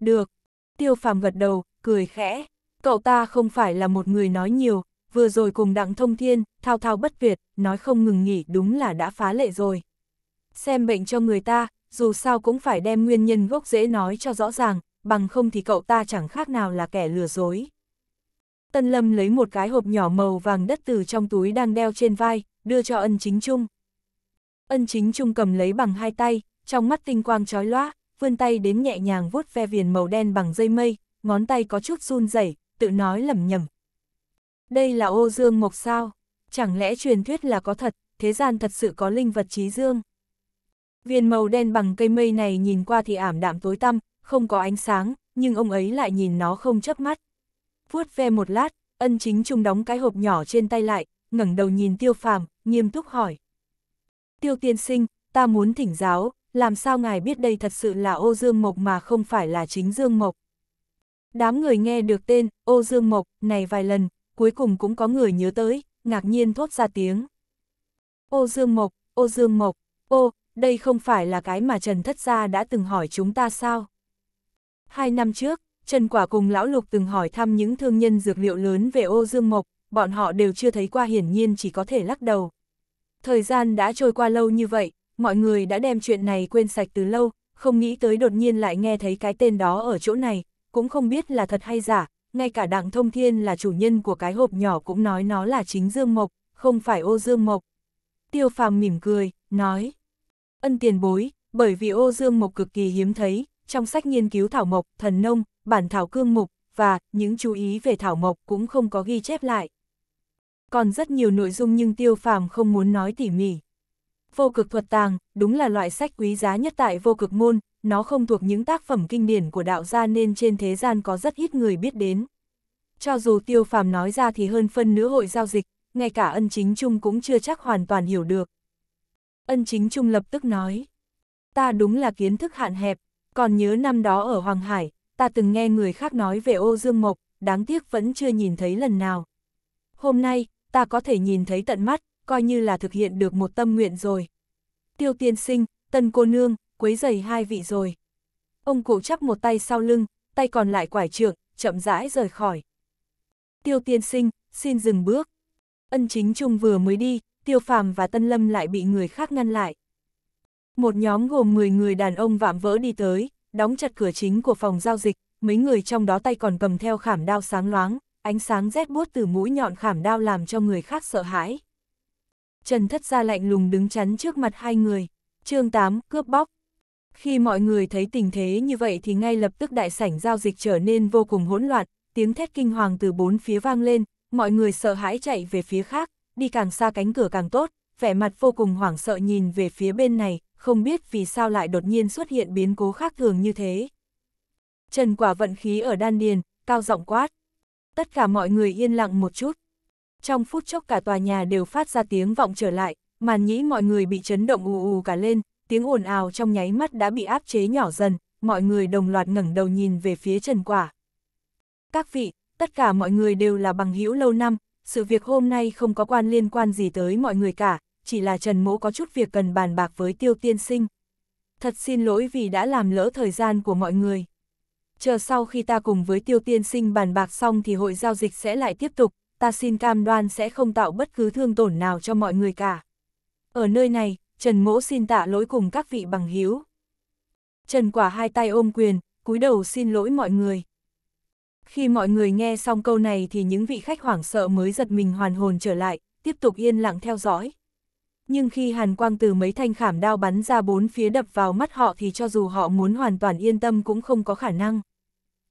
Được, tiêu phàm gật đầu, cười khẽ, cậu ta không phải là một người nói nhiều, vừa rồi cùng đặng thông thiên, thao thao bất tuyệt, nói không ngừng nghỉ đúng là đã phá lệ rồi. Xem bệnh cho người ta, dù sao cũng phải đem nguyên nhân gốc dễ nói cho rõ ràng, bằng không thì cậu ta chẳng khác nào là kẻ lừa dối. Tân Lâm lấy một cái hộp nhỏ màu vàng đất từ trong túi đang đeo trên vai, đưa cho ân chính trung. Ân chính trung cầm lấy bằng hai tay, trong mắt tinh quang chói lóa, vươn tay đến nhẹ nhàng vuốt ve viền màu đen bằng dây mây, ngón tay có chút run rẩy, tự nói lẩm nhẩm: Đây là ô dương mộc sao? Chẳng lẽ truyền thuyết là có thật, thế gian thật sự có linh vật trí dương? Viên màu đen bằng cây mây này nhìn qua thì ảm đạm tối tăm, không có ánh sáng, nhưng ông ấy lại nhìn nó không chớp mắt. Vuốt ve một lát, ân chính trung đóng cái hộp nhỏ trên tay lại, ngẩng đầu nhìn tiêu phàm, nghiêm túc hỏi tiêu tiên sinh, ta muốn thỉnh giáo, làm sao ngài biết đây thật sự là ô dương mộc mà không phải là chính dương mộc. Đám người nghe được tên, ô dương mộc, này vài lần, cuối cùng cũng có người nhớ tới, ngạc nhiên thốt ra tiếng. Ô dương mộc, ô dương mộc, ô, đây không phải là cái mà Trần Thất Gia đã từng hỏi chúng ta sao? Hai năm trước, Trần Quả cùng Lão Lục từng hỏi thăm những thương nhân dược liệu lớn về ô dương mộc, bọn họ đều chưa thấy qua hiển nhiên chỉ có thể lắc đầu. Thời gian đã trôi qua lâu như vậy, mọi người đã đem chuyện này quên sạch từ lâu, không nghĩ tới đột nhiên lại nghe thấy cái tên đó ở chỗ này, cũng không biết là thật hay giả, ngay cả đặng thông thiên là chủ nhân của cái hộp nhỏ cũng nói nó là chính Dương Mộc, không phải ô Dương Mộc. Tiêu phàm mỉm cười, nói, ân tiền bối, bởi vì ô Dương Mộc cực kỳ hiếm thấy, trong sách nghiên cứu thảo mộc, thần nông, bản thảo cương mục, và những chú ý về thảo mộc cũng không có ghi chép lại còn rất nhiều nội dung nhưng tiêu phàm không muốn nói tỉ mỉ. Vô cực thuật tàng, đúng là loại sách quý giá nhất tại vô cực môn, nó không thuộc những tác phẩm kinh điển của đạo gia nên trên thế gian có rất ít người biết đến. Cho dù tiêu phàm nói ra thì hơn phân nữ hội giao dịch, ngay cả ân chính chung cũng chưa chắc hoàn toàn hiểu được. Ân chính chung lập tức nói, ta đúng là kiến thức hạn hẹp, còn nhớ năm đó ở Hoàng Hải, ta từng nghe người khác nói về ô dương mộc, đáng tiếc vẫn chưa nhìn thấy lần nào. Hôm nay, ta có thể nhìn thấy tận mắt, coi như là thực hiện được một tâm nguyện rồi. Tiêu tiên sinh, tân cô nương, quấy giày hai vị rồi. Ông cụ chắp một tay sau lưng, tay còn lại quải trượng, chậm rãi rời khỏi. Tiêu tiên sinh, xin dừng bước. Ân chính trung vừa mới đi, tiêu phàm và tân lâm lại bị người khác ngăn lại. Một nhóm gồm 10 người đàn ông vạm vỡ đi tới, đóng chặt cửa chính của phòng giao dịch, mấy người trong đó tay còn cầm theo khảm đao sáng loáng, ánh sáng rét buốt từ mũi nhọn khảm đao làm cho người khác sợ hãi. Trần thất ra lạnh lùng đứng chắn trước mặt hai người, chương 8 cướp bóc. Khi mọi người thấy tình thế như vậy thì ngay lập tức đại sảnh giao dịch trở nên vô cùng hỗn loạn, tiếng thét kinh hoàng từ bốn phía vang lên, mọi người sợ hãi chạy về phía khác, đi càng xa cánh cửa càng tốt, vẻ mặt vô cùng hoảng sợ nhìn về phía bên này, không biết vì sao lại đột nhiên xuất hiện biến cố khác thường như thế. Trần quả vận khí ở đan điền, cao giọng quát. Tất cả mọi người yên lặng một chút. Trong phút chốc cả tòa nhà đều phát ra tiếng vọng trở lại, màn nhĩ mọi người bị chấn động ù ù cả lên, tiếng ồn ào trong nháy mắt đã bị áp chế nhỏ dần, mọi người đồng loạt ngẩng đầu nhìn về phía Trần Quả. Các vị, tất cả mọi người đều là bằng hữu lâu năm, sự việc hôm nay không có quan liên quan gì tới mọi người cả, chỉ là Trần Mỗ có chút việc cần bàn bạc với Tiêu Tiên Sinh. Thật xin lỗi vì đã làm lỡ thời gian của mọi người chờ sau khi ta cùng với tiêu tiên sinh bàn bạc xong thì hội giao dịch sẽ lại tiếp tục, ta xin cam đoan sẽ không tạo bất cứ thương tổn nào cho mọi người cả. Ở nơi này, Trần Mỗ xin tạ lỗi cùng các vị bằng hiếu. Trần Quả hai tay ôm quyền, cúi đầu xin lỗi mọi người. Khi mọi người nghe xong câu này thì những vị khách hoảng sợ mới giật mình hoàn hồn trở lại, tiếp tục yên lặng theo dõi. Nhưng khi hàn quang từ mấy thanh khảm đao bắn ra bốn phía đập vào mắt họ thì cho dù họ muốn hoàn toàn yên tâm cũng không có khả năng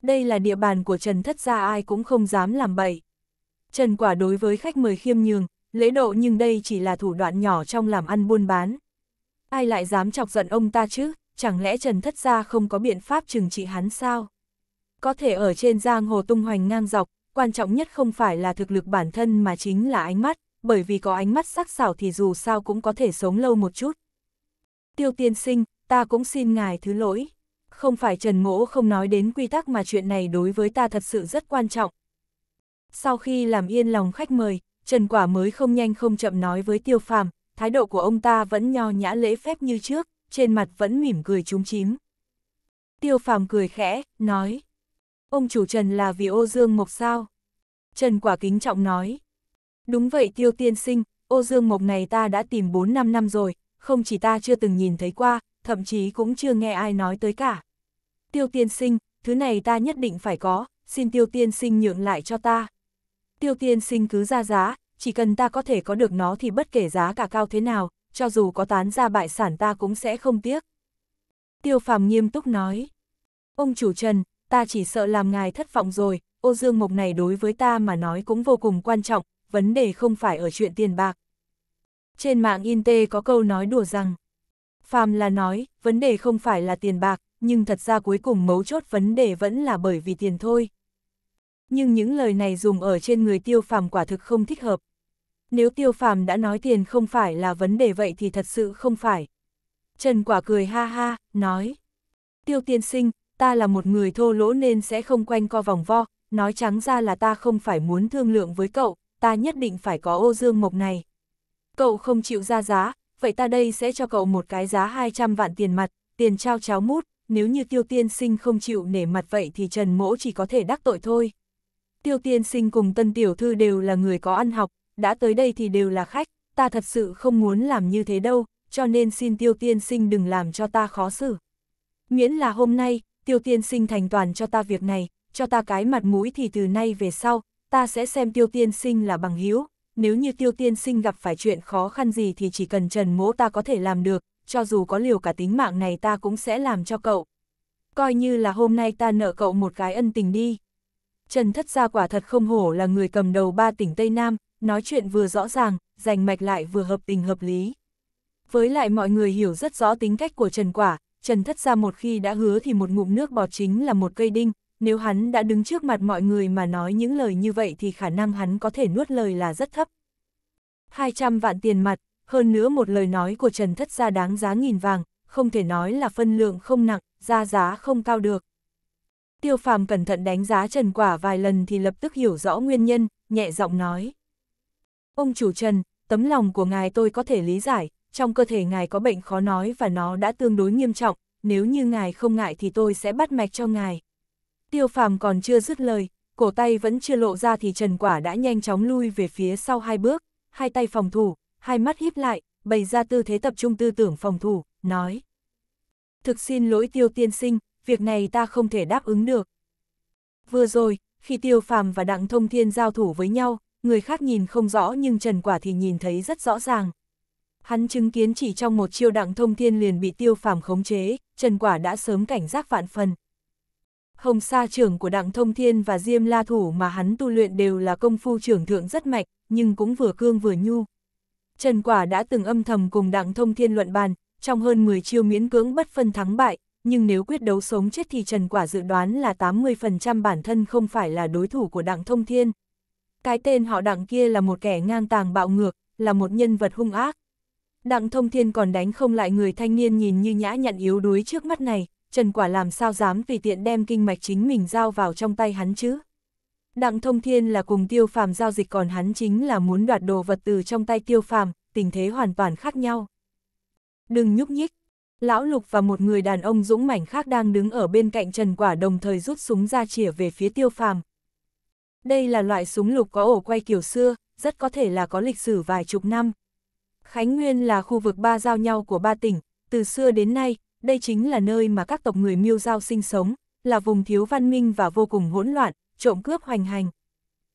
đây là địa bàn của Trần Thất gia ai cũng không dám làm bậy. Trần Quả đối với khách mời khiêm nhường, lễ độ nhưng đây chỉ là thủ đoạn nhỏ trong làm ăn buôn bán. Ai lại dám chọc giận ông ta chứ, chẳng lẽ Trần Thất gia không có biện pháp trừng trị hắn sao? Có thể ở trên giang hồ tung hoành ngang dọc, quan trọng nhất không phải là thực lực bản thân mà chính là ánh mắt, bởi vì có ánh mắt sắc sảo thì dù sao cũng có thể sống lâu một chút. Tiêu tiên sinh, ta cũng xin ngài thứ lỗi không phải Trần Mỗ không nói đến quy tắc mà chuyện này đối với ta thật sự rất quan trọng. Sau khi làm yên lòng khách mời, Trần Quả mới không nhanh không chậm nói với Tiêu Phàm, thái độ của ông ta vẫn nho nhã lễ phép như trước, trên mặt vẫn mỉm cười trúng chím. Tiêu Phàm cười khẽ, nói, ông chủ Trần là vì ô dương mộc sao? Trần Quả kính trọng nói, đúng vậy Tiêu Tiên Sinh, ô dương mộc này ta đã tìm 4-5 năm rồi, không chỉ ta chưa từng nhìn thấy qua, thậm chí cũng chưa nghe ai nói tới cả tiêu tiên sinh, thứ này ta nhất định phải có, xin tiêu tiên sinh nhượng lại cho ta. Tiêu tiên sinh cứ ra giá, chỉ cần ta có thể có được nó thì bất kể giá cả cao thế nào, cho dù có tán ra bại sản ta cũng sẽ không tiếc. Tiêu phàm nghiêm túc nói. Ông chủ Trần, ta chỉ sợ làm ngài thất vọng rồi, ô dương mộc này đối với ta mà nói cũng vô cùng quan trọng, vấn đề không phải ở chuyện tiền bạc. Trên mạng Inte có câu nói đùa rằng, phàm là nói, vấn đề không phải là tiền bạc, nhưng thật ra cuối cùng mấu chốt vấn đề vẫn là bởi vì tiền thôi. Nhưng những lời này dùng ở trên người tiêu phàm quả thực không thích hợp. Nếu tiêu phàm đã nói tiền không phải là vấn đề vậy thì thật sự không phải. Trần quả cười ha ha, nói. Tiêu tiên sinh, ta là một người thô lỗ nên sẽ không quanh co vòng vo, nói trắng ra là ta không phải muốn thương lượng với cậu, ta nhất định phải có ô dương mộc này. Cậu không chịu ra giá, vậy ta đây sẽ cho cậu một cái giá 200 vạn tiền mặt, tiền trao cháo mút, nếu như tiêu tiên sinh không chịu nể mặt vậy thì Trần Mỗ chỉ có thể đắc tội thôi. Tiêu tiên sinh cùng tân tiểu thư đều là người có ăn học, đã tới đây thì đều là khách, ta thật sự không muốn làm như thế đâu, cho nên xin tiêu tiên sinh đừng làm cho ta khó xử. Miễn là hôm nay, tiêu tiên sinh thành toàn cho ta việc này, cho ta cái mặt mũi thì từ nay về sau, ta sẽ xem tiêu tiên sinh là bằng hữu nếu như tiêu tiên sinh gặp phải chuyện khó khăn gì thì chỉ cần trần mỗ ta có thể làm được, cho dù có liều cả tính mạng này ta cũng sẽ làm cho cậu. Coi như là hôm nay ta nợ cậu một cái ân tình đi. Trần Thất Gia quả thật không hổ là người cầm đầu ba tỉnh Tây Nam, nói chuyện vừa rõ ràng, giành mạch lại vừa hợp tình hợp lý. Với lại mọi người hiểu rất rõ tính cách của Trần Quả, Trần Thất Gia một khi đã hứa thì một ngụm nước bọt chính là một cây đinh, nếu hắn đã đứng trước mặt mọi người mà nói những lời như vậy thì khả năng hắn có thể nuốt lời là rất thấp. 200 vạn tiền mặt, hơn nữa một lời nói của Trần Thất Gia đáng giá nghìn vàng, không thể nói là phân lượng không nặng, ra giá không cao được. Tiêu phàm cẩn thận đánh giá Trần Quả vài lần thì lập tức hiểu rõ nguyên nhân, nhẹ giọng nói. Ông chủ Trần, tấm lòng của ngài tôi có thể lý giải, trong cơ thể ngài có bệnh khó nói và nó đã tương đối nghiêm trọng, nếu như ngài không ngại thì tôi sẽ bắt mạch cho ngài. Tiêu phàm còn chưa dứt lời, cổ tay vẫn chưa lộ ra thì Trần Quả đã nhanh chóng lui về phía sau hai bước, hai tay phòng thủ, hai mắt híp lại, bày ra tư thế tập trung tư tưởng phòng thủ, nói. Thực xin lỗi tiêu tiên sinh, việc này ta không thể đáp ứng được. Vừa rồi, khi tiêu phàm và đặng thông thiên giao thủ với nhau, người khác nhìn không rõ nhưng Trần Quả thì nhìn thấy rất rõ ràng. Hắn chứng kiến chỉ trong một chiêu đặng thông thiên liền bị tiêu phàm khống chế, Trần Quả đã sớm cảnh giác vạn phần. Hồng sa trưởng của đặng thông thiên và diêm la thủ mà hắn tu luyện đều là công phu trưởng thượng rất mạnh, nhưng cũng vừa cương vừa nhu. Trần Quả đã từng âm thầm cùng Đặng Thông Thiên luận bàn, trong hơn 10 chiêu miễn cưỡng bất phân thắng bại, nhưng nếu quyết đấu sống chết thì Trần Quả dự đoán là 80% bản thân không phải là đối thủ của Đặng Thông Thiên. Cái tên họ Đặng kia là một kẻ ngang tàng bạo ngược, là một nhân vật hung ác. Đặng Thông Thiên còn đánh không lại người thanh niên nhìn như nhã nhặn yếu đuối trước mắt này, Trần Quả làm sao dám vì tiện đem kinh mạch chính mình giao vào trong tay hắn chứ? Đặng Thông Thiên là cùng Tiêu Phàm giao dịch còn hắn chính là muốn đoạt đồ vật từ trong tay Tiêu Phàm, tình thế hoàn toàn khác nhau. Đừng nhúc nhích. Lão Lục và một người đàn ông dũng mảnh khác đang đứng ở bên cạnh Trần Quả đồng thời rút súng ra chĩa về phía Tiêu Phàm. Đây là loại súng lục có ổ quay kiểu xưa, rất có thể là có lịch sử vài chục năm. Khánh Nguyên là khu vực ba giao nhau của ba tỉnh, từ xưa đến nay, đây chính là nơi mà các tộc người miêu giao sinh sống, là vùng thiếu văn minh và vô cùng hỗn loạn, trộm cướp hoành hành.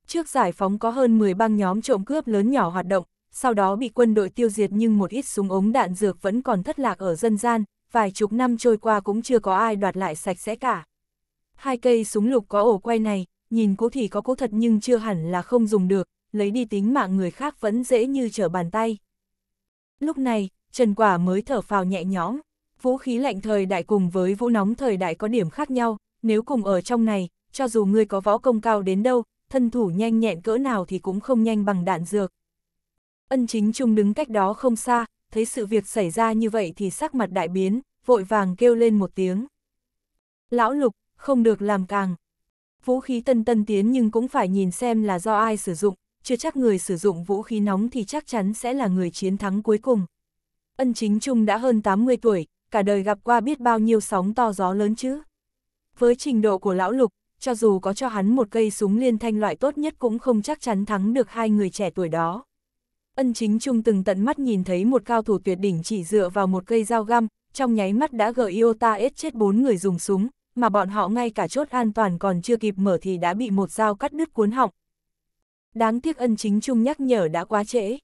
Trước giải phóng có hơn 10 băng nhóm trộm cướp lớn nhỏ hoạt động, sau đó bị quân đội tiêu diệt nhưng một ít súng ống đạn dược vẫn còn thất lạc ở dân gian, vài chục năm trôi qua cũng chưa có ai đoạt lại sạch sẽ cả. Hai cây súng lục có ổ quay này, nhìn cũ thì có cố thật nhưng chưa hẳn là không dùng được, lấy đi tính mạng người khác vẫn dễ như trở bàn tay. Lúc này, Trần Quả mới thở phào nhẹ nhõm, vũ khí lạnh thời đại cùng với vũ nóng thời đại có điểm khác nhau, nếu cùng ở trong này, cho dù ngươi có võ công cao đến đâu, thân thủ nhanh nhẹn cỡ nào thì cũng không nhanh bằng đạn dược. Ân chính trung đứng cách đó không xa, thấy sự việc xảy ra như vậy thì sắc mặt đại biến, vội vàng kêu lên một tiếng. Lão lục, không được làm càng. Vũ khí tân tân tiến nhưng cũng phải nhìn xem là do ai sử dụng, chưa chắc người sử dụng vũ khí nóng thì chắc chắn sẽ là người chiến thắng cuối cùng. Ân chính trung đã hơn 80 tuổi, cả đời gặp qua biết bao nhiêu sóng to gió lớn chứ. Với trình độ của lão lục, cho dù có cho hắn một cây súng liên thanh loại tốt nhất cũng không chắc chắn thắng được hai người trẻ tuổi đó. Ân chính trung từng tận mắt nhìn thấy một cao thủ tuyệt đỉnh chỉ dựa vào một cây dao găm, trong nháy mắt đã gợi Iota ết chết bốn người dùng súng, mà bọn họ ngay cả chốt an toàn còn chưa kịp mở thì đã bị một dao cắt đứt cuốn họng. Đáng tiếc ân chính trung nhắc nhở đã quá trễ.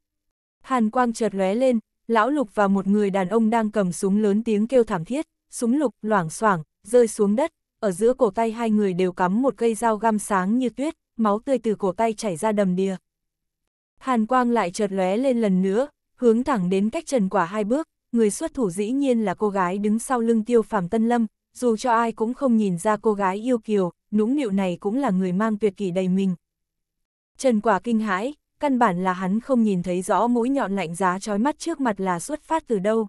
Hàn quang chợt lóe lên, lão lục và một người đàn ông đang cầm súng lớn tiếng kêu thảm thiết, súng lục loảng xoảng rơi xuống đất ở giữa cổ tay hai người đều cắm một cây dao găm sáng như tuyết, máu tươi từ cổ tay chảy ra đầm đìa. Hàn quang lại chợt lóe lên lần nữa, hướng thẳng đến cách trần quả hai bước, người xuất thủ dĩ nhiên là cô gái đứng sau lưng tiêu phàm tân lâm, dù cho ai cũng không nhìn ra cô gái yêu kiều, nũng nịu này cũng là người mang tuyệt kỷ đầy mình. Trần quả kinh hãi, căn bản là hắn không nhìn thấy rõ mũi nhọn lạnh giá trói mắt trước mặt là xuất phát từ đâu.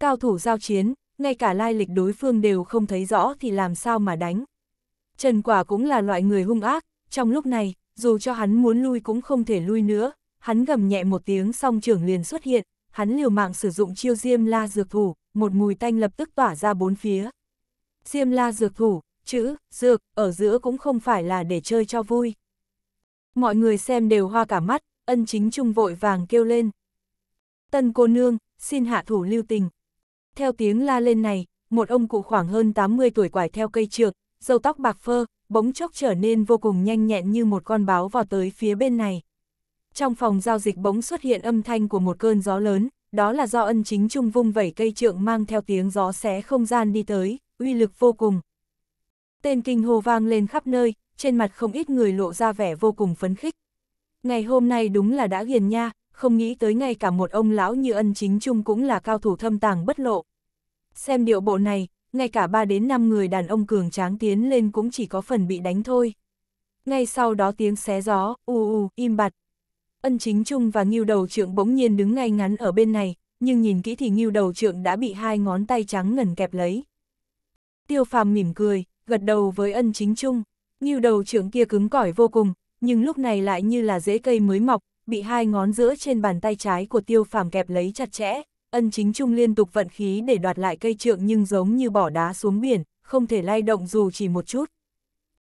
Cao thủ giao chiến, ngay cả lai lịch đối phương đều không thấy rõ thì làm sao mà đánh. Trần Quả cũng là loại người hung ác, trong lúc này, dù cho hắn muốn lui cũng không thể lui nữa, hắn gầm nhẹ một tiếng song trưởng liền xuất hiện, hắn liều mạng sử dụng chiêu diêm la dược thủ, một mùi tanh lập tức tỏa ra bốn phía. Diêm la dược thủ, chữ, dược, ở giữa cũng không phải là để chơi cho vui. Mọi người xem đều hoa cả mắt, ân chính trung vội vàng kêu lên. Tân cô nương, xin hạ thủ lưu tình, theo tiếng la lên này, một ông cụ khoảng hơn 80 tuổi quải theo cây trượt, dâu tóc bạc phơ, bỗng chốc trở nên vô cùng nhanh nhẹn như một con báo vào tới phía bên này. Trong phòng giao dịch bỗng xuất hiện âm thanh của một cơn gió lớn, đó là do ân chính trung vung vẩy cây trượng mang theo tiếng gió xé không gian đi tới, uy lực vô cùng. Tên kinh hô vang lên khắp nơi, trên mặt không ít người lộ ra vẻ vô cùng phấn khích. Ngày hôm nay đúng là đã ghiền nha, không nghĩ tới ngay cả một ông lão như ân chính trung cũng là cao thủ thâm tàng bất lộ. Xem điệu bộ này, ngay cả ba đến năm người đàn ông cường tráng tiến lên cũng chỉ có phần bị đánh thôi. Ngay sau đó tiếng xé gió, u u, im bặt. Ân chính trung và nghiêu đầu trượng bỗng nhiên đứng ngay ngắn ở bên này, nhưng nhìn kỹ thì nghiêu đầu trượng đã bị hai ngón tay trắng ngẩn kẹp lấy. Tiêu phàm mỉm cười, gật đầu với ân chính trung. Nghiêu đầu trượng kia cứng cỏi vô cùng, nhưng lúc này lại như là rễ cây mới mọc, bị hai ngón giữa trên bàn tay trái của tiêu phàm kẹp lấy chặt chẽ. Ân chính trung liên tục vận khí để đoạt lại cây trượng nhưng giống như bỏ đá xuống biển, không thể lay động dù chỉ một chút.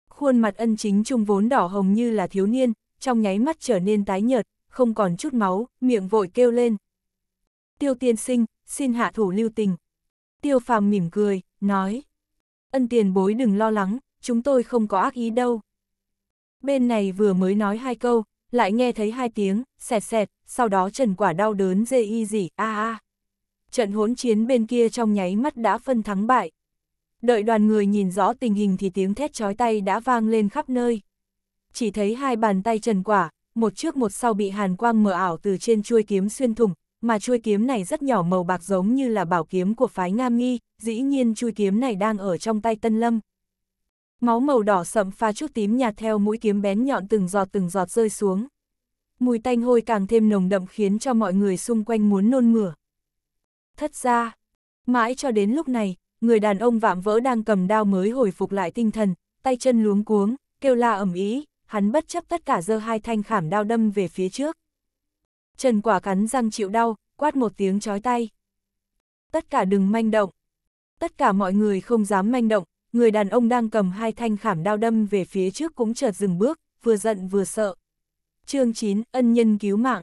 Khuôn mặt ân chính trung vốn đỏ hồng như là thiếu niên, trong nháy mắt trở nên tái nhợt, không còn chút máu, miệng vội kêu lên. Tiêu tiên sinh, xin hạ thủ lưu tình. Tiêu phàm mỉm cười, nói. Ân tiền bối đừng lo lắng, chúng tôi không có ác ý đâu. Bên này vừa mới nói hai câu, lại nghe thấy hai tiếng, xẹt xẹt, sau đó trần quả đau đớn dê y gì, a a. Trận hỗn chiến bên kia trong nháy mắt đã phân thắng bại. Đợi đoàn người nhìn rõ tình hình thì tiếng thét chói tay đã vang lên khắp nơi. Chỉ thấy hai bàn tay trần quả, một trước một sau bị hàn quang mờ ảo từ trên chuôi kiếm xuyên thủng, mà chuôi kiếm này rất nhỏ màu bạc giống như là bảo kiếm của phái Nga nghi dĩ nhiên chuôi kiếm này đang ở trong tay Tân Lâm. Máu màu đỏ sậm pha chút tím nhạt theo mũi kiếm bén nhọn từng giọt từng giọt rơi xuống. Mùi tanh hôi càng thêm nồng đậm khiến cho mọi người xung quanh muốn nôn mửa. Thất ra, mãi cho đến lúc này, người đàn ông vạm vỡ đang cầm đao mới hồi phục lại tinh thần, tay chân luống cuống, kêu la ầm ý. hắn bất chấp tất cả giơ hai thanh khảm đao đâm về phía trước. Trần quả cắn răng chịu đau, quát một tiếng chói tay. Tất cả đừng manh động. Tất cả mọi người không dám manh động, người đàn ông đang cầm hai thanh khảm đao đâm về phía trước cũng chợt dừng bước, vừa giận vừa sợ. chương 9, ân nhân cứu mạng.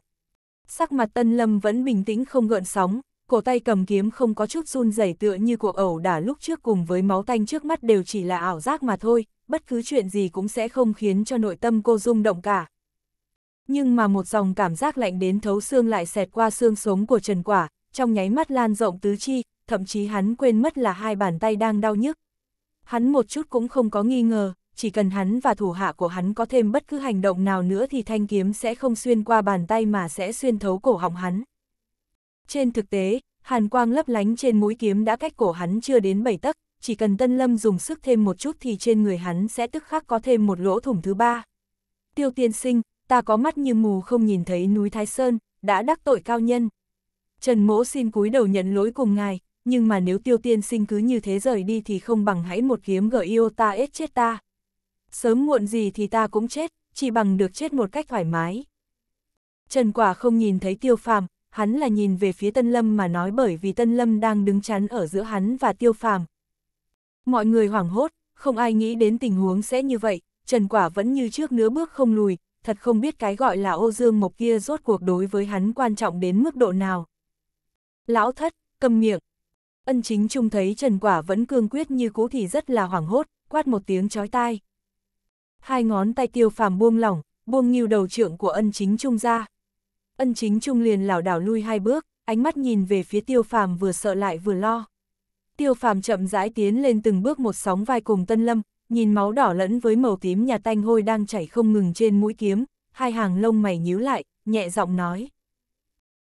Sắc mặt Tân Lâm vẫn bình tĩnh không gợn sóng, cổ tay cầm kiếm không có chút run rẩy tựa như cuộc ẩu đả lúc trước cùng với máu tanh trước mắt đều chỉ là ảo giác mà thôi, bất cứ chuyện gì cũng sẽ không khiến cho nội tâm cô rung động cả. Nhưng mà một dòng cảm giác lạnh đến thấu xương lại xẹt qua xương sống của Trần Quả, trong nháy mắt lan rộng tứ chi, thậm chí hắn quên mất là hai bàn tay đang đau nhức hắn một chút cũng không có nghi ngờ, chỉ cần hắn và thủ hạ của hắn có thêm bất cứ hành động nào nữa thì thanh kiếm sẽ không xuyên qua bàn tay mà sẽ xuyên thấu cổ họng hắn. Trên thực tế, hàn quang lấp lánh trên mũi kiếm đã cách cổ hắn chưa đến 7 tấc, chỉ cần Tân Lâm dùng sức thêm một chút thì trên người hắn sẽ tức khắc có thêm một lỗ thủng thứ ba. Tiêu tiên sinh, ta có mắt như mù không nhìn thấy núi Thái Sơn, đã đắc tội cao nhân. Trần Mỗ xin cúi đầu nhận lỗi cùng ngài, nhưng mà nếu tiêu tiên sinh cứ như thế rời đi thì không bằng hãy một kiếm gợi yêu ta ết chết ta. Sớm muộn gì thì ta cũng chết, chỉ bằng được chết một cách thoải mái. Trần Quả không nhìn thấy tiêu phàm, hắn là nhìn về phía Tân Lâm mà nói bởi vì Tân Lâm đang đứng chắn ở giữa hắn và tiêu phàm. Mọi người hoảng hốt, không ai nghĩ đến tình huống sẽ như vậy, Trần Quả vẫn như trước nửa bước không lùi, thật không biết cái gọi là ô dương mộc kia rốt cuộc đối với hắn quan trọng đến mức độ nào. Lão thất, cầm miệng, Ân chính trung thấy Trần Quả vẫn cương quyết như cũ thì rất là hoảng hốt, quát một tiếng chói tai. Hai ngón tay tiêu phàm buông lỏng, buông nhiều đầu trượng của ân chính trung ra. Ân chính trung liền lảo đảo lui hai bước, ánh mắt nhìn về phía tiêu phàm vừa sợ lại vừa lo. Tiêu phàm chậm rãi tiến lên từng bước một sóng vai cùng tân lâm, nhìn máu đỏ lẫn với màu tím nhà tanh hôi đang chảy không ngừng trên mũi kiếm, hai hàng lông mày nhíu lại, nhẹ giọng nói.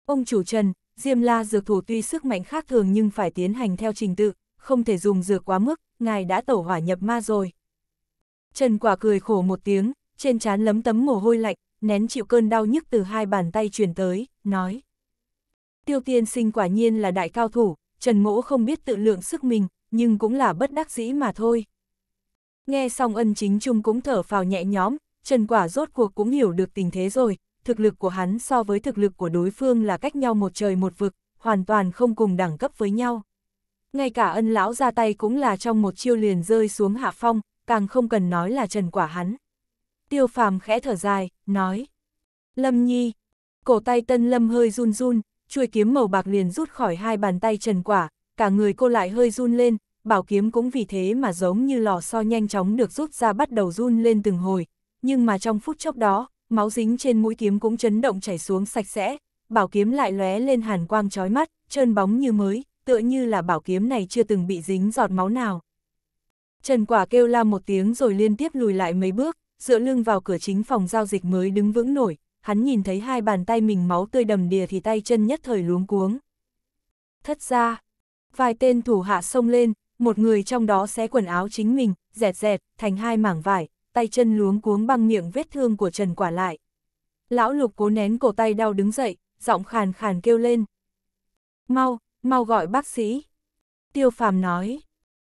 Ông chủ Trần, Diêm la dược thủ tuy sức mạnh khác thường nhưng phải tiến hành theo trình tự, không thể dùng dược quá mức, ngài đã tẩu hỏa nhập ma rồi. Trần quả cười khổ một tiếng, trên trán lấm tấm mồ hôi lạnh, nén chịu cơn đau nhức từ hai bàn tay truyền tới, nói. Tiêu tiên sinh quả nhiên là đại cao thủ, Trần Mỗ không biết tự lượng sức mình, nhưng cũng là bất đắc dĩ mà thôi. Nghe xong ân chính trung cũng thở phào nhẹ nhõm, Trần Quả rốt cuộc cũng hiểu được tình thế rồi, thực lực của hắn so với thực lực của đối phương là cách nhau một trời một vực, hoàn toàn không cùng đẳng cấp với nhau. Ngay cả ân lão ra tay cũng là trong một chiêu liền rơi xuống hạ phong, càng không cần nói là trần quả hắn. Tiêu phàm khẽ thở dài, nói. Lâm nhi, cổ tay tân lâm hơi run run, chuôi kiếm màu bạc liền rút khỏi hai bàn tay trần quả, cả người cô lại hơi run lên, bảo kiếm cũng vì thế mà giống như lò xo nhanh chóng được rút ra bắt đầu run lên từng hồi, nhưng mà trong phút chốc đó, máu dính trên mũi kiếm cũng chấn động chảy xuống sạch sẽ, bảo kiếm lại lóe lên hàn quang chói mắt, trơn bóng như mới, tựa như là bảo kiếm này chưa từng bị dính giọt máu nào. Trần Quả kêu la một tiếng rồi liên tiếp lùi lại mấy bước, dựa lưng vào cửa chính phòng giao dịch mới đứng vững nổi, hắn nhìn thấy hai bàn tay mình máu tươi đầm đìa thì tay chân nhất thời luống cuống. Thất ra, vài tên thủ hạ xông lên, một người trong đó xé quần áo chính mình, dẹt dẹt, thành hai mảng vải, tay chân luống cuống băng miệng vết thương của Trần Quả lại. Lão Lục cố nén cổ tay đau đứng dậy, giọng khàn khàn kêu lên. Mau, mau gọi bác sĩ. Tiêu Phàm nói,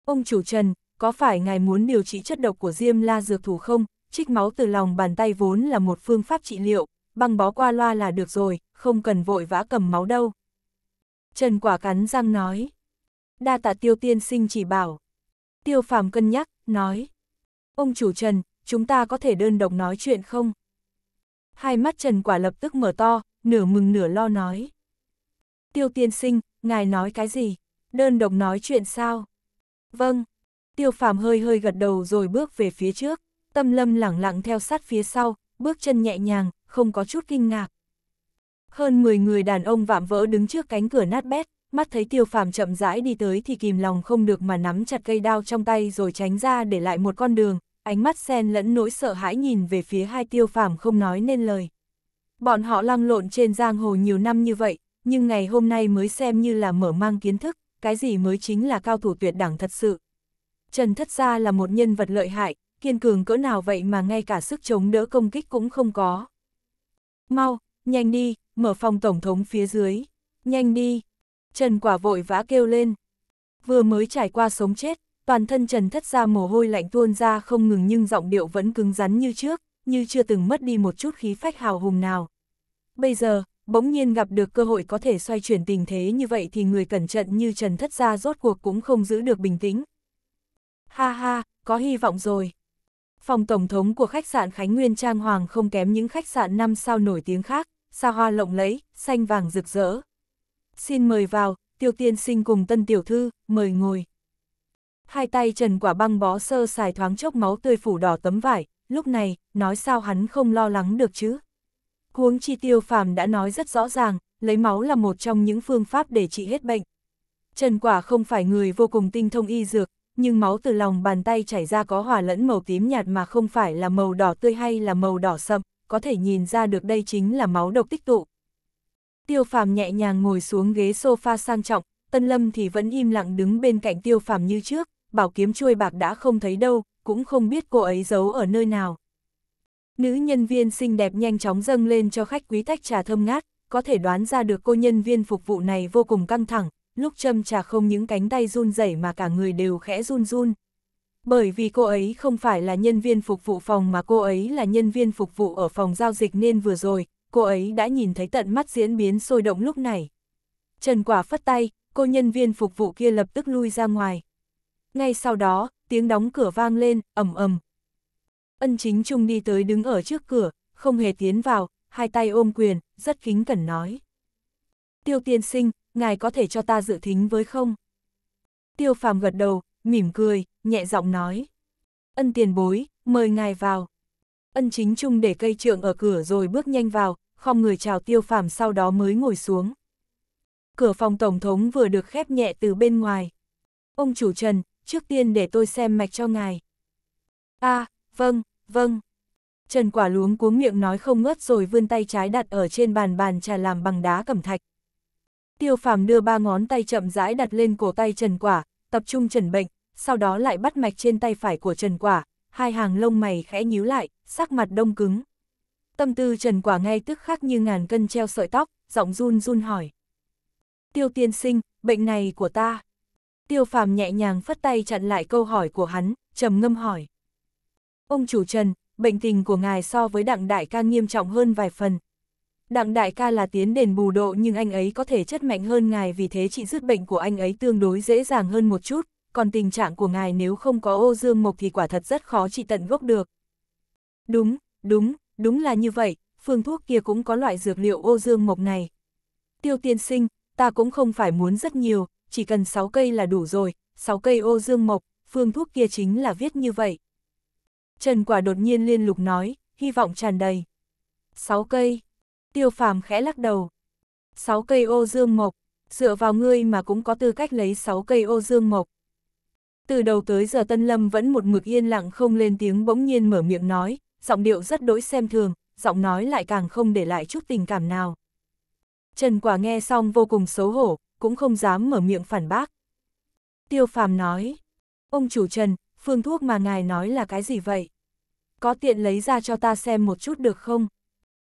ông chủ Trần, có phải ngài muốn điều trị chất độc của Diêm La Dược Thủ không? Trích máu từ lòng bàn tay vốn là một phương pháp trị liệu, băng bó qua loa là được rồi, không cần vội vã cầm máu đâu. Trần Quả cắn răng nói. Đa tạ tiêu tiên sinh chỉ bảo. Tiêu phàm cân nhắc, nói. Ông chủ Trần, chúng ta có thể đơn độc nói chuyện không? Hai mắt Trần Quả lập tức mở to, nửa mừng nửa lo nói. Tiêu tiên sinh, ngài nói cái gì? Đơn độc nói chuyện sao? Vâng. Tiêu phàm hơi hơi gật đầu rồi bước về phía trước, tâm lâm lẳng lặng theo sát phía sau, bước chân nhẹ nhàng, không có chút kinh ngạc. Hơn 10 người đàn ông vạm vỡ đứng trước cánh cửa nát bét, mắt thấy tiêu phàm chậm rãi đi tới thì kìm lòng không được mà nắm chặt cây đao trong tay rồi tránh ra để lại một con đường, ánh mắt sen lẫn nỗi sợ hãi nhìn về phía hai tiêu phàm không nói nên lời. Bọn họ lăn lộn trên giang hồ nhiều năm như vậy, nhưng ngày hôm nay mới xem như là mở mang kiến thức, cái gì mới chính là cao thủ tuyệt đẳng thật sự. Trần Thất Gia là một nhân vật lợi hại, kiên cường cỡ nào vậy mà ngay cả sức chống đỡ công kích cũng không có. Mau, nhanh đi, mở phòng tổng thống phía dưới. Nhanh đi. Trần Quả vội vã kêu lên. Vừa mới trải qua sống chết, toàn thân Trần Thất ra mồ hôi lạnh tuôn ra không ngừng nhưng giọng điệu vẫn cứng rắn như trước, như chưa từng mất đi một chút khí phách hào hùng nào. Bây giờ, bỗng nhiên gặp được cơ hội có thể xoay chuyển tình thế như vậy thì người cẩn trận như Trần Thất ra rốt cuộc cũng không giữ được bình tĩnh. Ha ha, có hy vọng rồi. Phòng tổng thống của khách sạn Khánh Nguyên Trang Hoàng không kém những khách sạn năm sao nổi tiếng khác, xa hoa lộng lẫy, xanh vàng rực rỡ. Xin mời vào, tiêu tiên sinh cùng tân tiểu thư, mời ngồi. Hai tay Trần Quả băng bó sơ xài thoáng chốc máu tươi phủ đỏ tấm vải, lúc này, nói sao hắn không lo lắng được chứ. Huống chi tiêu phàm đã nói rất rõ ràng, lấy máu là một trong những phương pháp để trị hết bệnh. Trần Quả không phải người vô cùng tinh thông y dược, nhưng máu từ lòng bàn tay chảy ra có hòa lẫn màu tím nhạt mà không phải là màu đỏ tươi hay là màu đỏ sậm, có thể nhìn ra được đây chính là máu độc tích tụ. Tiêu phàm nhẹ nhàng ngồi xuống ghế sofa sang trọng, Tân Lâm thì vẫn im lặng đứng bên cạnh tiêu phàm như trước, bảo kiếm chuôi bạc đã không thấy đâu, cũng không biết cô ấy giấu ở nơi nào. Nữ nhân viên xinh đẹp nhanh chóng dâng lên cho khách quý tách trà thơm ngát, có thể đoán ra được cô nhân viên phục vụ này vô cùng căng thẳng, lúc châm trà không những cánh tay run rẩy mà cả người đều khẽ run run. Bởi vì cô ấy không phải là nhân viên phục vụ phòng mà cô ấy là nhân viên phục vụ ở phòng giao dịch nên vừa rồi, cô ấy đã nhìn thấy tận mắt diễn biến sôi động lúc này. Trần Quả phất tay, cô nhân viên phục vụ kia lập tức lui ra ngoài ngay sau đó, tiếng đóng cửa vang lên, ầm ầm. Ân chính trung đi tới đứng ở trước cửa, không hề tiến vào, hai tay ôm quyền, rất kính cẩn nói. Tiêu tiên sinh, ngài có thể cho ta dự thính với không? Tiêu phàm gật đầu, mỉm cười, nhẹ giọng nói. Ân tiền bối, mời ngài vào. Ân chính trung để cây trượng ở cửa rồi bước nhanh vào, không người chào tiêu phàm sau đó mới ngồi xuống. Cửa phòng tổng thống vừa được khép nhẹ từ bên ngoài. Ông chủ Trần, trước tiên để tôi xem mạch cho ngài. a à, vâng, vâng. Trần quả luống cuống miệng nói không ngớt rồi vươn tay trái đặt ở trên bàn bàn trà làm bằng đá cẩm thạch. Tiêu phàm đưa ba ngón tay chậm rãi đặt lên cổ tay Trần quả, tập trung trần bệnh, sau đó lại bắt mạch trên tay phải của Trần quả, hai hàng lông mày khẽ nhíu lại, sắc mặt đông cứng. Tâm tư Trần quả ngay tức khắc như ngàn cân treo sợi tóc, giọng run run hỏi. Tiêu tiên sinh, bệnh này của ta. Tiêu phàm nhẹ nhàng phất tay chặn lại câu hỏi của hắn, trầm ngâm hỏi. Ông chủ Trần, bệnh tình của ngài so với đặng đại ca nghiêm trọng hơn vài phần. Đặng đại ca là tiến đền bù độ nhưng anh ấy có thể chất mạnh hơn ngài vì thế trị dứt bệnh của anh ấy tương đối dễ dàng hơn một chút, còn tình trạng của ngài nếu không có ô dương mộc thì quả thật rất khó trị tận gốc được. Đúng, đúng, đúng là như vậy, phương thuốc kia cũng có loại dược liệu ô dương mộc này. Tiêu tiên sinh, ta cũng không phải muốn rất nhiều, chỉ cần 6 cây là đủ rồi, 6 cây ô dương mộc, phương thuốc kia chính là viết như vậy. Trần quả đột nhiên liên lục nói, hy vọng tràn đầy. 6 cây. Tiêu phàm khẽ lắc đầu. 6 cây ô dương mộc, dựa vào ngươi mà cũng có tư cách lấy 6 cây ô dương mộc. Từ đầu tới giờ Tân Lâm vẫn một mực yên lặng không lên tiếng bỗng nhiên mở miệng nói, giọng điệu rất đối xem thường, giọng nói lại càng không để lại chút tình cảm nào. Trần Quả nghe xong vô cùng xấu hổ, cũng không dám mở miệng phản bác. Tiêu phàm nói, ông chủ Trần, phương thuốc mà ngài nói là cái gì vậy? Có tiện lấy ra cho ta xem một chút được không?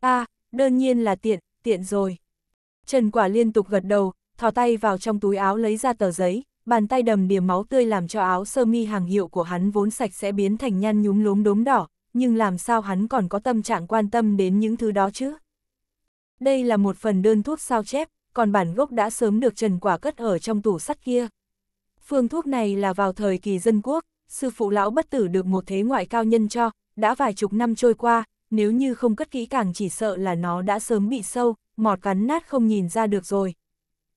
a à, đơn nhiên là tiện, tiện rồi. Trần quả liên tục gật đầu, thò tay vào trong túi áo lấy ra tờ giấy, bàn tay đầm điểm máu tươi làm cho áo sơ mi hàng hiệu của hắn vốn sạch sẽ biến thành nhăn nhúm lốm đốm đỏ, nhưng làm sao hắn còn có tâm trạng quan tâm đến những thứ đó chứ? Đây là một phần đơn thuốc sao chép, còn bản gốc đã sớm được Trần Quả cất ở trong tủ sắt kia. Phương thuốc này là vào thời kỳ dân quốc, sư phụ lão bất tử được một thế ngoại cao nhân cho, đã vài chục năm trôi qua, nếu như không cất kỹ càng chỉ sợ là nó đã sớm bị sâu, mọt cắn nát không nhìn ra được rồi.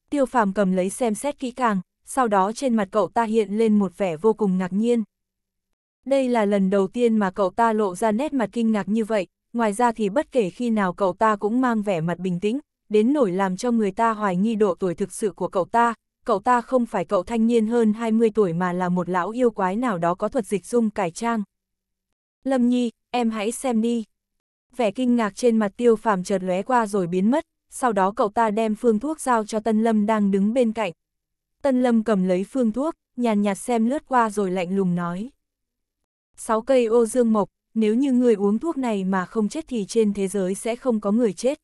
Tiêu phàm cầm lấy xem xét kỹ càng, sau đó trên mặt cậu ta hiện lên một vẻ vô cùng ngạc nhiên. Đây là lần đầu tiên mà cậu ta lộ ra nét mặt kinh ngạc như vậy, ngoài ra thì bất kể khi nào cậu ta cũng mang vẻ mặt bình tĩnh, đến nổi làm cho người ta hoài nghi độ tuổi thực sự của cậu ta, cậu ta không phải cậu thanh niên hơn 20 tuổi mà là một lão yêu quái nào đó có thuật dịch dung cải trang. Lâm Nhi, em hãy xem đi. Vẻ kinh ngạc trên mặt tiêu phàm chợt lóe qua rồi biến mất, sau đó cậu ta đem phương thuốc giao cho Tân Lâm đang đứng bên cạnh. Tân Lâm cầm lấy phương thuốc, nhàn nhạt xem lướt qua rồi lạnh lùng nói. Sáu cây ô dương mộc, nếu như người uống thuốc này mà không chết thì trên thế giới sẽ không có người chết.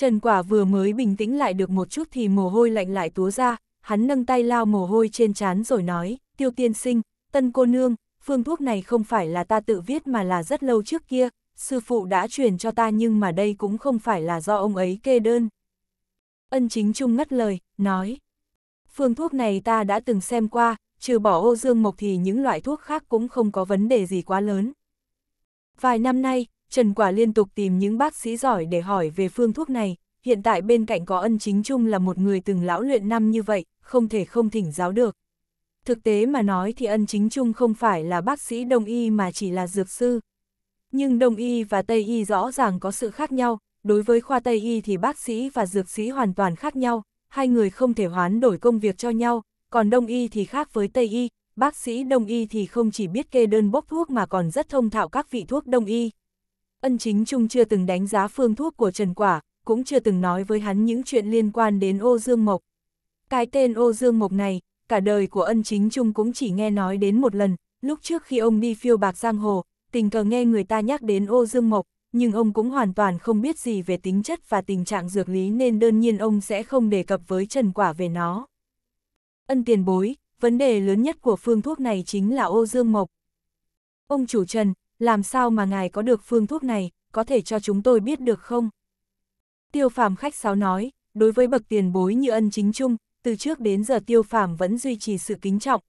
Trần Quả vừa mới bình tĩnh lại được một chút thì mồ hôi lạnh lại túa ra, hắn nâng tay lao mồ hôi trên trán rồi nói, tiêu tiên sinh, tân cô nương, phương thuốc này không phải là ta tự viết mà là rất lâu trước kia, sư phụ đã truyền cho ta nhưng mà đây cũng không phải là do ông ấy kê đơn. Ân chính trung ngắt lời, nói, phương thuốc này ta đã từng xem qua, trừ bỏ ô dương mộc thì những loại thuốc khác cũng không có vấn đề gì quá lớn. Vài năm nay, Trần Quả liên tục tìm những bác sĩ giỏi để hỏi về phương thuốc này, hiện tại bên cạnh có ân chính chung là một người từng lão luyện năm như vậy, không thể không thỉnh giáo được. Thực tế mà nói thì ân chính chung không phải là bác sĩ đông y mà chỉ là dược sư. Nhưng đông y và tây y rõ ràng có sự khác nhau, đối với khoa tây y thì bác sĩ và dược sĩ hoàn toàn khác nhau, hai người không thể hoán đổi công việc cho nhau, còn đông y thì khác với tây y, bác sĩ đông y thì không chỉ biết kê đơn bốc thuốc mà còn rất thông thạo các vị thuốc đông y. Ân chính Trung chưa từng đánh giá phương thuốc của Trần Quả, cũng chưa từng nói với hắn những chuyện liên quan đến ô dương mộc. Cái tên ô dương mộc này, cả đời của ân chính Trung cũng chỉ nghe nói đến một lần, lúc trước khi ông đi phiêu bạc giang hồ, tình cờ nghe người ta nhắc đến ô dương mộc, nhưng ông cũng hoàn toàn không biết gì về tính chất và tình trạng dược lý nên đơn nhiên ông sẽ không đề cập với Trần Quả về nó. Ân tiền bối, vấn đề lớn nhất của phương thuốc này chính là ô dương mộc. Ông chủ Trần, làm sao mà ngài có được phương thuốc này, có thể cho chúng tôi biết được không? Tiêu phàm khách sáo nói, đối với bậc tiền bối như ân chính trung, từ trước đến giờ tiêu phàm vẫn duy trì sự kính trọng.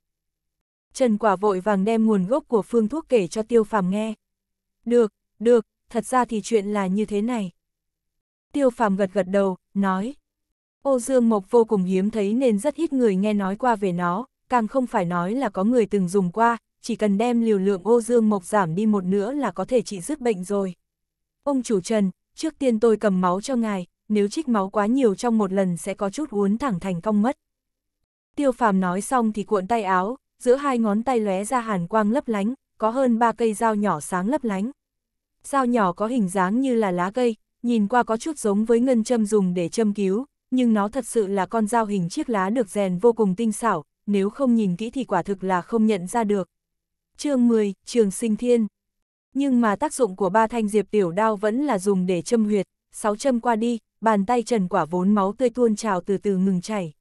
Trần quả vội vàng đem nguồn gốc của phương thuốc kể cho tiêu phàm nghe. Được, được, thật ra thì chuyện là như thế này. Tiêu phàm gật gật đầu, nói. Ô Dương Mộc vô cùng hiếm thấy nên rất ít người nghe nói qua về nó, càng không phải nói là có người từng dùng qua, chỉ cần đem liều lượng ô dương mộc giảm đi một nữa là có thể trị dứt bệnh rồi. Ông chủ Trần, trước tiên tôi cầm máu cho ngài, nếu trích máu quá nhiều trong một lần sẽ có chút uốn thẳng thành cong mất. Tiêu phàm nói xong thì cuộn tay áo, giữa hai ngón tay lóe ra hàn quang lấp lánh, có hơn ba cây dao nhỏ sáng lấp lánh. Dao nhỏ có hình dáng như là lá cây, nhìn qua có chút giống với ngân châm dùng để châm cứu, nhưng nó thật sự là con dao hình chiếc lá được rèn vô cùng tinh xảo, nếu không nhìn kỹ thì quả thực là không nhận ra được chương 10, trường sinh thiên. Nhưng mà tác dụng của ba thanh diệp tiểu đao vẫn là dùng để châm huyệt, sáu châm qua đi, bàn tay Trần Quả vốn máu tươi tuôn trào từ từ ngừng chảy.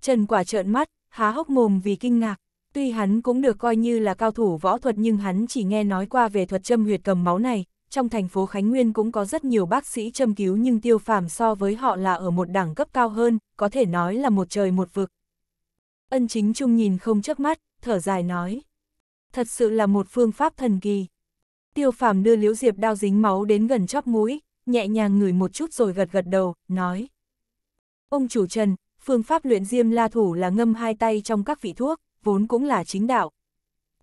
Trần Quả trợn mắt, há hốc mồm vì kinh ngạc, tuy hắn cũng được coi như là cao thủ võ thuật nhưng hắn chỉ nghe nói qua về thuật châm huyệt cầm máu này, trong thành phố Khánh Nguyên cũng có rất nhiều bác sĩ châm cứu nhưng tiêu phàm so với họ là ở một đẳng cấp cao hơn, có thể nói là một trời một vực. Ân chính trung nhìn không chớp mắt, thở dài nói thật sự là một phương pháp thần kỳ. Tiêu phàm đưa liễu diệp đao dính máu đến gần chóp mũi, nhẹ nhàng ngửi một chút rồi gật gật đầu, nói. Ông chủ Trần, phương pháp luyện diêm la thủ là ngâm hai tay trong các vị thuốc, vốn cũng là chính đạo.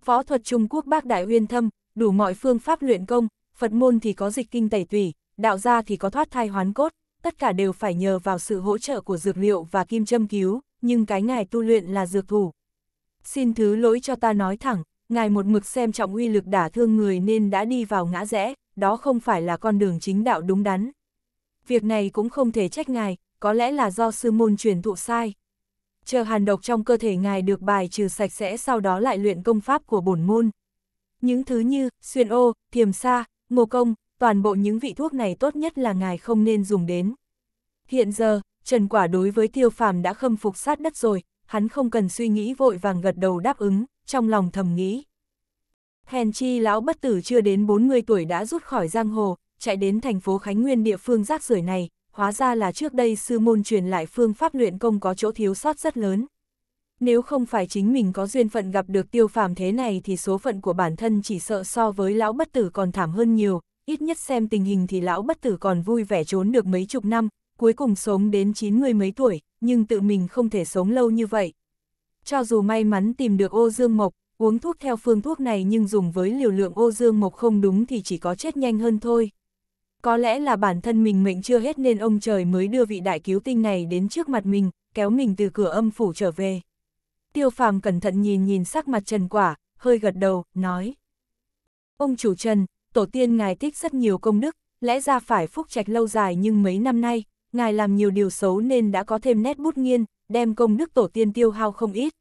Võ thuật Trung Quốc bác đại uyên thâm, đủ mọi phương pháp luyện công, Phật môn thì có dịch kinh tẩy tủy, đạo gia thì có thoát thai hoán cốt, tất cả đều phải nhờ vào sự hỗ trợ của dược liệu và kim châm cứu, nhưng cái ngài tu luyện là dược thủ. Xin thứ lỗi cho ta nói thẳng, ngài một mực xem trọng uy lực đả thương người nên đã đi vào ngã rẽ, đó không phải là con đường chính đạo đúng đắn. Việc này cũng không thể trách ngài, có lẽ là do sư môn truyền thụ sai. Chờ hàn độc trong cơ thể ngài được bài trừ sạch sẽ sau đó lại luyện công pháp của bổn môn. Những thứ như xuyên ô, thiềm sa, ngô công, toàn bộ những vị thuốc này tốt nhất là ngài không nên dùng đến. Hiện giờ, Trần Quả đối với tiêu phàm đã khâm phục sát đất rồi, hắn không cần suy nghĩ vội vàng gật đầu đáp ứng trong lòng thầm nghĩ. Hèn chi lão bất tử chưa đến 40 tuổi đã rút khỏi giang hồ, chạy đến thành phố Khánh Nguyên địa phương rác rưởi này, hóa ra là trước đây sư môn truyền lại phương pháp luyện công có chỗ thiếu sót rất lớn. Nếu không phải chính mình có duyên phận gặp được tiêu phàm thế này thì số phận của bản thân chỉ sợ so với lão bất tử còn thảm hơn nhiều, ít nhất xem tình hình thì lão bất tử còn vui vẻ trốn được mấy chục năm, cuối cùng sống đến 90 mấy tuổi, nhưng tự mình không thể sống lâu như vậy, cho dù may mắn tìm được ô dương mộc, uống thuốc theo phương thuốc này nhưng dùng với liều lượng ô dương mộc không đúng thì chỉ có chết nhanh hơn thôi. Có lẽ là bản thân mình mệnh chưa hết nên ông trời mới đưa vị đại cứu tinh này đến trước mặt mình, kéo mình từ cửa âm phủ trở về. Tiêu phàm cẩn thận nhìn nhìn sắc mặt Trần Quả, hơi gật đầu, nói. Ông chủ Trần, tổ tiên ngài tích rất nhiều công đức, lẽ ra phải phúc trạch lâu dài nhưng mấy năm nay, ngài làm nhiều điều xấu nên đã có thêm nét bút nghiên, đem công đức tổ tiên tiêu hao không ít.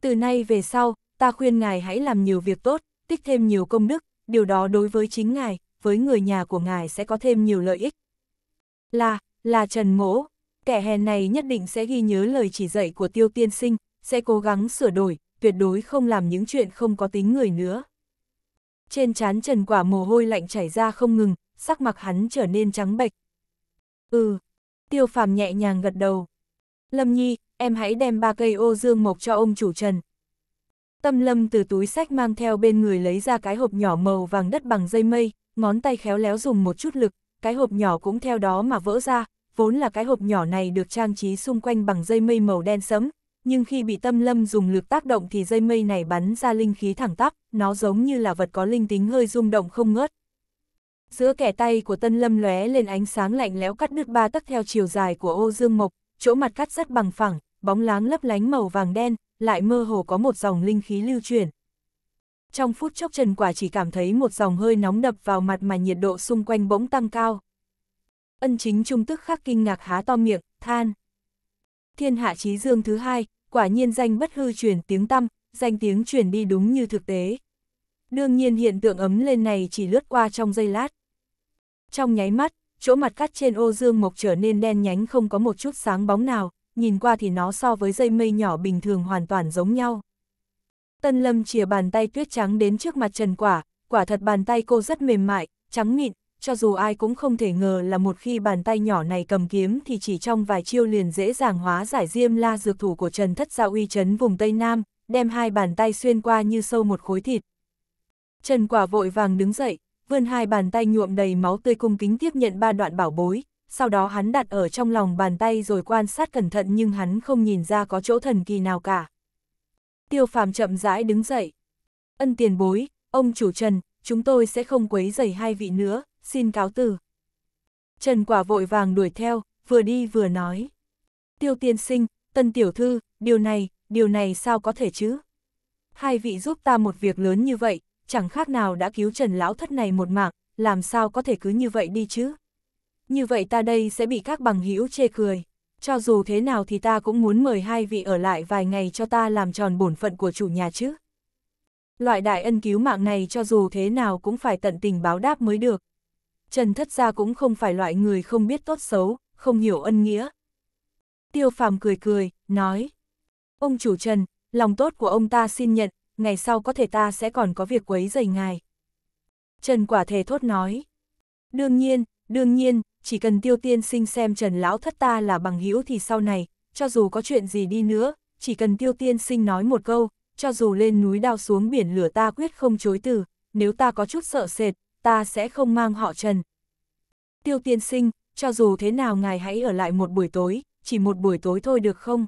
Từ nay về sau, ta khuyên ngài hãy làm nhiều việc tốt, tích thêm nhiều công đức, điều đó đối với chính ngài, với người nhà của ngài sẽ có thêm nhiều lợi ích. Là, là Trần Mỗ, kẻ hèn này nhất định sẽ ghi nhớ lời chỉ dạy của tiêu tiên sinh, sẽ cố gắng sửa đổi, tuyệt đối không làm những chuyện không có tính người nữa. Trên trán Trần Quả mồ hôi lạnh chảy ra không ngừng, sắc mặt hắn trở nên trắng bệch. Ừ, tiêu phàm nhẹ nhàng gật đầu. Lâm Nhi, em hãy đem ba cây ô dương mộc cho ông chủ Trần. Tâm Lâm từ túi sách mang theo bên người lấy ra cái hộp nhỏ màu vàng đất bằng dây mây, ngón tay khéo léo dùng một chút lực, cái hộp nhỏ cũng theo đó mà vỡ ra, vốn là cái hộp nhỏ này được trang trí xung quanh bằng dây mây màu đen sẫm, nhưng khi bị Tâm Lâm dùng lực tác động thì dây mây này bắn ra linh khí thẳng tắp, nó giống như là vật có linh tính hơi rung động không ngớt. Giữa kẻ tay của Tân Lâm lóe lên ánh sáng lạnh lẽo cắt đứt ba tấc theo chiều dài của ô dương mộc, chỗ mặt cắt rất bằng phẳng, bóng láng lấp lánh màu vàng đen, lại mơ hồ có một dòng linh khí lưu chuyển. Trong phút chốc Trần Quả chỉ cảm thấy một dòng hơi nóng đập vào mặt mà nhiệt độ xung quanh bỗng tăng cao. Ân chính trung tức khắc kinh ngạc há to miệng, than. Thiên hạ chí dương thứ hai, quả nhiên danh bất hư truyền tiếng tăm, danh tiếng truyền đi đúng như thực tế. Đương nhiên hiện tượng ấm lên này chỉ lướt qua trong giây lát. Trong nháy mắt, chỗ mặt cắt trên ô dương mộc trở nên đen nhánh không có một chút sáng bóng nào, nhìn qua thì nó so với dây mây nhỏ bình thường hoàn toàn giống nhau. Tân Lâm chìa bàn tay tuyết trắng đến trước mặt Trần Quả, quả thật bàn tay cô rất mềm mại, trắng mịn, cho dù ai cũng không thể ngờ là một khi bàn tay nhỏ này cầm kiếm thì chỉ trong vài chiêu liền dễ dàng hóa giải diêm la dược thủ của Trần Thất gia uy chấn vùng Tây Nam, đem hai bàn tay xuyên qua như sâu một khối thịt. Trần Quả vội vàng đứng dậy, vươn hai bàn tay nhuộm đầy máu tươi cung kính tiếp nhận ba đoạn bảo bối, sau đó hắn đặt ở trong lòng bàn tay rồi quan sát cẩn thận nhưng hắn không nhìn ra có chỗ thần kỳ nào cả. Tiêu phàm chậm rãi đứng dậy. Ân tiền bối, ông chủ Trần, chúng tôi sẽ không quấy rầy hai vị nữa, xin cáo từ. Trần quả vội vàng đuổi theo, vừa đi vừa nói. Tiêu tiên sinh, tân tiểu thư, điều này, điều này sao có thể chứ? Hai vị giúp ta một việc lớn như vậy, chẳng khác nào đã cứu Trần Lão Thất này một mạng, làm sao có thể cứ như vậy đi chứ? Như vậy ta đây sẽ bị các bằng hữu chê cười. Cho dù thế nào thì ta cũng muốn mời hai vị ở lại vài ngày cho ta làm tròn bổn phận của chủ nhà chứ. Loại đại ân cứu mạng này cho dù thế nào cũng phải tận tình báo đáp mới được. Trần Thất Gia cũng không phải loại người không biết tốt xấu, không hiểu ân nghĩa. Tiêu Phàm cười cười, nói. Ông chủ Trần, lòng tốt của ông ta xin nhận, ngày sau có thể ta sẽ còn có việc quấy dày ngài. Trần quả thể thốt nói. Đương nhiên, đương nhiên, chỉ cần tiêu tiên sinh xem Trần Lão thất ta là bằng hữu thì sau này, cho dù có chuyện gì đi nữa, chỉ cần tiêu tiên sinh nói một câu, cho dù lên núi đao xuống biển lửa ta quyết không chối từ, nếu ta có chút sợ sệt, ta sẽ không mang họ Trần. Tiêu tiên sinh, cho dù thế nào ngài hãy ở lại một buổi tối, chỉ một buổi tối thôi được không?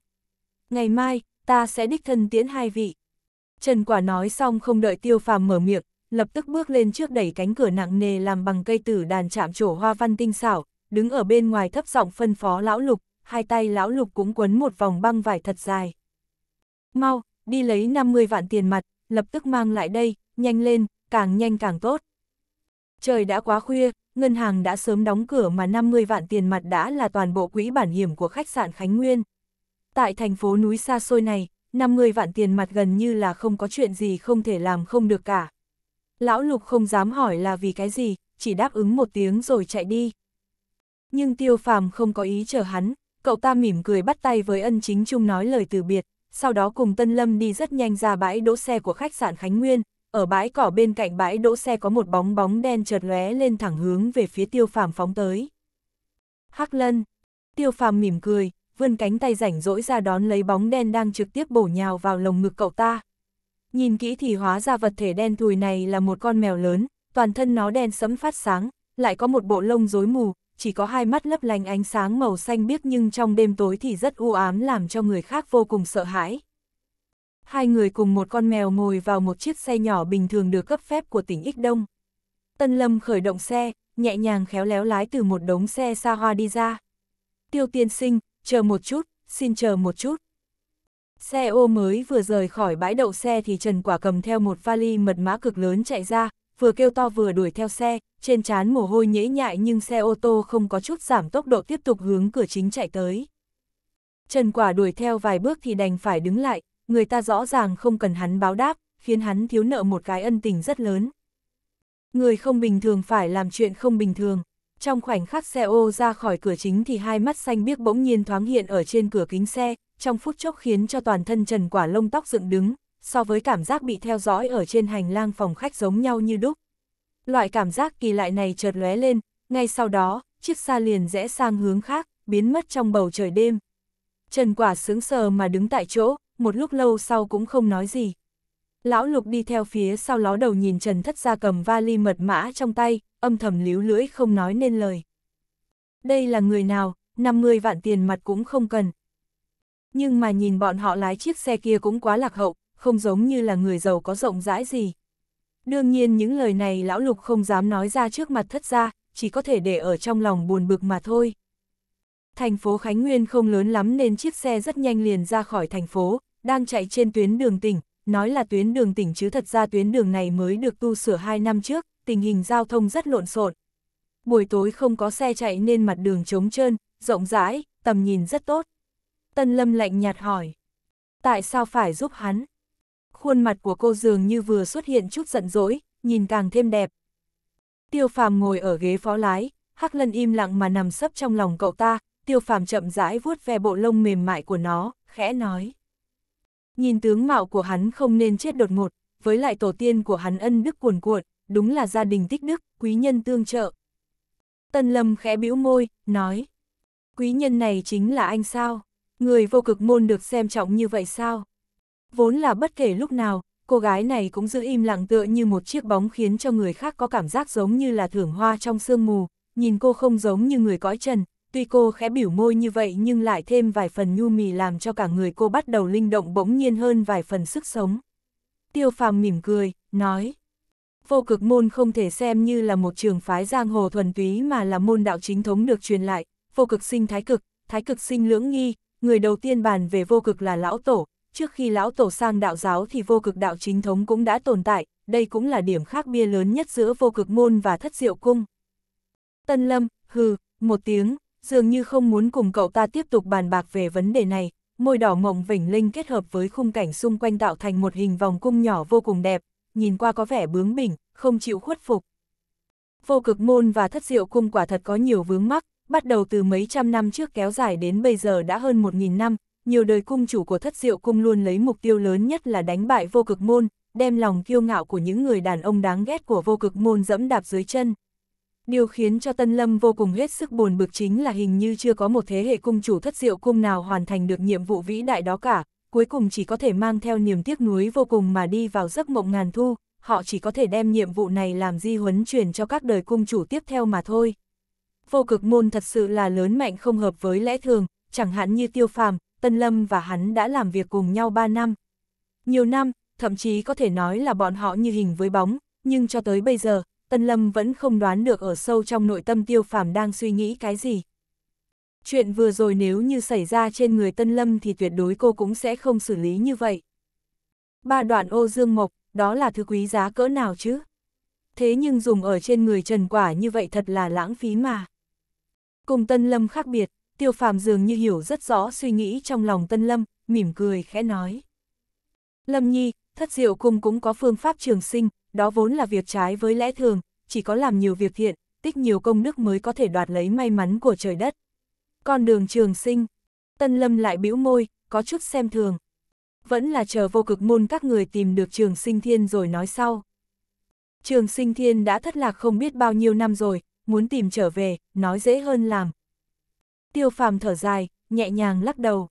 Ngày mai, ta sẽ đích thân tiễn hai vị. Trần Quả nói xong không đợi Tiêu Phàm mở miệng, lập tức bước lên trước đẩy cánh cửa nặng nề làm bằng cây tử đàn chạm trổ hoa văn tinh xảo, đứng ở bên ngoài thấp giọng phân phó lão lục, hai tay lão lục cũng quấn một vòng băng vải thật dài. Mau, đi lấy 50 vạn tiền mặt, lập tức mang lại đây, nhanh lên, càng nhanh càng tốt. Trời đã quá khuya, ngân hàng đã sớm đóng cửa mà 50 vạn tiền mặt đã là toàn bộ quỹ bản hiểm của khách sạn Khánh Nguyên. Tại thành phố núi xa xôi này, 50 vạn tiền mặt gần như là không có chuyện gì không thể làm không được cả. Lão Lục không dám hỏi là vì cái gì, chỉ đáp ứng một tiếng rồi chạy đi. Nhưng tiêu phàm không có ý chờ hắn, cậu ta mỉm cười bắt tay với ân chính trung nói lời từ biệt, sau đó cùng Tân Lâm đi rất nhanh ra bãi đỗ xe của khách sạn Khánh Nguyên, ở bãi cỏ bên cạnh bãi đỗ xe có một bóng bóng đen chợt lóe lên thẳng hướng về phía tiêu phàm phóng tới. Hắc lân, tiêu phàm mỉm cười, vươn cánh tay rảnh rỗi ra đón lấy bóng đen đang trực tiếp bổ nhào vào lồng ngực cậu ta. Nhìn kỹ thì hóa ra vật thể đen thùi này là một con mèo lớn, toàn thân nó đen sẫm phát sáng, lại có một bộ lông rối mù, chỉ có hai mắt lấp lánh ánh sáng màu xanh biếc nhưng trong đêm tối thì rất u ám làm cho người khác vô cùng sợ hãi. Hai người cùng một con mèo ngồi vào một chiếc xe nhỏ bình thường được cấp phép của tỉnh Ích Đông. Tân Lâm khởi động xe, nhẹ nhàng khéo léo lái từ một đống xe xa hoa đi ra. Tiêu tiên sinh, chờ một chút, xin chờ một chút. Xe ô mới vừa rời khỏi bãi đậu xe thì Trần Quả cầm theo một vali mật mã cực lớn chạy ra, vừa kêu to vừa đuổi theo xe, trên trán mồ hôi nhễ nhại nhưng xe ô tô không có chút giảm tốc độ tiếp tục hướng cửa chính chạy tới. Trần Quả đuổi theo vài bước thì đành phải đứng lại, người ta rõ ràng không cần hắn báo đáp, khiến hắn thiếu nợ một cái ân tình rất lớn. Người không bình thường phải làm chuyện không bình thường. Trong khoảnh khắc xe ô ra khỏi cửa chính thì hai mắt xanh biếc bỗng nhiên thoáng hiện ở trên cửa kính xe, trong phút chốc khiến cho toàn thân Trần Quả lông tóc dựng đứng, so với cảm giác bị theo dõi ở trên hành lang phòng khách giống nhau như đúc. Loại cảm giác kỳ lạ này chợt lóe lên, ngay sau đó, chiếc xa liền rẽ sang hướng khác, biến mất trong bầu trời đêm. Trần Quả sướng sờ mà đứng tại chỗ, một lúc lâu sau cũng không nói gì. Lão Lục đi theo phía sau ló đầu nhìn Trần Thất ra cầm vali mật mã trong tay, âm thầm líu lưỡi không nói nên lời. Đây là người nào, 50 vạn tiền mặt cũng không cần. Nhưng mà nhìn bọn họ lái chiếc xe kia cũng quá lạc hậu, không giống như là người giàu có rộng rãi gì. Đương nhiên những lời này lão lục không dám nói ra trước mặt thất gia, chỉ có thể để ở trong lòng buồn bực mà thôi. Thành phố Khánh Nguyên không lớn lắm nên chiếc xe rất nhanh liền ra khỏi thành phố, đang chạy trên tuyến đường tỉnh, nói là tuyến đường tỉnh chứ thật ra tuyến đường này mới được tu sửa 2 năm trước, tình hình giao thông rất lộn xộn. Buổi tối không có xe chạy nên mặt đường trống trơn, rộng rãi, tầm nhìn rất tốt. Tân Lâm lạnh nhạt hỏi. Tại sao phải giúp hắn? Khuôn mặt của cô dường như vừa xuất hiện chút giận dỗi, nhìn càng thêm đẹp. Tiêu phàm ngồi ở ghế phó lái, Hắc Lân im lặng mà nằm sấp trong lòng cậu ta, tiêu phàm chậm rãi vuốt ve bộ lông mềm mại của nó, khẽ nói. Nhìn tướng mạo của hắn không nên chết đột ngột, với lại tổ tiên của hắn ân đức cuồn cuộn, đúng là gia đình tích đức, quý nhân tương trợ. Tân Lâm khẽ bĩu môi, nói, quý nhân này chính là anh sao? Người vô cực môn được xem trọng như vậy sao? Vốn là bất kể lúc nào, cô gái này cũng giữ im lặng tựa như một chiếc bóng khiến cho người khác có cảm giác giống như là thưởng hoa trong sương mù, nhìn cô không giống như người cõi trần, tuy cô khẽ biểu môi như vậy nhưng lại thêm vài phần nhu mì làm cho cả người cô bắt đầu linh động bỗng nhiên hơn vài phần sức sống. Tiêu phàm mỉm cười, nói, vô cực môn không thể xem như là một trường phái giang hồ thuần túy mà là môn đạo chính thống được truyền lại, vô cực sinh thái cực, thái cực sinh lưỡng nghi, người đầu tiên bàn về vô cực là lão tổ, trước khi lão tổ sang đạo giáo thì vô cực đạo chính thống cũng đã tồn tại, đây cũng là điểm khác bia lớn nhất giữa vô cực môn và thất diệu cung. Tân Lâm, hừ, một tiếng, dường như không muốn cùng cậu ta tiếp tục bàn bạc về vấn đề này, môi đỏ mộng vỉnh linh kết hợp với khung cảnh xung quanh tạo thành một hình vòng cung nhỏ vô cùng đẹp, nhìn qua có vẻ bướng bỉnh, không chịu khuất phục. Vô cực môn và thất diệu cung quả thật có nhiều vướng mắc, bắt đầu từ mấy trăm năm trước kéo dài đến bây giờ đã hơn một nghìn năm, nhiều đời cung chủ của thất diệu cung luôn lấy mục tiêu lớn nhất là đánh bại vô cực môn, đem lòng kiêu ngạo của những người đàn ông đáng ghét của vô cực môn dẫm đạp dưới chân. Điều khiến cho Tân Lâm vô cùng hết sức buồn bực chính là hình như chưa có một thế hệ cung chủ thất diệu cung nào hoàn thành được nhiệm vụ vĩ đại đó cả, cuối cùng chỉ có thể mang theo niềm tiếc nuối vô cùng mà đi vào giấc mộng ngàn thu, họ chỉ có thể đem nhiệm vụ này làm di huấn truyền cho các đời cung chủ tiếp theo mà thôi. Vô cực môn thật sự là lớn mạnh không hợp với lẽ thường, chẳng hạn như tiêu phàm, Tân Lâm và hắn đã làm việc cùng nhau 3 năm. Nhiều năm, thậm chí có thể nói là bọn họ như hình với bóng, nhưng cho tới bây giờ, Tân Lâm vẫn không đoán được ở sâu trong nội tâm tiêu phàm đang suy nghĩ cái gì. Chuyện vừa rồi nếu như xảy ra trên người Tân Lâm thì tuyệt đối cô cũng sẽ không xử lý như vậy. Ba đoạn ô dương mộc, đó là thứ quý giá cỡ nào chứ? Thế nhưng dùng ở trên người trần quả như vậy thật là lãng phí mà. Cùng Tân Lâm khác biệt, Tiêu Phàm dường như hiểu rất rõ suy nghĩ trong lòng Tân Lâm, mỉm cười khẽ nói. Lâm Nhi, thất diệu cung cũng có phương pháp trường sinh, đó vốn là việc trái với lẽ thường, chỉ có làm nhiều việc thiện, tích nhiều công đức mới có thể đoạt lấy may mắn của trời đất. Con đường trường sinh. Tân Lâm lại bĩu môi, có chút xem thường. Vẫn là chờ vô cực môn các người tìm được trường sinh thiên rồi nói sau. Trường sinh thiên đã thất lạc không biết bao nhiêu năm rồi, muốn tìm trở về, nói dễ hơn làm. Tiêu phàm thở dài, nhẹ nhàng lắc đầu.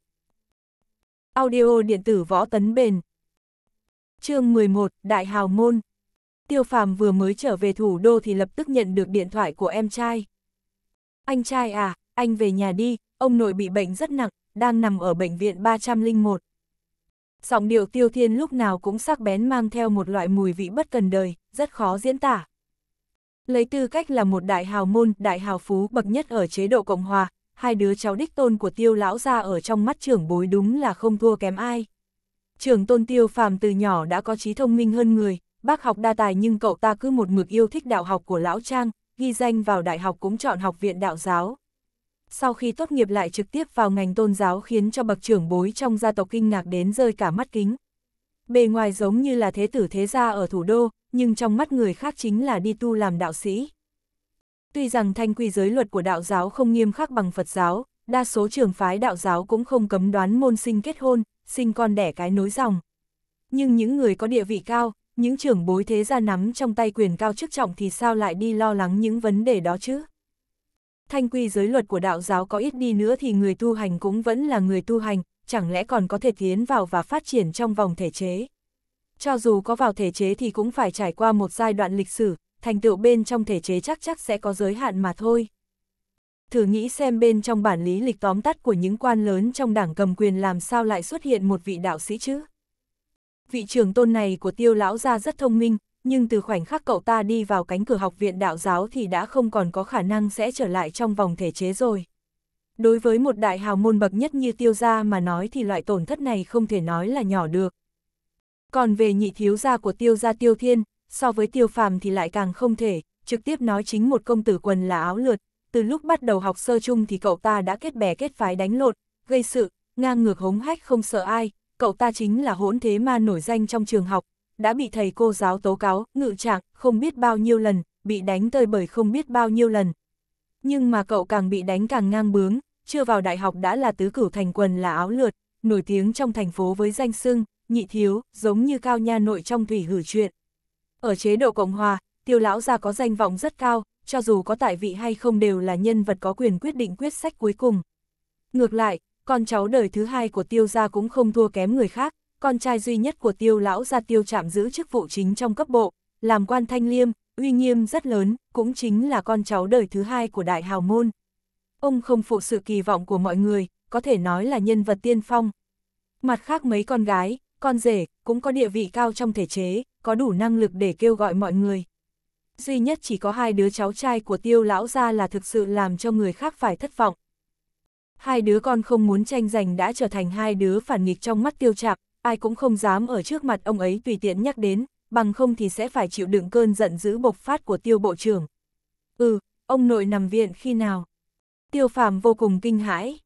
Audio điện tử võ tấn bền. chương 11, Đại Hào Môn. Tiêu phàm vừa mới trở về thủ đô thì lập tức nhận được điện thoại của em trai. Anh trai à, anh về nhà đi, ông nội bị bệnh rất nặng, đang nằm ở bệnh viện 301. Giọng điệu tiêu thiên lúc nào cũng sắc bén mang theo một loại mùi vị bất cần đời, rất khó diễn tả. Lấy tư cách là một đại hào môn, đại hào phú bậc nhất ở chế độ Cộng Hòa, hai đứa cháu đích tôn của tiêu lão ra ở trong mắt trưởng bối đúng là không thua kém ai. Trưởng tôn tiêu phàm từ nhỏ đã có trí thông minh hơn người, bác học đa tài nhưng cậu ta cứ một mực yêu thích đạo học của lão trang, ghi danh vào đại học cũng chọn học viện đạo giáo sau khi tốt nghiệp lại trực tiếp vào ngành tôn giáo khiến cho bậc trưởng bối trong gia tộc kinh ngạc đến rơi cả mắt kính. Bề ngoài giống như là thế tử thế gia ở thủ đô, nhưng trong mắt người khác chính là đi tu làm đạo sĩ. Tuy rằng thanh quy giới luật của đạo giáo không nghiêm khắc bằng Phật giáo, đa số trường phái đạo giáo cũng không cấm đoán môn sinh kết hôn, sinh con đẻ cái nối dòng. Nhưng những người có địa vị cao, những trưởng bối thế gia nắm trong tay quyền cao chức trọng thì sao lại đi lo lắng những vấn đề đó chứ? thanh quy giới luật của đạo giáo có ít đi nữa thì người tu hành cũng vẫn là người tu hành, chẳng lẽ còn có thể tiến vào và phát triển trong vòng thể chế. Cho dù có vào thể chế thì cũng phải trải qua một giai đoạn lịch sử, thành tựu bên trong thể chế chắc chắc sẽ có giới hạn mà thôi. Thử nghĩ xem bên trong bản lý lịch tóm tắt của những quan lớn trong đảng cầm quyền làm sao lại xuất hiện một vị đạo sĩ chứ. Vị trưởng tôn này của tiêu lão gia rất thông minh, nhưng từ khoảnh khắc cậu ta đi vào cánh cửa học viện đạo giáo thì đã không còn có khả năng sẽ trở lại trong vòng thể chế rồi. Đối với một đại hào môn bậc nhất như tiêu gia mà nói thì loại tổn thất này không thể nói là nhỏ được. Còn về nhị thiếu gia của tiêu gia tiêu thiên, so với tiêu phàm thì lại càng không thể, trực tiếp nói chính một công tử quần là áo lượt, từ lúc bắt đầu học sơ chung thì cậu ta đã kết bè kết phái đánh lột, gây sự, ngang ngược hống hách không sợ ai, cậu ta chính là hỗn thế ma nổi danh trong trường học, đã bị thầy cô giáo tố cáo, ngự trạng, không biết bao nhiêu lần, bị đánh tơi bởi không biết bao nhiêu lần. Nhưng mà cậu càng bị đánh càng ngang bướng, chưa vào đại học đã là tứ cửu thành quần là áo lượt, nổi tiếng trong thành phố với danh sưng nhị thiếu, giống như cao nha nội trong thủy hử chuyện. Ở chế độ Cộng Hòa, tiêu lão gia có danh vọng rất cao, cho dù có tại vị hay không đều là nhân vật có quyền quyết định quyết sách cuối cùng. Ngược lại, con cháu đời thứ hai của tiêu gia cũng không thua kém người khác, con trai duy nhất của tiêu lão gia tiêu chạm giữ chức vụ chính trong cấp bộ, làm quan thanh liêm, uy nghiêm rất lớn, cũng chính là con cháu đời thứ hai của đại hào môn. Ông không phụ sự kỳ vọng của mọi người, có thể nói là nhân vật tiên phong. Mặt khác mấy con gái, con rể, cũng có địa vị cao trong thể chế, có đủ năng lực để kêu gọi mọi người. Duy nhất chỉ có hai đứa cháu trai của tiêu lão gia là thực sự làm cho người khác phải thất vọng. Hai đứa con không muốn tranh giành đã trở thành hai đứa phản nghịch trong mắt tiêu chạp, ai cũng không dám ở trước mặt ông ấy tùy tiện nhắc đến, bằng không thì sẽ phải chịu đựng cơn giận dữ bộc phát của tiêu bộ trưởng. Ừ, ông nội nằm viện khi nào? Tiêu phàm vô cùng kinh hãi.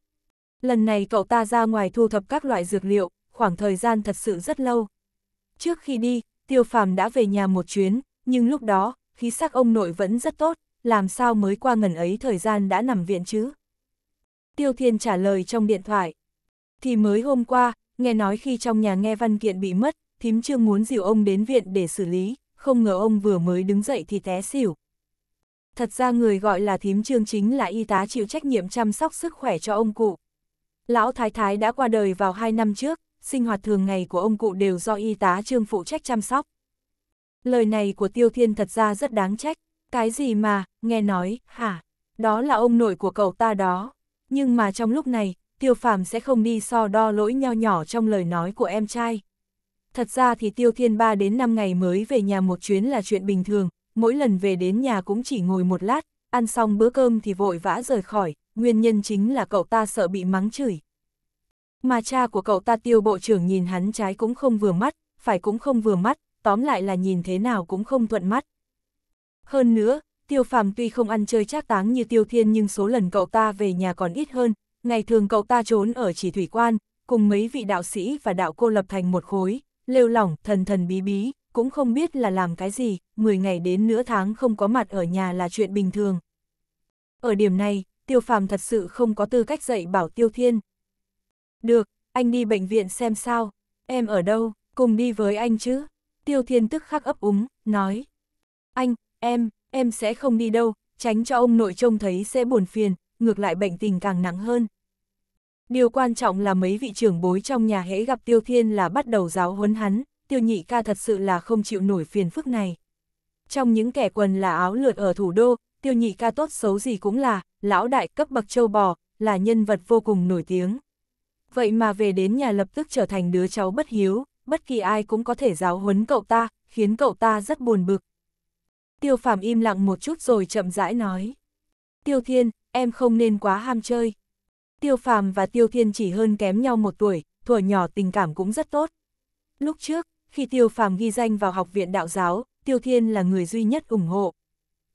Lần này cậu ta ra ngoài thu thập các loại dược liệu, khoảng thời gian thật sự rất lâu. Trước khi đi, tiêu phàm đã về nhà một chuyến, nhưng lúc đó, khí sắc ông nội vẫn rất tốt, làm sao mới qua ngần ấy thời gian đã nằm viện chứ? Tiêu Thiên trả lời trong điện thoại. Thì mới hôm qua, nghe nói khi trong nhà nghe văn kiện bị mất, thím trương muốn dìu ông đến viện để xử lý, không ngờ ông vừa mới đứng dậy thì té xỉu. Thật ra người gọi là thím trương chính là y tá chịu trách nhiệm chăm sóc sức khỏe cho ông cụ. Lão Thái Thái đã qua đời vào 2 năm trước, sinh hoạt thường ngày của ông cụ đều do y tá trương phụ trách chăm sóc. Lời này của Tiêu Thiên thật ra rất đáng trách, cái gì mà, nghe nói, hả, đó là ông nội của cậu ta đó. Nhưng mà trong lúc này, Tiêu Phàm sẽ không đi so đo lỗi nho nhỏ trong lời nói của em trai. Thật ra thì Tiêu Thiên Ba đến 5 ngày mới về nhà một chuyến là chuyện bình thường, mỗi lần về đến nhà cũng chỉ ngồi một lát, ăn xong bữa cơm thì vội vã rời khỏi, nguyên nhân chính là cậu ta sợ bị mắng chửi. Mà cha của cậu ta Tiêu Bộ trưởng nhìn hắn trái cũng không vừa mắt, phải cũng không vừa mắt, tóm lại là nhìn thế nào cũng không thuận mắt. Hơn nữa, Tiêu Phàm tuy không ăn chơi trác táng như Tiêu Thiên nhưng số lần cậu ta về nhà còn ít hơn, Ngày thường cậu ta trốn ở chỉ thủy quan, cùng mấy vị đạo sĩ và đạo cô lập thành một khối, lêu lỏng, thần thần bí bí, cũng không biết là làm cái gì, 10 ngày đến nửa tháng không có mặt ở nhà là chuyện bình thường. Ở điểm này, tiêu phàm thật sự không có tư cách dạy bảo tiêu thiên. Được, anh đi bệnh viện xem sao, em ở đâu, cùng đi với anh chứ. Tiêu thiên tức khắc ấp úng, nói. Anh, em, em sẽ không đi đâu, tránh cho ông nội trông thấy sẽ buồn phiền, ngược lại bệnh tình càng nặng hơn. Điều quan trọng là mấy vị trưởng bối trong nhà hễ gặp Tiêu Thiên là bắt đầu giáo huấn hắn, Tiêu Nhị ca thật sự là không chịu nổi phiền phức này. Trong những kẻ quần là áo lượt ở thủ đô, Tiêu Nhị ca tốt xấu gì cũng là, lão đại cấp bậc châu bò, là nhân vật vô cùng nổi tiếng. Vậy mà về đến nhà lập tức trở thành đứa cháu bất hiếu, bất kỳ ai cũng có thể giáo huấn cậu ta, khiến cậu ta rất buồn bực. Tiêu Phàm im lặng một chút rồi chậm rãi nói. Tiêu Thiên, em không nên quá ham chơi, Tiêu Phàm và Tiêu Thiên chỉ hơn kém nhau một tuổi, thuở nhỏ tình cảm cũng rất tốt. Lúc trước, khi Tiêu Phàm ghi danh vào học viện đạo giáo, Tiêu Thiên là người duy nhất ủng hộ.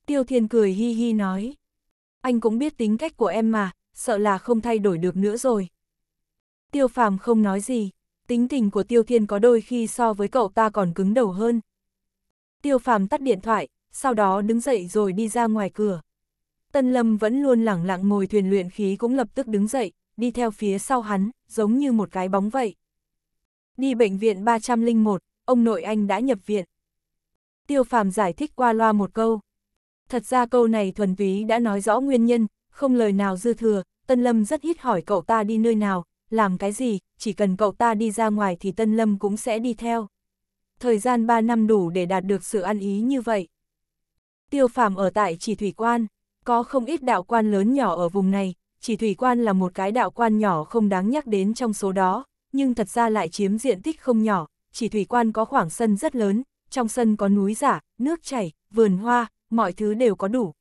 Tiêu Thiên cười hi hi nói, anh cũng biết tính cách của em mà, sợ là không thay đổi được nữa rồi. Tiêu Phàm không nói gì, tính tình của Tiêu Thiên có đôi khi so với cậu ta còn cứng đầu hơn. Tiêu Phàm tắt điện thoại, sau đó đứng dậy rồi đi ra ngoài cửa. Tân Lâm vẫn luôn lẳng lặng ngồi thuyền luyện khí cũng lập tức đứng dậy, đi theo phía sau hắn, giống như một cái bóng vậy. Đi bệnh viện 301, ông nội anh đã nhập viện. Tiêu Phàm giải thích qua loa một câu. Thật ra câu này thuần túy đã nói rõ nguyên nhân, không lời nào dư thừa, Tân Lâm rất ít hỏi cậu ta đi nơi nào, làm cái gì, chỉ cần cậu ta đi ra ngoài thì Tân Lâm cũng sẽ đi theo. Thời gian 3 năm đủ để đạt được sự ăn ý như vậy. Tiêu Phàm ở tại chỉ thủy quan, có không ít đạo quan lớn nhỏ ở vùng này, chỉ thủy quan là một cái đạo quan nhỏ không đáng nhắc đến trong số đó, nhưng thật ra lại chiếm diện tích không nhỏ, chỉ thủy quan có khoảng sân rất lớn, trong sân có núi giả, nước chảy, vườn hoa, mọi thứ đều có đủ.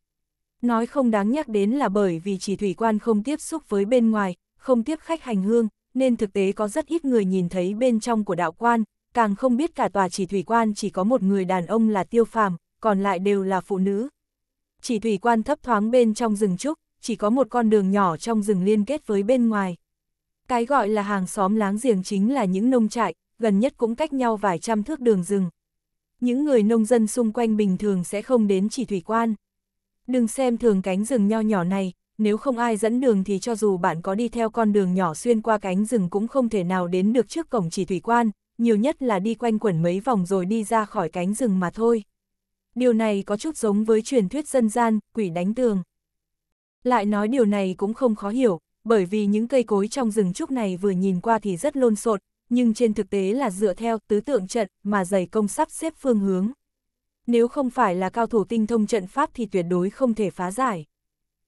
Nói không đáng nhắc đến là bởi vì chỉ thủy quan không tiếp xúc với bên ngoài, không tiếp khách hành hương, nên thực tế có rất ít người nhìn thấy bên trong của đạo quan, càng không biết cả tòa chỉ thủy quan chỉ có một người đàn ông là tiêu phàm, còn lại đều là phụ nữ chỉ thủy quan thấp thoáng bên trong rừng trúc, chỉ có một con đường nhỏ trong rừng liên kết với bên ngoài. Cái gọi là hàng xóm láng giềng chính là những nông trại, gần nhất cũng cách nhau vài trăm thước đường rừng. Những người nông dân xung quanh bình thường sẽ không đến chỉ thủy quan. Đừng xem thường cánh rừng nho nhỏ này, nếu không ai dẫn đường thì cho dù bạn có đi theo con đường nhỏ xuyên qua cánh rừng cũng không thể nào đến được trước cổng chỉ thủy quan, nhiều nhất là đi quanh quẩn mấy vòng rồi đi ra khỏi cánh rừng mà thôi điều này có chút giống với truyền thuyết dân gian, quỷ đánh tường. Lại nói điều này cũng không khó hiểu, bởi vì những cây cối trong rừng trúc này vừa nhìn qua thì rất lôn xộn, nhưng trên thực tế là dựa theo tứ tượng trận mà dày công sắp xếp phương hướng. Nếu không phải là cao thủ tinh thông trận pháp thì tuyệt đối không thể phá giải.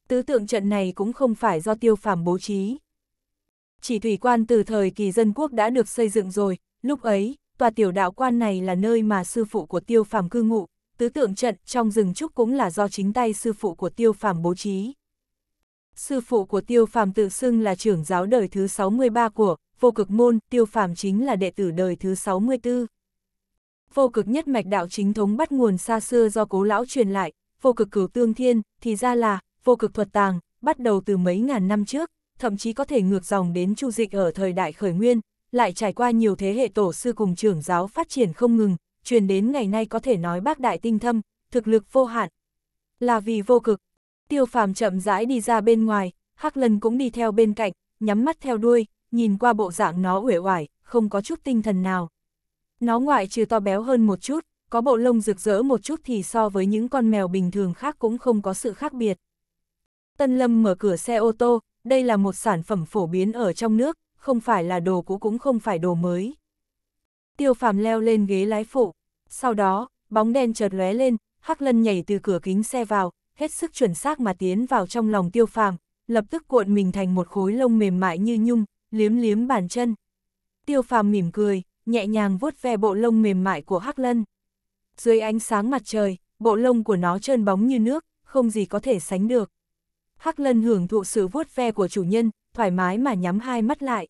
Tứ tượng trận này cũng không phải do tiêu phàm bố trí. Chỉ thủy quan từ thời kỳ dân quốc đã được xây dựng rồi, lúc ấy, tòa tiểu đạo quan này là nơi mà sư phụ của tiêu phàm cư ngụ, tứ tượng trận trong rừng trúc cũng là do chính tay sư phụ của tiêu phàm bố trí. Sư phụ của tiêu phàm tự xưng là trưởng giáo đời thứ 63 của, vô cực môn, tiêu phàm chính là đệ tử đời thứ 64. Vô cực nhất mạch đạo chính thống bắt nguồn xa xưa do cố lão truyền lại, vô cực cửu tương thiên, thì ra là, vô cực thuật tàng, bắt đầu từ mấy ngàn năm trước, thậm chí có thể ngược dòng đến chu dịch ở thời đại khởi nguyên, lại trải qua nhiều thế hệ tổ sư cùng trưởng giáo phát triển không ngừng, truyền đến ngày nay có thể nói bác đại tinh thâm, thực lực vô hạn. Là vì vô cực, tiêu phàm chậm rãi đi ra bên ngoài, Hắc lần cũng đi theo bên cạnh, nhắm mắt theo đuôi, nhìn qua bộ dạng nó uể oải, không có chút tinh thần nào. Nó ngoại trừ to béo hơn một chút, có bộ lông rực rỡ một chút thì so với những con mèo bình thường khác cũng không có sự khác biệt. Tân Lâm mở cửa xe ô tô, đây là một sản phẩm phổ biến ở trong nước, không phải là đồ cũ cũng không phải đồ mới tiêu phàm leo lên ghế lái phụ. Sau đó, bóng đen chợt lóe lên, Hắc Lân nhảy từ cửa kính xe vào, hết sức chuẩn xác mà tiến vào trong lòng tiêu phàm, lập tức cuộn mình thành một khối lông mềm mại như nhung, liếm liếm bàn chân. Tiêu phàm mỉm cười, nhẹ nhàng vuốt ve bộ lông mềm mại của Hắc Lân. Dưới ánh sáng mặt trời, bộ lông của nó trơn bóng như nước, không gì có thể sánh được. Hắc Lân hưởng thụ sự vuốt ve của chủ nhân, thoải mái mà nhắm hai mắt lại.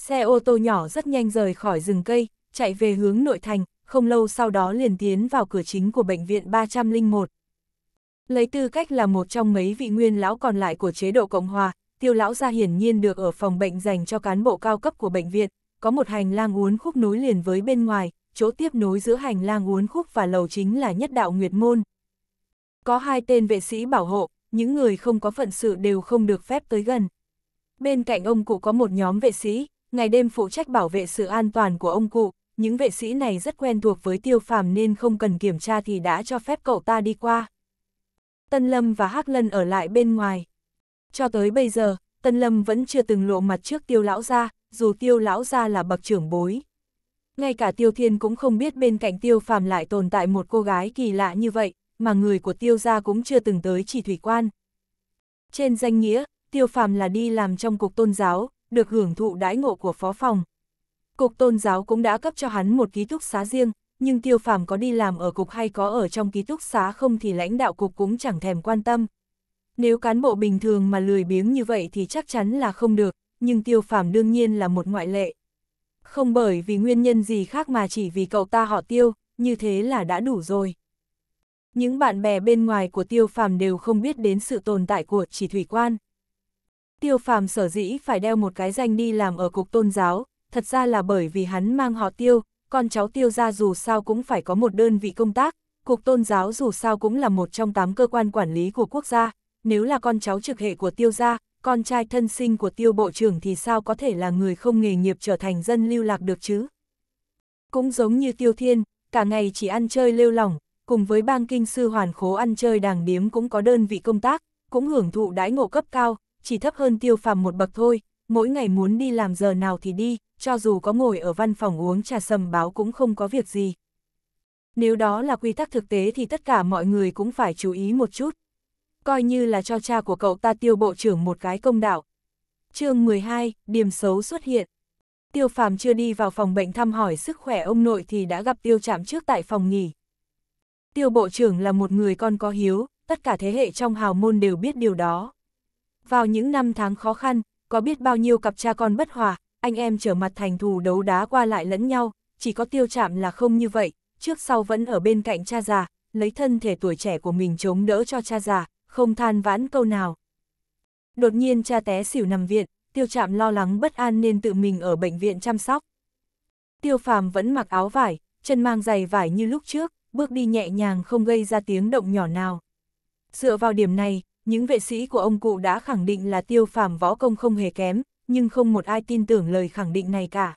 Xe ô tô nhỏ rất nhanh rời khỏi rừng cây, chạy về hướng nội thành, không lâu sau đó liền tiến vào cửa chính của bệnh viện 301. Lấy tư cách là một trong mấy vị nguyên lão còn lại của chế độ Cộng Hòa, tiêu lão gia hiển nhiên được ở phòng bệnh dành cho cán bộ cao cấp của bệnh viện, có một hành lang uốn khúc nối liền với bên ngoài, chỗ tiếp nối giữa hành lang uốn khúc và lầu chính là nhất đạo Nguyệt Môn. Có hai tên vệ sĩ bảo hộ, những người không có phận sự đều không được phép tới gần. Bên cạnh ông cụ có một nhóm vệ sĩ, ngày đêm phụ trách bảo vệ sự an toàn của ông cụ, những vệ sĩ này rất quen thuộc với tiêu phàm nên không cần kiểm tra thì đã cho phép cậu ta đi qua. Tân Lâm và Hắc Lân ở lại bên ngoài. Cho tới bây giờ, Tân Lâm vẫn chưa từng lộ mặt trước tiêu lão gia, dù tiêu lão gia là bậc trưởng bối. Ngay cả tiêu thiên cũng không biết bên cạnh tiêu phàm lại tồn tại một cô gái kỳ lạ như vậy, mà người của tiêu gia cũng chưa từng tới chỉ thủy quan. Trên danh nghĩa, tiêu phàm là đi làm trong cục tôn giáo, được hưởng thụ đãi ngộ của phó phòng. Cục tôn giáo cũng đã cấp cho hắn một ký túc xá riêng, nhưng tiêu phàm có đi làm ở cục hay có ở trong ký túc xá không thì lãnh đạo cục cũng chẳng thèm quan tâm. Nếu cán bộ bình thường mà lười biếng như vậy thì chắc chắn là không được, nhưng tiêu phàm đương nhiên là một ngoại lệ. Không bởi vì nguyên nhân gì khác mà chỉ vì cậu ta họ tiêu, như thế là đã đủ rồi. Những bạn bè bên ngoài của tiêu phàm đều không biết đến sự tồn tại của chỉ thủy quan. Tiêu phàm sở dĩ phải đeo một cái danh đi làm ở cục tôn giáo, thật ra là bởi vì hắn mang họ tiêu, con cháu tiêu ra dù sao cũng phải có một đơn vị công tác, cục tôn giáo dù sao cũng là một trong tám cơ quan quản lý của quốc gia, nếu là con cháu trực hệ của tiêu gia, con trai thân sinh của tiêu bộ trưởng thì sao có thể là người không nghề nghiệp trở thành dân lưu lạc được chứ? Cũng giống như tiêu thiên, cả ngày chỉ ăn chơi lêu lỏng, cùng với bang kinh sư hoàn khố ăn chơi đàng điếm cũng có đơn vị công tác, cũng hưởng thụ đãi ngộ cấp cao, chỉ thấp hơn tiêu phàm một bậc thôi, mỗi ngày muốn đi làm giờ nào thì đi, cho dù có ngồi ở văn phòng uống trà sầm báo cũng không có việc gì. Nếu đó là quy tắc thực tế thì tất cả mọi người cũng phải chú ý một chút. Coi như là cho cha của cậu ta tiêu bộ trưởng một cái công đạo. chương 12, điểm xấu xuất hiện. Tiêu phàm chưa đi vào phòng bệnh thăm hỏi sức khỏe ông nội thì đã gặp tiêu chạm trước tại phòng nghỉ. Tiêu bộ trưởng là một người con có hiếu, tất cả thế hệ trong hào môn đều biết điều đó. Vào những năm tháng khó khăn, có biết bao nhiêu cặp cha con bất hòa, anh em trở mặt thành thù đấu đá qua lại lẫn nhau, chỉ có tiêu chạm là không như vậy, trước sau vẫn ở bên cạnh cha già, lấy thân thể tuổi trẻ của mình chống đỡ cho cha già, không than vãn câu nào. Đột nhiên cha té xỉu nằm viện, tiêu chạm lo lắng bất an nên tự mình ở bệnh viện chăm sóc. Tiêu phàm vẫn mặc áo vải, chân mang giày vải như lúc trước, bước đi nhẹ nhàng không gây ra tiếng động nhỏ nào. Dựa vào điểm này, những vệ sĩ của ông cụ đã khẳng định là tiêu phàm võ công không hề kém, nhưng không một ai tin tưởng lời khẳng định này cả.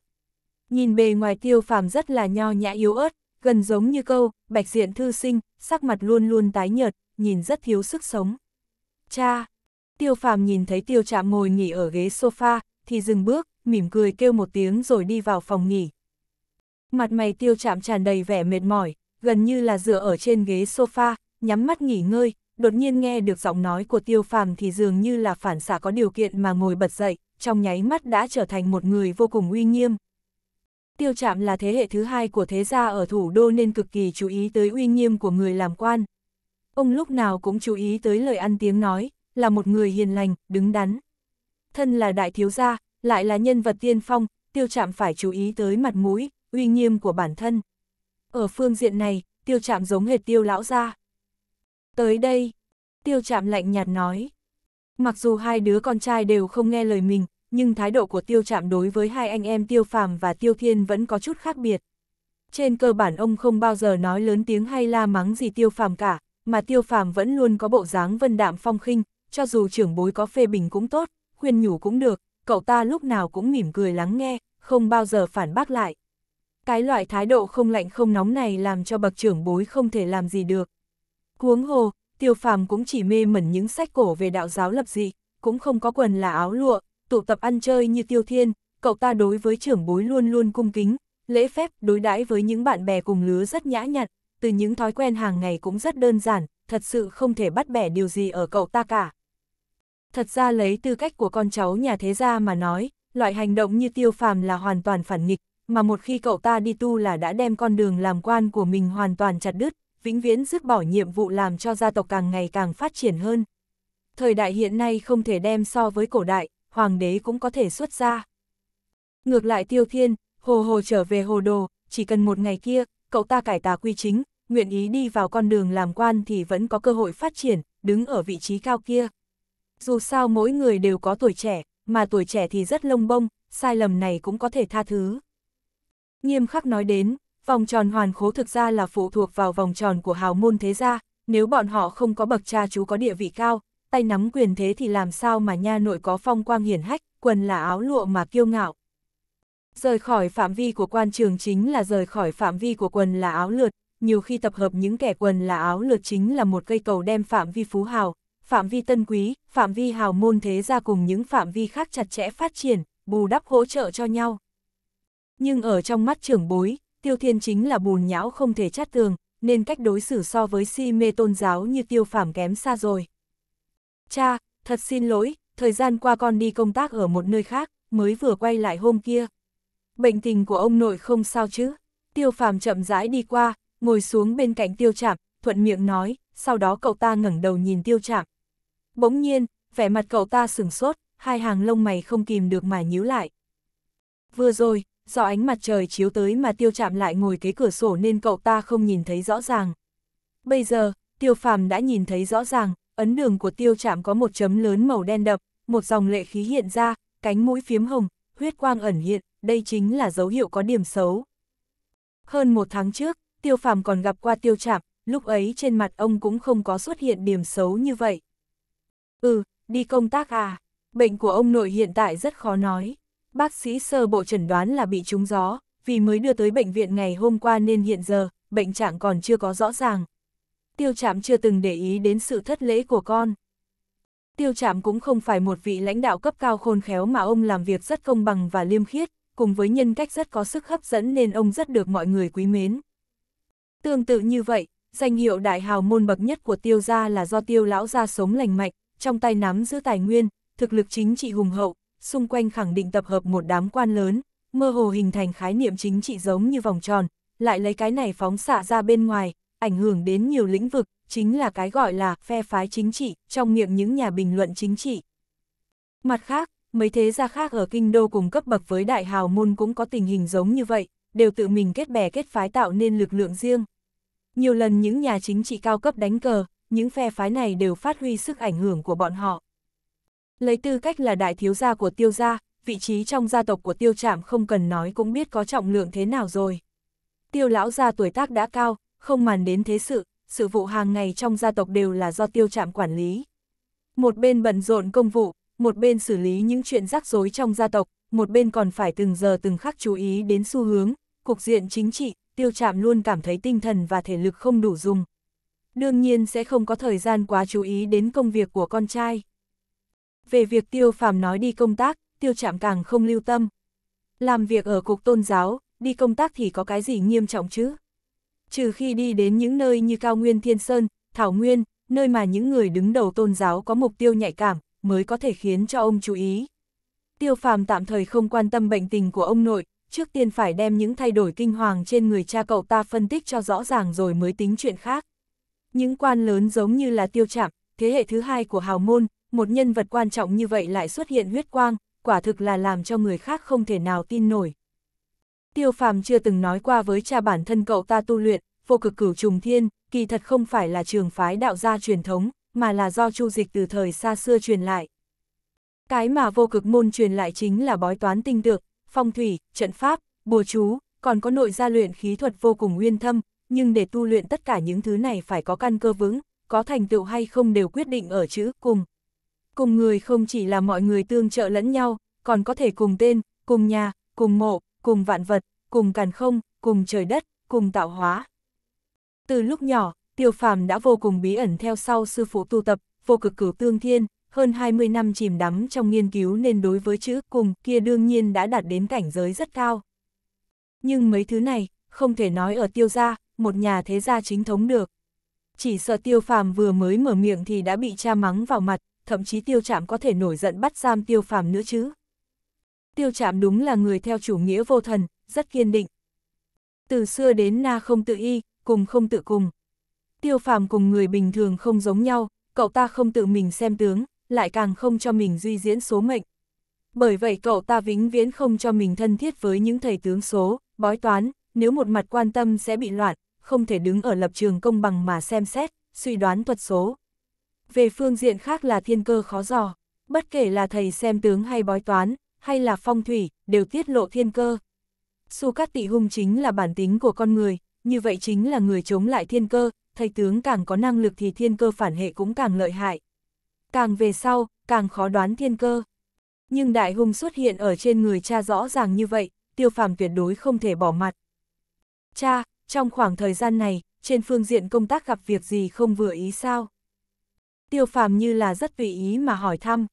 Nhìn bề ngoài tiêu phàm rất là nho nhã yếu ớt, gần giống như câu, bạch diện thư sinh, sắc mặt luôn luôn tái nhợt, nhìn rất thiếu sức sống. Cha! Tiêu phàm nhìn thấy tiêu Trạm ngồi nghỉ ở ghế sofa, thì dừng bước, mỉm cười kêu một tiếng rồi đi vào phòng nghỉ. Mặt mày tiêu Trạm tràn đầy vẻ mệt mỏi, gần như là dựa ở trên ghế sofa, nhắm mắt nghỉ ngơi, đột nhiên nghe được giọng nói của tiêu phàm thì dường như là phản xạ có điều kiện mà ngồi bật dậy, trong nháy mắt đã trở thành một người vô cùng uy nghiêm. Tiêu Trạm là thế hệ thứ hai của thế gia ở thủ đô nên cực kỳ chú ý tới uy nghiêm của người làm quan. Ông lúc nào cũng chú ý tới lời ăn tiếng nói, là một người hiền lành, đứng đắn. Thân là đại thiếu gia, lại là nhân vật tiên phong, tiêu Trạm phải chú ý tới mặt mũi, uy nghiêm của bản thân. Ở phương diện này, tiêu Trạm giống hệt tiêu lão gia. Tới đây, tiêu chạm lạnh nhạt nói. Mặc dù hai đứa con trai đều không nghe lời mình, nhưng thái độ của tiêu chạm đối với hai anh em tiêu phàm và tiêu thiên vẫn có chút khác biệt. Trên cơ bản ông không bao giờ nói lớn tiếng hay la mắng gì tiêu phàm cả, mà tiêu phàm vẫn luôn có bộ dáng vân đạm phong khinh, cho dù trưởng bối có phê bình cũng tốt, khuyên nhủ cũng được, cậu ta lúc nào cũng mỉm cười lắng nghe, không bao giờ phản bác lại. Cái loại thái độ không lạnh không nóng này làm cho bậc trưởng bối không thể làm gì được. Huống hồ, tiêu phàm cũng chỉ mê mẩn những sách cổ về đạo giáo lập dị, cũng không có quần là áo lụa, tụ tập ăn chơi như tiêu thiên, cậu ta đối với trưởng bối luôn luôn cung kính, lễ phép đối đãi với những bạn bè cùng lứa rất nhã nhặn, từ những thói quen hàng ngày cũng rất đơn giản, thật sự không thể bắt bẻ điều gì ở cậu ta cả. Thật ra lấy tư cách của con cháu nhà thế gia mà nói, loại hành động như tiêu phàm là hoàn toàn phản nghịch, mà một khi cậu ta đi tu là đã đem con đường làm quan của mình hoàn toàn chặt đứt, vĩnh viễn dứt bỏ nhiệm vụ làm cho gia tộc càng ngày càng phát triển hơn. Thời đại hiện nay không thể đem so với cổ đại, hoàng đế cũng có thể xuất ra. Ngược lại tiêu thiên, hồ hồ trở về hồ đồ, chỉ cần một ngày kia, cậu ta cải tà quy chính, nguyện ý đi vào con đường làm quan thì vẫn có cơ hội phát triển, đứng ở vị trí cao kia. Dù sao mỗi người đều có tuổi trẻ, mà tuổi trẻ thì rất lông bông, sai lầm này cũng có thể tha thứ. Nghiêm khắc nói đến, Vòng tròn hoàn khố thực ra là phụ thuộc vào vòng tròn của hào môn thế gia, nếu bọn họ không có bậc cha chú có địa vị cao, tay nắm quyền thế thì làm sao mà nha nội có phong quang hiển hách, quần là áo lụa mà kiêu ngạo. Rời khỏi phạm vi của quan trường chính là rời khỏi phạm vi của quần là áo lượt, nhiều khi tập hợp những kẻ quần là áo lượt chính là một cây cầu đem phạm vi phú hào, phạm vi tân quý, phạm vi hào môn thế gia cùng những phạm vi khác chặt chẽ phát triển, bù đắp hỗ trợ cho nhau. Nhưng ở trong mắt trưởng bối, tiêu thiên chính là bùn nhão không thể chát tường, nên cách đối xử so với si mê tôn giáo như tiêu Phạm kém xa rồi. Cha, thật xin lỗi, thời gian qua con đi công tác ở một nơi khác, mới vừa quay lại hôm kia. Bệnh tình của ông nội không sao chứ? Tiêu Phạm chậm rãi đi qua, ngồi xuống bên cạnh tiêu Trạm, thuận miệng nói, sau đó cậu ta ngẩng đầu nhìn tiêu Trạm, Bỗng nhiên, vẻ mặt cậu ta sửng sốt, hai hàng lông mày không kìm được mà nhíu lại. Vừa rồi, do ánh mặt trời chiếu tới mà tiêu chạm lại ngồi kế cửa sổ nên cậu ta không nhìn thấy rõ ràng. Bây giờ, tiêu phàm đã nhìn thấy rõ ràng, ấn đường của tiêu chạm có một chấm lớn màu đen đậm, một dòng lệ khí hiện ra, cánh mũi phiếm hồng, huyết quang ẩn hiện, đây chính là dấu hiệu có điểm xấu. Hơn một tháng trước, tiêu phàm còn gặp qua tiêu chạm, lúc ấy trên mặt ông cũng không có xuất hiện điểm xấu như vậy. Ừ, đi công tác à, bệnh của ông nội hiện tại rất khó nói. Bác sĩ sơ bộ chẩn đoán là bị trúng gió, vì mới đưa tới bệnh viện ngày hôm qua nên hiện giờ, bệnh trạng còn chưa có rõ ràng. Tiêu Trạm chưa từng để ý đến sự thất lễ của con. Tiêu Trạm cũng không phải một vị lãnh đạo cấp cao khôn khéo mà ông làm việc rất công bằng và liêm khiết, cùng với nhân cách rất có sức hấp dẫn nên ông rất được mọi người quý mến. Tương tự như vậy, danh hiệu đại hào môn bậc nhất của tiêu gia là do tiêu lão gia sống lành mạnh, trong tay nắm giữ tài nguyên, thực lực chính trị hùng hậu, xung quanh khẳng định tập hợp một đám quan lớn, mơ hồ hình thành khái niệm chính trị giống như vòng tròn, lại lấy cái này phóng xạ ra bên ngoài, ảnh hưởng đến nhiều lĩnh vực, chính là cái gọi là phe phái chính trị trong miệng những nhà bình luận chính trị. Mặt khác, mấy thế gia khác ở kinh đô cùng cấp bậc với đại hào môn cũng có tình hình giống như vậy, đều tự mình kết bè kết phái tạo nên lực lượng riêng. Nhiều lần những nhà chính trị cao cấp đánh cờ, những phe phái này đều phát huy sức ảnh hưởng của bọn họ. Lấy tư cách là đại thiếu gia của tiêu gia, vị trí trong gia tộc của tiêu trạm không cần nói cũng biết có trọng lượng thế nào rồi. Tiêu lão gia tuổi tác đã cao, không màn đến thế sự, sự vụ hàng ngày trong gia tộc đều là do tiêu trạm quản lý. Một bên bận rộn công vụ, một bên xử lý những chuyện rắc rối trong gia tộc, một bên còn phải từng giờ từng khắc chú ý đến xu hướng, cục diện chính trị, tiêu trạm luôn cảm thấy tinh thần và thể lực không đủ dùng. Đương nhiên sẽ không có thời gian quá chú ý đến công việc của con trai. Về việc tiêu phàm nói đi công tác, tiêu trạm càng không lưu tâm. Làm việc ở cục tôn giáo, đi công tác thì có cái gì nghiêm trọng chứ? Trừ khi đi đến những nơi như Cao Nguyên Thiên Sơn, Thảo Nguyên, nơi mà những người đứng đầu tôn giáo có mục tiêu nhạy cảm, mới có thể khiến cho ông chú ý. Tiêu phàm tạm thời không quan tâm bệnh tình của ông nội, trước tiên phải đem những thay đổi kinh hoàng trên người cha cậu ta phân tích cho rõ ràng rồi mới tính chuyện khác. Những quan lớn giống như là tiêu trạm, thế hệ thứ hai của hào môn, một nhân vật quan trọng như vậy lại xuất hiện huyết quang, quả thực là làm cho người khác không thể nào tin nổi. Tiêu phàm chưa từng nói qua với cha bản thân cậu ta tu luyện, vô cực cửu trùng thiên, kỳ thật không phải là trường phái đạo gia truyền thống, mà là do chu dịch từ thời xa xưa truyền lại. Cái mà vô cực môn truyền lại chính là bói toán tinh tược, phong thủy, trận pháp, bùa chú, còn có nội gia luyện khí thuật vô cùng uyên thâm, nhưng để tu luyện tất cả những thứ này phải có căn cơ vững, có thành tựu hay không đều quyết định ở chữ cùng cùng người không chỉ là mọi người tương trợ lẫn nhau, còn có thể cùng tên, cùng nhà, cùng mộ, cùng vạn vật, cùng càn không, cùng trời đất, cùng tạo hóa. Từ lúc nhỏ, Tiêu Phàm đã vô cùng bí ẩn theo sau sư phụ tu tập, vô cực cửu tương thiên, hơn 20 năm chìm đắm trong nghiên cứu nên đối với chữ cùng kia đương nhiên đã đạt đến cảnh giới rất cao. Nhưng mấy thứ này, không thể nói ở tiêu gia, một nhà thế gia chính thống được. Chỉ sợ tiêu phàm vừa mới mở miệng thì đã bị cha mắng vào mặt, thậm chí tiêu chạm có thể nổi giận bắt giam tiêu phàm nữa chứ. Tiêu chạm đúng là người theo chủ nghĩa vô thần, rất kiên định. Từ xưa đến na không tự y, cùng không tự cùng. Tiêu phàm cùng người bình thường không giống nhau, cậu ta không tự mình xem tướng, lại càng không cho mình duy diễn số mệnh. Bởi vậy cậu ta vĩnh viễn không cho mình thân thiết với những thầy tướng số, bói toán, nếu một mặt quan tâm sẽ bị loạn, không thể đứng ở lập trường công bằng mà xem xét, suy đoán thuật số về phương diện khác là thiên cơ khó dò. Bất kể là thầy xem tướng hay bói toán, hay là phong thủy, đều tiết lộ thiên cơ. Su Cát Tị Hung chính là bản tính của con người, như vậy chính là người chống lại thiên cơ, thầy tướng càng có năng lực thì thiên cơ phản hệ cũng càng lợi hại. Càng về sau, càng khó đoán thiên cơ. Nhưng đại hung xuất hiện ở trên người cha rõ ràng như vậy, tiêu phàm tuyệt đối không thể bỏ mặt. Cha, trong khoảng thời gian này, trên phương diện công tác gặp việc gì không vừa ý sao? tiêu phàm như là rất tùy ý mà hỏi thăm.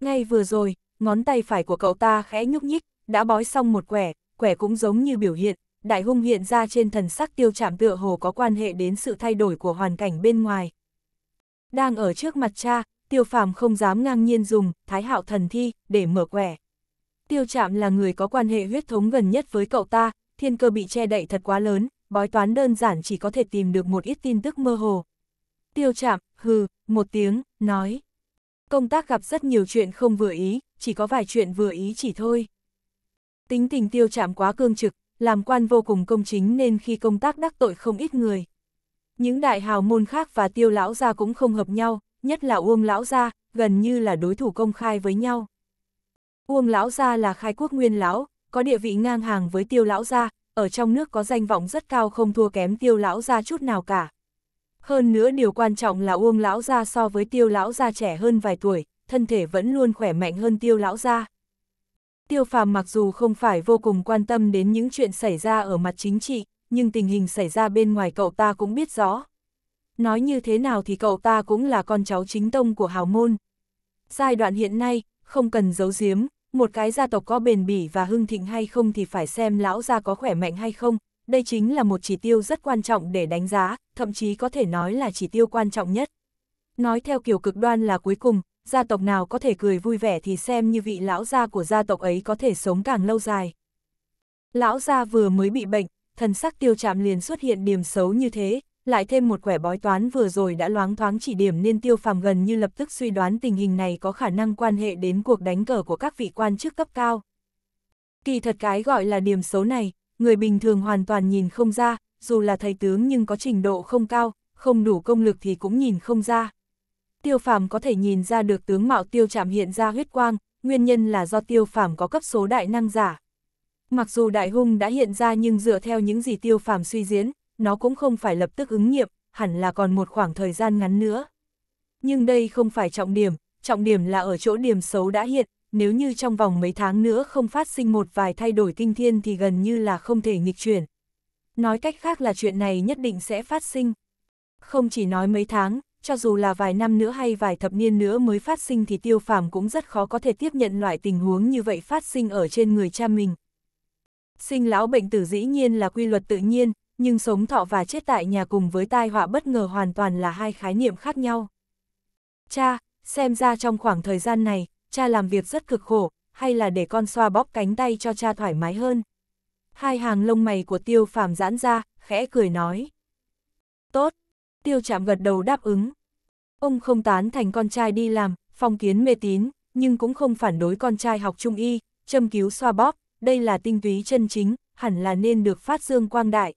Ngay vừa rồi, ngón tay phải của cậu ta khẽ nhúc nhích, đã bói xong một quẻ, quẻ cũng giống như biểu hiện, đại hung hiện ra trên thần sắc tiêu chạm tựa hồ có quan hệ đến sự thay đổi của hoàn cảnh bên ngoài. Đang ở trước mặt cha, tiêu phàm không dám ngang nhiên dùng thái hạo thần thi để mở quẻ. Tiêu chạm là người có quan hệ huyết thống gần nhất với cậu ta, thiên cơ bị che đậy thật quá lớn, bói toán đơn giản chỉ có thể tìm được một ít tin tức mơ hồ. Tiêu chạm, hừ, một tiếng, nói. Công tác gặp rất nhiều chuyện không vừa ý, chỉ có vài chuyện vừa ý chỉ thôi. Tính tình tiêu chạm quá cương trực, làm quan vô cùng công chính nên khi công tác đắc tội không ít người. Những đại hào môn khác và tiêu lão gia cũng không hợp nhau, nhất là Uông lão gia, gần như là đối thủ công khai với nhau. Uông lão gia là khai quốc nguyên lão, có địa vị ngang hàng với tiêu lão gia, ở trong nước có danh vọng rất cao không thua kém tiêu lão gia chút nào cả. Hơn nữa điều quan trọng là Uông lão gia so với Tiêu lão gia trẻ hơn vài tuổi, thân thể vẫn luôn khỏe mạnh hơn Tiêu lão gia. Tiêu Phàm mặc dù không phải vô cùng quan tâm đến những chuyện xảy ra ở mặt chính trị, nhưng tình hình xảy ra bên ngoài cậu ta cũng biết rõ. Nói như thế nào thì cậu ta cũng là con cháu chính tông của hào môn. Giai đoạn hiện nay, không cần giấu giếm, một cái gia tộc có bền bỉ và hưng thịnh hay không thì phải xem lão gia có khỏe mạnh hay không, đây chính là một chỉ tiêu rất quan trọng để đánh giá, thậm chí có thể nói là chỉ tiêu quan trọng nhất. Nói theo kiểu cực đoan là cuối cùng, gia tộc nào có thể cười vui vẻ thì xem như vị lão gia của gia tộc ấy có thể sống càng lâu dài. Lão gia vừa mới bị bệnh, thần sắc tiêu chạm liền xuất hiện điểm xấu như thế, lại thêm một quẻ bói toán vừa rồi đã loáng thoáng chỉ điểm nên tiêu phàm gần như lập tức suy đoán tình hình này có khả năng quan hệ đến cuộc đánh cờ của các vị quan chức cấp cao. Kỳ thật cái gọi là điểm xấu này, người bình thường hoàn toàn nhìn không ra, dù là thầy tướng nhưng có trình độ không cao, không đủ công lực thì cũng nhìn không ra. Tiêu phàm có thể nhìn ra được tướng mạo tiêu Trạm hiện ra huyết quang, nguyên nhân là do tiêu phàm có cấp số đại năng giả. Mặc dù đại hung đã hiện ra nhưng dựa theo những gì tiêu phàm suy diễn, nó cũng không phải lập tức ứng nghiệm, hẳn là còn một khoảng thời gian ngắn nữa. Nhưng đây không phải trọng điểm, trọng điểm là ở chỗ điểm xấu đã hiện, nếu như trong vòng mấy tháng nữa không phát sinh một vài thay đổi kinh thiên thì gần như là không thể nghịch chuyển. Nói cách khác là chuyện này nhất định sẽ phát sinh. Không chỉ nói mấy tháng, cho dù là vài năm nữa hay vài thập niên nữa mới phát sinh thì tiêu phàm cũng rất khó có thể tiếp nhận loại tình huống như vậy phát sinh ở trên người cha mình. Sinh lão bệnh tử dĩ nhiên là quy luật tự nhiên, nhưng sống thọ và chết tại nhà cùng với tai họa bất ngờ hoàn toàn là hai khái niệm khác nhau. Cha, xem ra trong khoảng thời gian này, cha làm việc rất cực khổ, hay là để con xoa bóp cánh tay cho cha thoải mái hơn. Hai hàng lông mày của tiêu phàm giãn ra, khẽ cười nói. Tốt, tiêu chạm gật đầu đáp ứng. Ông không tán thành con trai đi làm, phong kiến mê tín, nhưng cũng không phản đối con trai học trung y, châm cứu xoa bóp, đây là tinh túy chân chính, hẳn là nên được phát dương quang đại.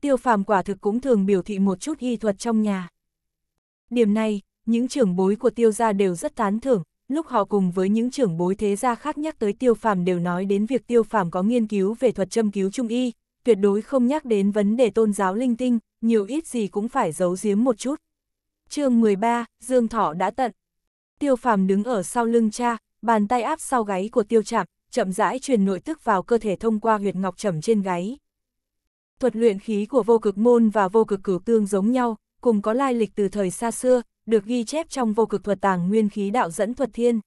Tiêu phàm quả thực cũng thường biểu thị một chút y thuật trong nhà. Điểm này, những trưởng bối của tiêu gia đều rất tán thưởng, lúc họ cùng với những trưởng bối thế gia khác nhắc tới tiêu phàm đều nói đến việc tiêu phàm có nghiên cứu về thuật châm cứu trung y, tuyệt đối không nhắc đến vấn đề tôn giáo linh tinh, nhiều ít gì cũng phải giấu giếm một chút. chương 13, Dương Thọ đã tận. Tiêu phàm đứng ở sau lưng cha, bàn tay áp sau gáy của tiêu chạm, chậm rãi truyền nội tức vào cơ thể thông qua huyệt ngọc trầm trên gáy. Thuật luyện khí của vô cực môn và vô cực cửu tương giống nhau, cùng có lai lịch từ thời xa xưa, được ghi chép trong vô cực thuật tàng nguyên khí đạo dẫn thuật thiên.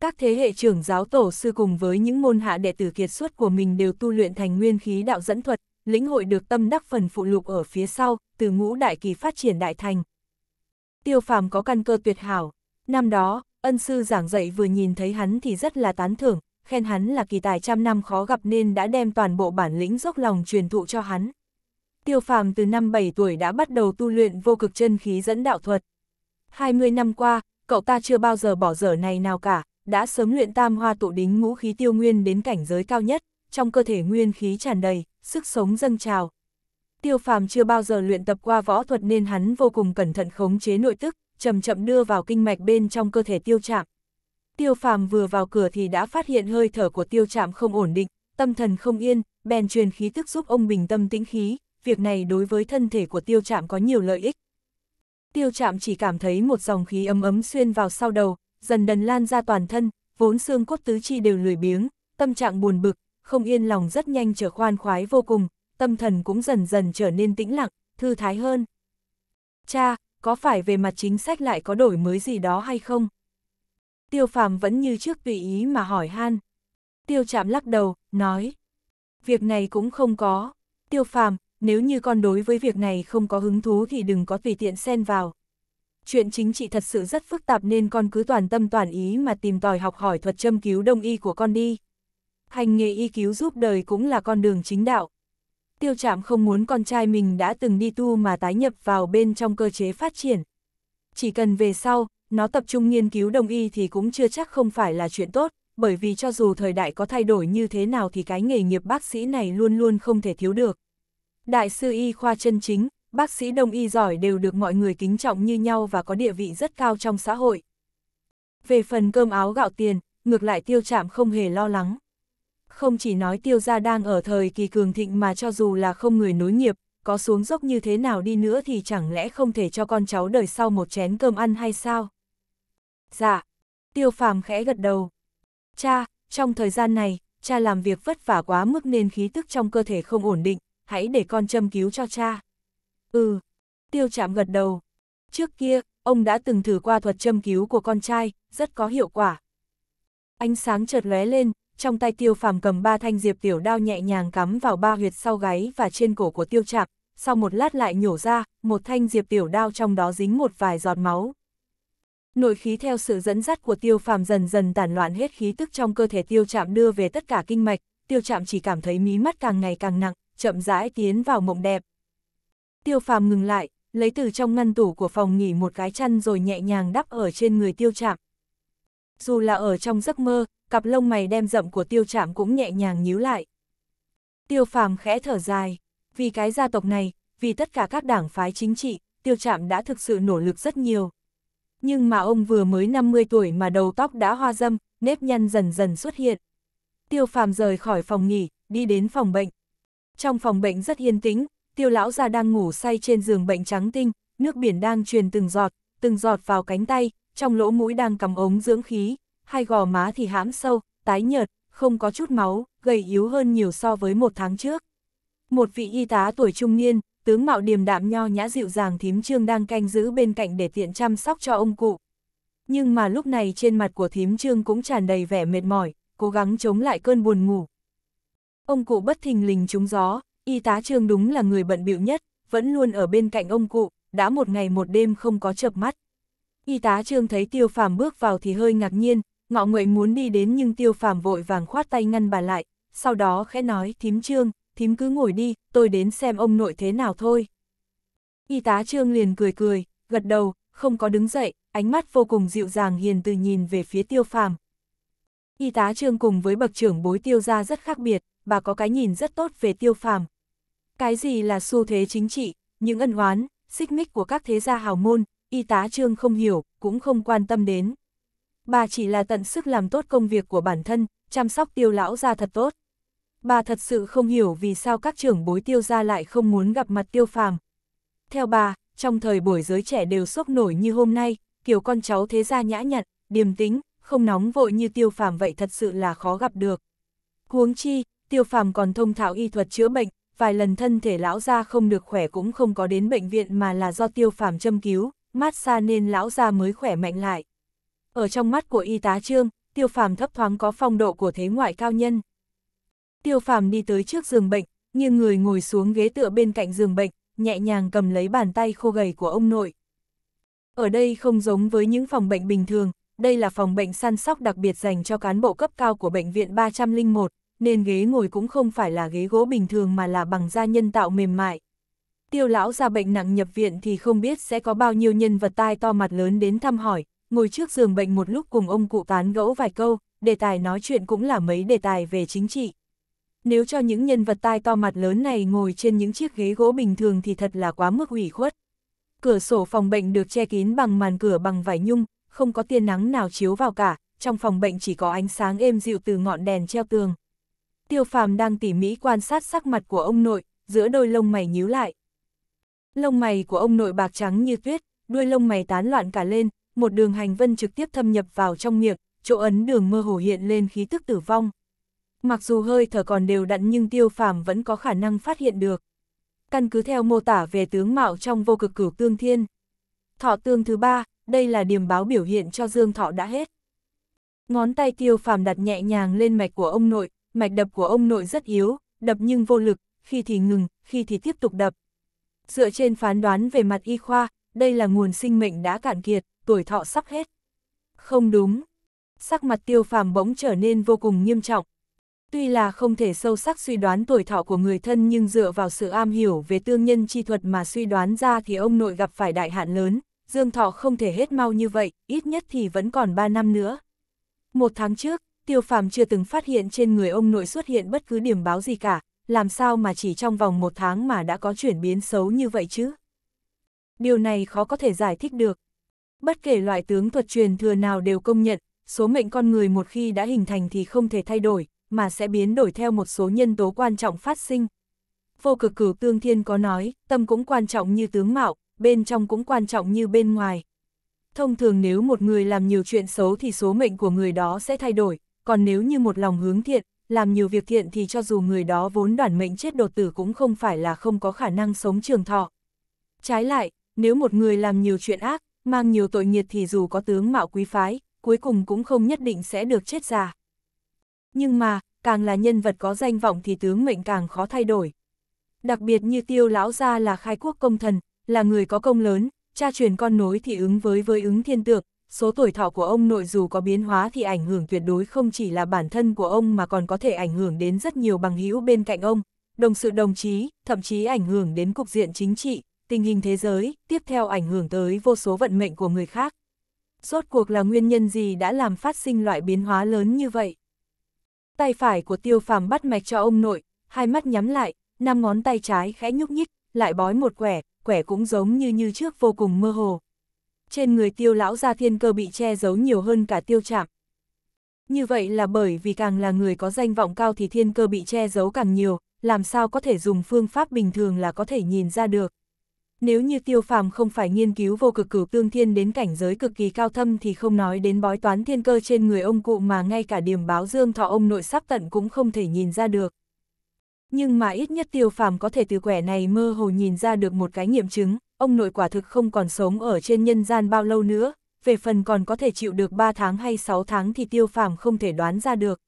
Các thế hệ trưởng giáo tổ sư cùng với những môn hạ đệ tử kiệt xuất của mình đều tu luyện thành nguyên khí đạo dẫn thuật, lĩnh hội được tâm đắc phần phụ lục ở phía sau, từ ngũ đại kỳ phát triển đại thành. Tiêu phàm có căn cơ tuyệt hảo. Năm đó, ân sư giảng dạy vừa nhìn thấy hắn thì rất là tán thưởng, khen hắn là kỳ tài trăm năm khó gặp nên đã đem toàn bộ bản lĩnh dốc lòng truyền thụ cho hắn. Tiêu phàm từ năm 7 tuổi đã bắt đầu tu luyện vô cực chân khí dẫn đạo thuật. 20 năm qua, cậu ta chưa bao giờ bỏ dở này nào cả, đã sớm luyện tam hoa tụ đính ngũ khí tiêu nguyên đến cảnh giới cao nhất, trong cơ thể nguyên khí tràn đầy, sức sống dâng trào. Tiêu phàm chưa bao giờ luyện tập qua võ thuật nên hắn vô cùng cẩn thận khống chế nội tức, chậm chậm đưa vào kinh mạch bên trong cơ thể tiêu chạm. Tiêu phàm vừa vào cửa thì đã phát hiện hơi thở của tiêu chạm không ổn định, tâm thần không yên, bèn truyền khí tức giúp ông bình tâm tĩnh khí, việc này đối với thân thể của tiêu chạm có nhiều lợi ích, tiêu Trạm chỉ cảm thấy một dòng khí ấm ấm xuyên vào sau đầu, dần đần lan ra toàn thân, vốn xương cốt tứ chi đều lười biếng, tâm trạng buồn bực, không yên lòng rất nhanh trở khoan khoái vô cùng, tâm thần cũng dần dần trở nên tĩnh lặng, thư thái hơn. Cha, có phải về mặt chính sách lại có đổi mới gì đó hay không? Tiêu phàm vẫn như trước tùy ý mà hỏi han. Tiêu Trạm lắc đầu, nói. Việc này cũng không có. Tiêu phàm, nếu như con đối với việc này không có hứng thú thì đừng có tùy tiện xen vào. Chuyện chính trị thật sự rất phức tạp nên con cứ toàn tâm toàn ý mà tìm tòi học hỏi thuật châm cứu đông y của con đi. Hành nghề y cứu giúp đời cũng là con đường chính đạo. Tiêu trạm không muốn con trai mình đã từng đi tu mà tái nhập vào bên trong cơ chế phát triển. Chỉ cần về sau, nó tập trung nghiên cứu đông y thì cũng chưa chắc không phải là chuyện tốt, bởi vì cho dù thời đại có thay đổi như thế nào thì cái nghề nghiệp bác sĩ này luôn luôn không thể thiếu được. Đại sư y khoa chân chính, bác sĩ đông y giỏi đều được mọi người kính trọng như nhau và có địa vị rất cao trong xã hội. Về phần cơm áo gạo tiền, ngược lại tiêu chạm không hề lo lắng. Không chỉ nói tiêu gia đang ở thời kỳ cường thịnh mà cho dù là không người nối nghiệp, có xuống dốc như thế nào đi nữa thì chẳng lẽ không thể cho con cháu đời sau một chén cơm ăn hay sao? Dạ, tiêu phàm khẽ gật đầu. Cha, trong thời gian này, cha làm việc vất vả quá mức nên khí tức trong cơ thể không ổn định, hãy để con châm cứu cho cha. Ừ, tiêu chạm gật đầu. Trước kia, ông đã từng thử qua thuật châm cứu của con trai, rất có hiệu quả. Ánh sáng chợt lóe lên, trong tay tiêu phàm cầm ba thanh diệp tiểu đao nhẹ nhàng cắm vào ba huyệt sau gáy và trên cổ của tiêu chạm, sau một lát lại nhổ ra, một thanh diệp tiểu đao trong đó dính một vài giọt máu. Nội khí theo sự dẫn dắt của tiêu phàm dần dần tản loạn hết khí tức trong cơ thể tiêu chạm đưa về tất cả kinh mạch, tiêu chạm chỉ cảm thấy mí mắt càng ngày càng nặng, chậm rãi tiến vào mộng đẹp. Tiêu phàm ngừng lại, lấy từ trong ngăn tủ của phòng nghỉ một cái chăn rồi nhẹ nhàng đắp ở trên người tiêu Trạm. Dù là ở trong giấc mơ, cặp lông mày đem rậm của tiêu Trạm cũng nhẹ nhàng nhíu lại. Tiêu phàm khẽ thở dài, vì cái gia tộc này, vì tất cả các đảng phái chính trị, tiêu Trạm đã thực sự nỗ lực rất nhiều. Nhưng mà ông vừa mới 50 tuổi mà đầu tóc đã hoa dâm, nếp nhăn dần dần xuất hiện. Tiêu phàm rời khỏi phòng nghỉ, đi đến phòng bệnh, trong phòng bệnh rất yên tĩnh, tiêu lão già đang ngủ say trên giường bệnh trắng tinh, nước biển đang truyền từng giọt, từng giọt vào cánh tay, trong lỗ mũi đang cầm ống dưỡng khí, hai gò má thì hãm sâu, tái nhợt, không có chút máu, gầy yếu hơn nhiều so với một tháng trước. Một vị y tá tuổi trung niên, tướng mạo điềm đạm nho nhã dịu dàng thím trương đang canh giữ bên cạnh để tiện chăm sóc cho ông cụ. Nhưng mà lúc này trên mặt của thím trương cũng tràn đầy vẻ mệt mỏi, cố gắng chống lại cơn buồn ngủ, Ông cụ bất thình lình trúng gió, y tá trương đúng là người bận bịu nhất, vẫn luôn ở bên cạnh ông cụ, đã một ngày một đêm không có chợp mắt. Y tá trương thấy tiêu phàm bước vào thì hơi ngạc nhiên, ngọ nguậy muốn đi đến nhưng tiêu phàm vội vàng khoát tay ngăn bà lại, sau đó khẽ nói thím trương, thím cứ ngồi đi, tôi đến xem ông nội thế nào thôi. Y tá trương liền cười cười, gật đầu, không có đứng dậy, ánh mắt vô cùng dịu dàng hiền từ nhìn về phía tiêu phàm. Y tá trương cùng với bậc trưởng bối tiêu ra rất khác biệt, bà có cái nhìn rất tốt về tiêu phàm. Cái gì là xu thế chính trị, những ân oán, xích mích của các thế gia hào môn, y tá trương không hiểu, cũng không quan tâm đến. Bà chỉ là tận sức làm tốt công việc của bản thân, chăm sóc tiêu lão ra thật tốt. Bà thật sự không hiểu vì sao các trưởng bối tiêu gia lại không muốn gặp mặt tiêu phàm. Theo bà, trong thời buổi giới trẻ đều sốc nổi như hôm nay, kiểu con cháu thế gia nhã nhặn, điềm tính, không nóng vội như tiêu phàm vậy thật sự là khó gặp được. Huống chi, tiêu phàm còn thông thạo y thuật chữa bệnh, vài lần thân thể lão gia không được khỏe cũng không có đến bệnh viện mà là do tiêu phàm châm cứu, mát xa nên lão gia mới khỏe mạnh lại. Ở trong mắt của y tá trương, tiêu phàm thấp thoáng có phong độ của thế ngoại cao nhân. Tiêu phàm đi tới trước giường bệnh, nghiêng người ngồi xuống ghế tựa bên cạnh giường bệnh, nhẹ nhàng cầm lấy bàn tay khô gầy của ông nội. Ở đây không giống với những phòng bệnh bình thường, đây là phòng bệnh săn sóc đặc biệt dành cho cán bộ cấp cao của bệnh viện 301, nên ghế ngồi cũng không phải là ghế gỗ bình thường mà là bằng da nhân tạo mềm mại. Tiêu lão ra bệnh nặng nhập viện thì không biết sẽ có bao nhiêu nhân vật tai to mặt lớn đến thăm hỏi, ngồi trước giường bệnh một lúc cùng ông cụ tán gẫu vài câu, đề tài nói chuyện cũng là mấy đề tài về chính trị. Nếu cho những nhân vật tai to mặt lớn này ngồi trên những chiếc ghế gỗ bình thường thì thật là quá mức hủy khuất. Cửa sổ phòng bệnh được che kín bằng màn cửa bằng vải nhung, không có tia nắng nào chiếu vào cả, trong phòng bệnh chỉ có ánh sáng êm dịu từ ngọn đèn treo tường tiêu phàm đang tỉ mỉ quan sát sắc mặt của ông nội, giữa đôi lông mày nhíu lại. Lông mày của ông nội bạc trắng như tuyết, đuôi lông mày tán loạn cả lên, một đường hành vân trực tiếp thâm nhập vào trong miệng, chỗ ấn đường mơ hồ hiện lên khí tức tử vong. Mặc dù hơi thở còn đều đặn nhưng tiêu phàm vẫn có khả năng phát hiện được. Căn cứ theo mô tả về tướng mạo trong vô cực cửu tương thiên. Thọ tương thứ ba, đây là điểm báo biểu hiện cho dương thọ đã hết. Ngón tay tiêu phàm đặt nhẹ nhàng lên mạch của ông nội, mạch đập của ông nội rất yếu, đập nhưng vô lực, khi thì ngừng, khi thì tiếp tục đập. Dựa trên phán đoán về mặt y khoa, đây là nguồn sinh mệnh đã cạn kiệt, tuổi thọ sắp hết. Không đúng. Sắc mặt tiêu phàm bỗng trở nên vô cùng nghiêm trọng. Tuy là không thể sâu sắc suy đoán tuổi thọ của người thân nhưng dựa vào sự am hiểu về tương nhân chi thuật mà suy đoán ra thì ông nội gặp phải đại hạn lớn, dương thọ không thể hết mau như vậy, ít nhất thì vẫn còn 3 năm nữa. Một tháng trước, Tiêu Phàm chưa từng phát hiện trên người ông nội xuất hiện bất cứ điểm báo gì cả, làm sao mà chỉ trong vòng một tháng mà đã có chuyển biến xấu như vậy chứ? Điều này khó có thể giải thích được. Bất kể loại tướng thuật truyền thừa nào đều công nhận, số mệnh con người một khi đã hình thành thì không thể thay đổi, mà sẽ biến đổi theo một số nhân tố quan trọng phát sinh. Vô cực cửu tương thiên có nói, tâm cũng quan trọng như tướng mạo, bên trong cũng quan trọng như bên ngoài. Thông thường nếu một người làm nhiều chuyện xấu thì số mệnh của người đó sẽ thay đổi, còn nếu như một lòng hướng thiện, làm nhiều việc thiện thì cho dù người đó vốn đoản mệnh chết đột tử cũng không phải là không có khả năng sống trường thọ. Trái lại, nếu một người làm nhiều chuyện ác, mang nhiều tội nghiệt thì dù có tướng mạo quý phái, cuối cùng cũng không nhất định sẽ được chết già. Nhưng mà, càng là nhân vật có danh vọng thì tướng mệnh càng khó thay đổi. Đặc biệt như tiêu lão gia là khai quốc công thần, là người có công lớn, cha truyền con nối thì ứng với với ứng thiên tượng, số tuổi thọ của ông nội dù có biến hóa thì ảnh hưởng tuyệt đối không chỉ là bản thân của ông mà còn có thể ảnh hưởng đến rất nhiều bằng hữu bên cạnh ông, đồng sự đồng chí, thậm chí ảnh hưởng đến cục diện chính trị, tình hình thế giới, tiếp theo ảnh hưởng tới vô số vận mệnh của người khác. Rốt cuộc là nguyên nhân gì đã làm phát sinh loại biến hóa lớn như vậy? Tay phải của tiêu phàm bắt mạch cho ông nội, hai mắt nhắm lại, năm ngón tay trái khẽ nhúc nhích, lại bói một quẻ, quẻ cũng giống như như trước vô cùng mơ hồ, trên người tiêu lão gia thiên cơ bị che giấu nhiều hơn cả tiêu chạm. Như vậy là bởi vì càng là người có danh vọng cao thì thiên cơ bị che giấu càng nhiều, làm sao có thể dùng phương pháp bình thường là có thể nhìn ra được. Nếu như tiêu phàm không phải nghiên cứu vô cực cửu tương thiên đến cảnh giới cực kỳ cao thâm thì không nói đến bói toán thiên cơ trên người ông cụ mà ngay cả điểm báo dương thọ ông nội sắp tận cũng không thể nhìn ra được. Nhưng mà ít nhất tiêu phàm có thể từ quẻ này mơ hồ nhìn ra được một cái nghiệm chứng, ông nội quả thực không còn sống ở trên nhân gian bao lâu nữa, về phần còn có thể chịu được 3 tháng hay 6 tháng thì tiêu phàm không thể đoán ra được.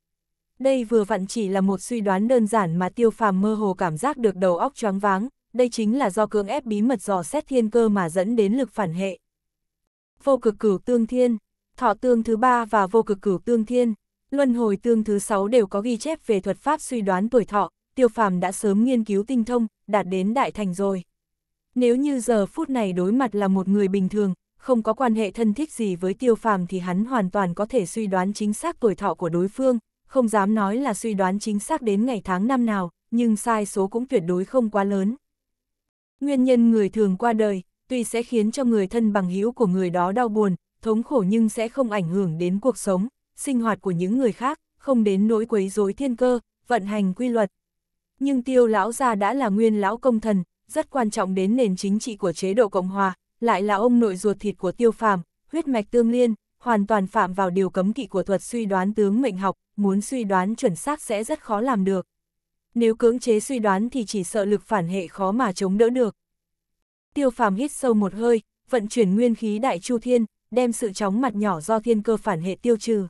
Đây vừa vặn chỉ là một suy đoán đơn giản mà tiêu phàm mơ hồ cảm giác được đầu óc choáng váng, đây chính là do cưỡng ép bí mật dò xét thiên cơ mà dẫn đến lực phản hệ. Vô cực cửu tương thiên, thọ tương thứ ba và vô cực cửu tương thiên, luân hồi tương thứ sáu đều có ghi chép về thuật pháp suy đoán tuổi thọ, tiêu phàm đã sớm nghiên cứu tinh thông, đạt đến đại thành rồi. Nếu như giờ phút này đối mặt là một người bình thường, không có quan hệ thân thích gì với tiêu phàm thì hắn hoàn toàn có thể suy đoán chính xác tuổi thọ của đối phương, không dám nói là suy đoán chính xác đến ngày tháng năm nào, nhưng sai số cũng tuyệt đối không quá lớn. Nguyên nhân người thường qua đời, tuy sẽ khiến cho người thân bằng hữu của người đó đau buồn, thống khổ nhưng sẽ không ảnh hưởng đến cuộc sống, sinh hoạt của những người khác, không đến nỗi quấy rối thiên cơ, vận hành quy luật. Nhưng tiêu lão gia đã là nguyên lão công thần, rất quan trọng đến nền chính trị của chế độ Cộng Hòa, lại là ông nội ruột thịt của tiêu phàm, huyết mạch tương liên, hoàn toàn phạm vào điều cấm kỵ của thuật suy đoán tướng mệnh học, muốn suy đoán chuẩn xác sẽ rất khó làm được. Nếu cưỡng chế suy đoán thì chỉ sợ lực phản hệ khó mà chống đỡ được. Tiêu phàm hít sâu một hơi, vận chuyển nguyên khí đại chu thiên, đem sự chóng mặt nhỏ do thiên cơ phản hệ tiêu trừ.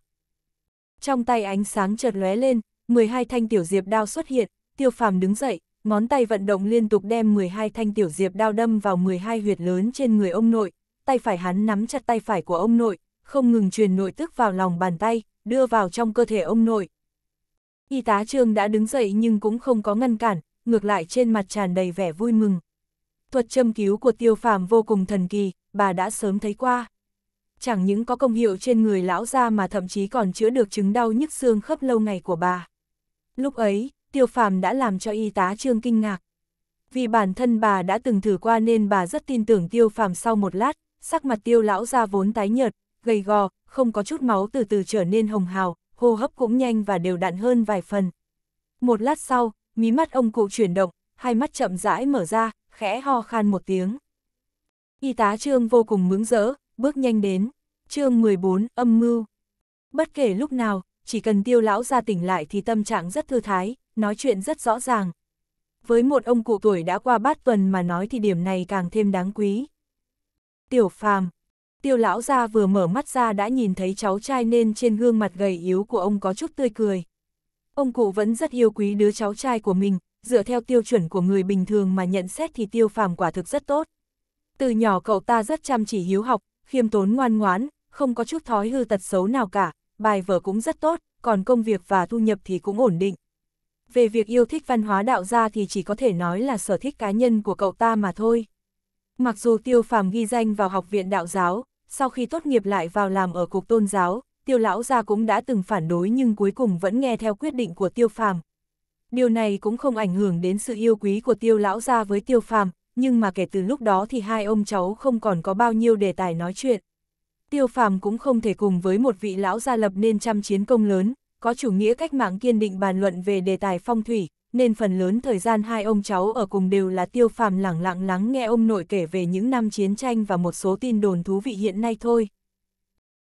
Trong tay ánh sáng chợt lóe lên, 12 thanh tiểu diệp đao xuất hiện, tiêu phàm đứng dậy, ngón tay vận động liên tục đem 12 thanh tiểu diệp đao đâm vào 12 huyệt lớn trên người ông nội, tay phải hắn nắm chặt tay phải của ông nội, không ngừng truyền nội tức vào lòng bàn tay, đưa vào trong cơ thể ông nội. Y tá trương đã đứng dậy nhưng cũng không có ngăn cản, ngược lại trên mặt tràn đầy vẻ vui mừng. Thuật châm cứu của tiêu phàm vô cùng thần kỳ, bà đã sớm thấy qua. Chẳng những có công hiệu trên người lão ra mà thậm chí còn chữa được chứng đau nhức xương khớp lâu ngày của bà. Lúc ấy, tiêu phàm đã làm cho y tá trương kinh ngạc. Vì bản thân bà đã từng thử qua nên bà rất tin tưởng tiêu phàm sau một lát, sắc mặt tiêu lão ra vốn tái nhợt, gầy gò, không có chút máu từ từ trở nên hồng hào, hô hấp cũng nhanh và đều đặn hơn vài phần. Một lát sau, mí mắt ông cụ chuyển động, hai mắt chậm rãi mở ra, khẽ ho khan một tiếng. Y tá Trương vô cùng mướng rỡ, bước nhanh đến. chương 14, âm mưu. Bất kể lúc nào, chỉ cần tiêu lão ra tỉnh lại thì tâm trạng rất thư thái, nói chuyện rất rõ ràng. Với một ông cụ tuổi đã qua bát tuần mà nói thì điểm này càng thêm đáng quý. Tiểu phàm, tiêu lão gia vừa mở mắt ra đã nhìn thấy cháu trai nên trên gương mặt gầy yếu của ông có chút tươi cười. Ông cụ vẫn rất yêu quý đứa cháu trai của mình, dựa theo tiêu chuẩn của người bình thường mà nhận xét thì tiêu phàm quả thực rất tốt. Từ nhỏ cậu ta rất chăm chỉ hiếu học, khiêm tốn ngoan ngoãn, không có chút thói hư tật xấu nào cả, bài vở cũng rất tốt, còn công việc và thu nhập thì cũng ổn định về việc yêu thích văn hóa đạo gia thì chỉ có thể nói là sở thích cá nhân của cậu ta mà thôi. Mặc dù Tiêu Phàm ghi danh vào học viện đạo giáo, sau khi tốt nghiệp lại vào làm ở cục tôn giáo, Tiêu lão gia cũng đã từng phản đối nhưng cuối cùng vẫn nghe theo quyết định của Tiêu Phàm. Điều này cũng không ảnh hưởng đến sự yêu quý của Tiêu lão gia với Tiêu Phàm, nhưng mà kể từ lúc đó thì hai ông cháu không còn có bao nhiêu đề tài nói chuyện. Tiêu Phàm cũng không thể cùng với một vị lão gia lập nên trăm chiến công lớn, có chủ nghĩa cách mạng kiên định bàn luận về đề tài phong thủy, nên phần lớn thời gian hai ông cháu ở cùng đều là tiêu phàm lẳng lặng lắng nghe ông nội kể về những năm chiến tranh và một số tin đồn thú vị hiện nay thôi.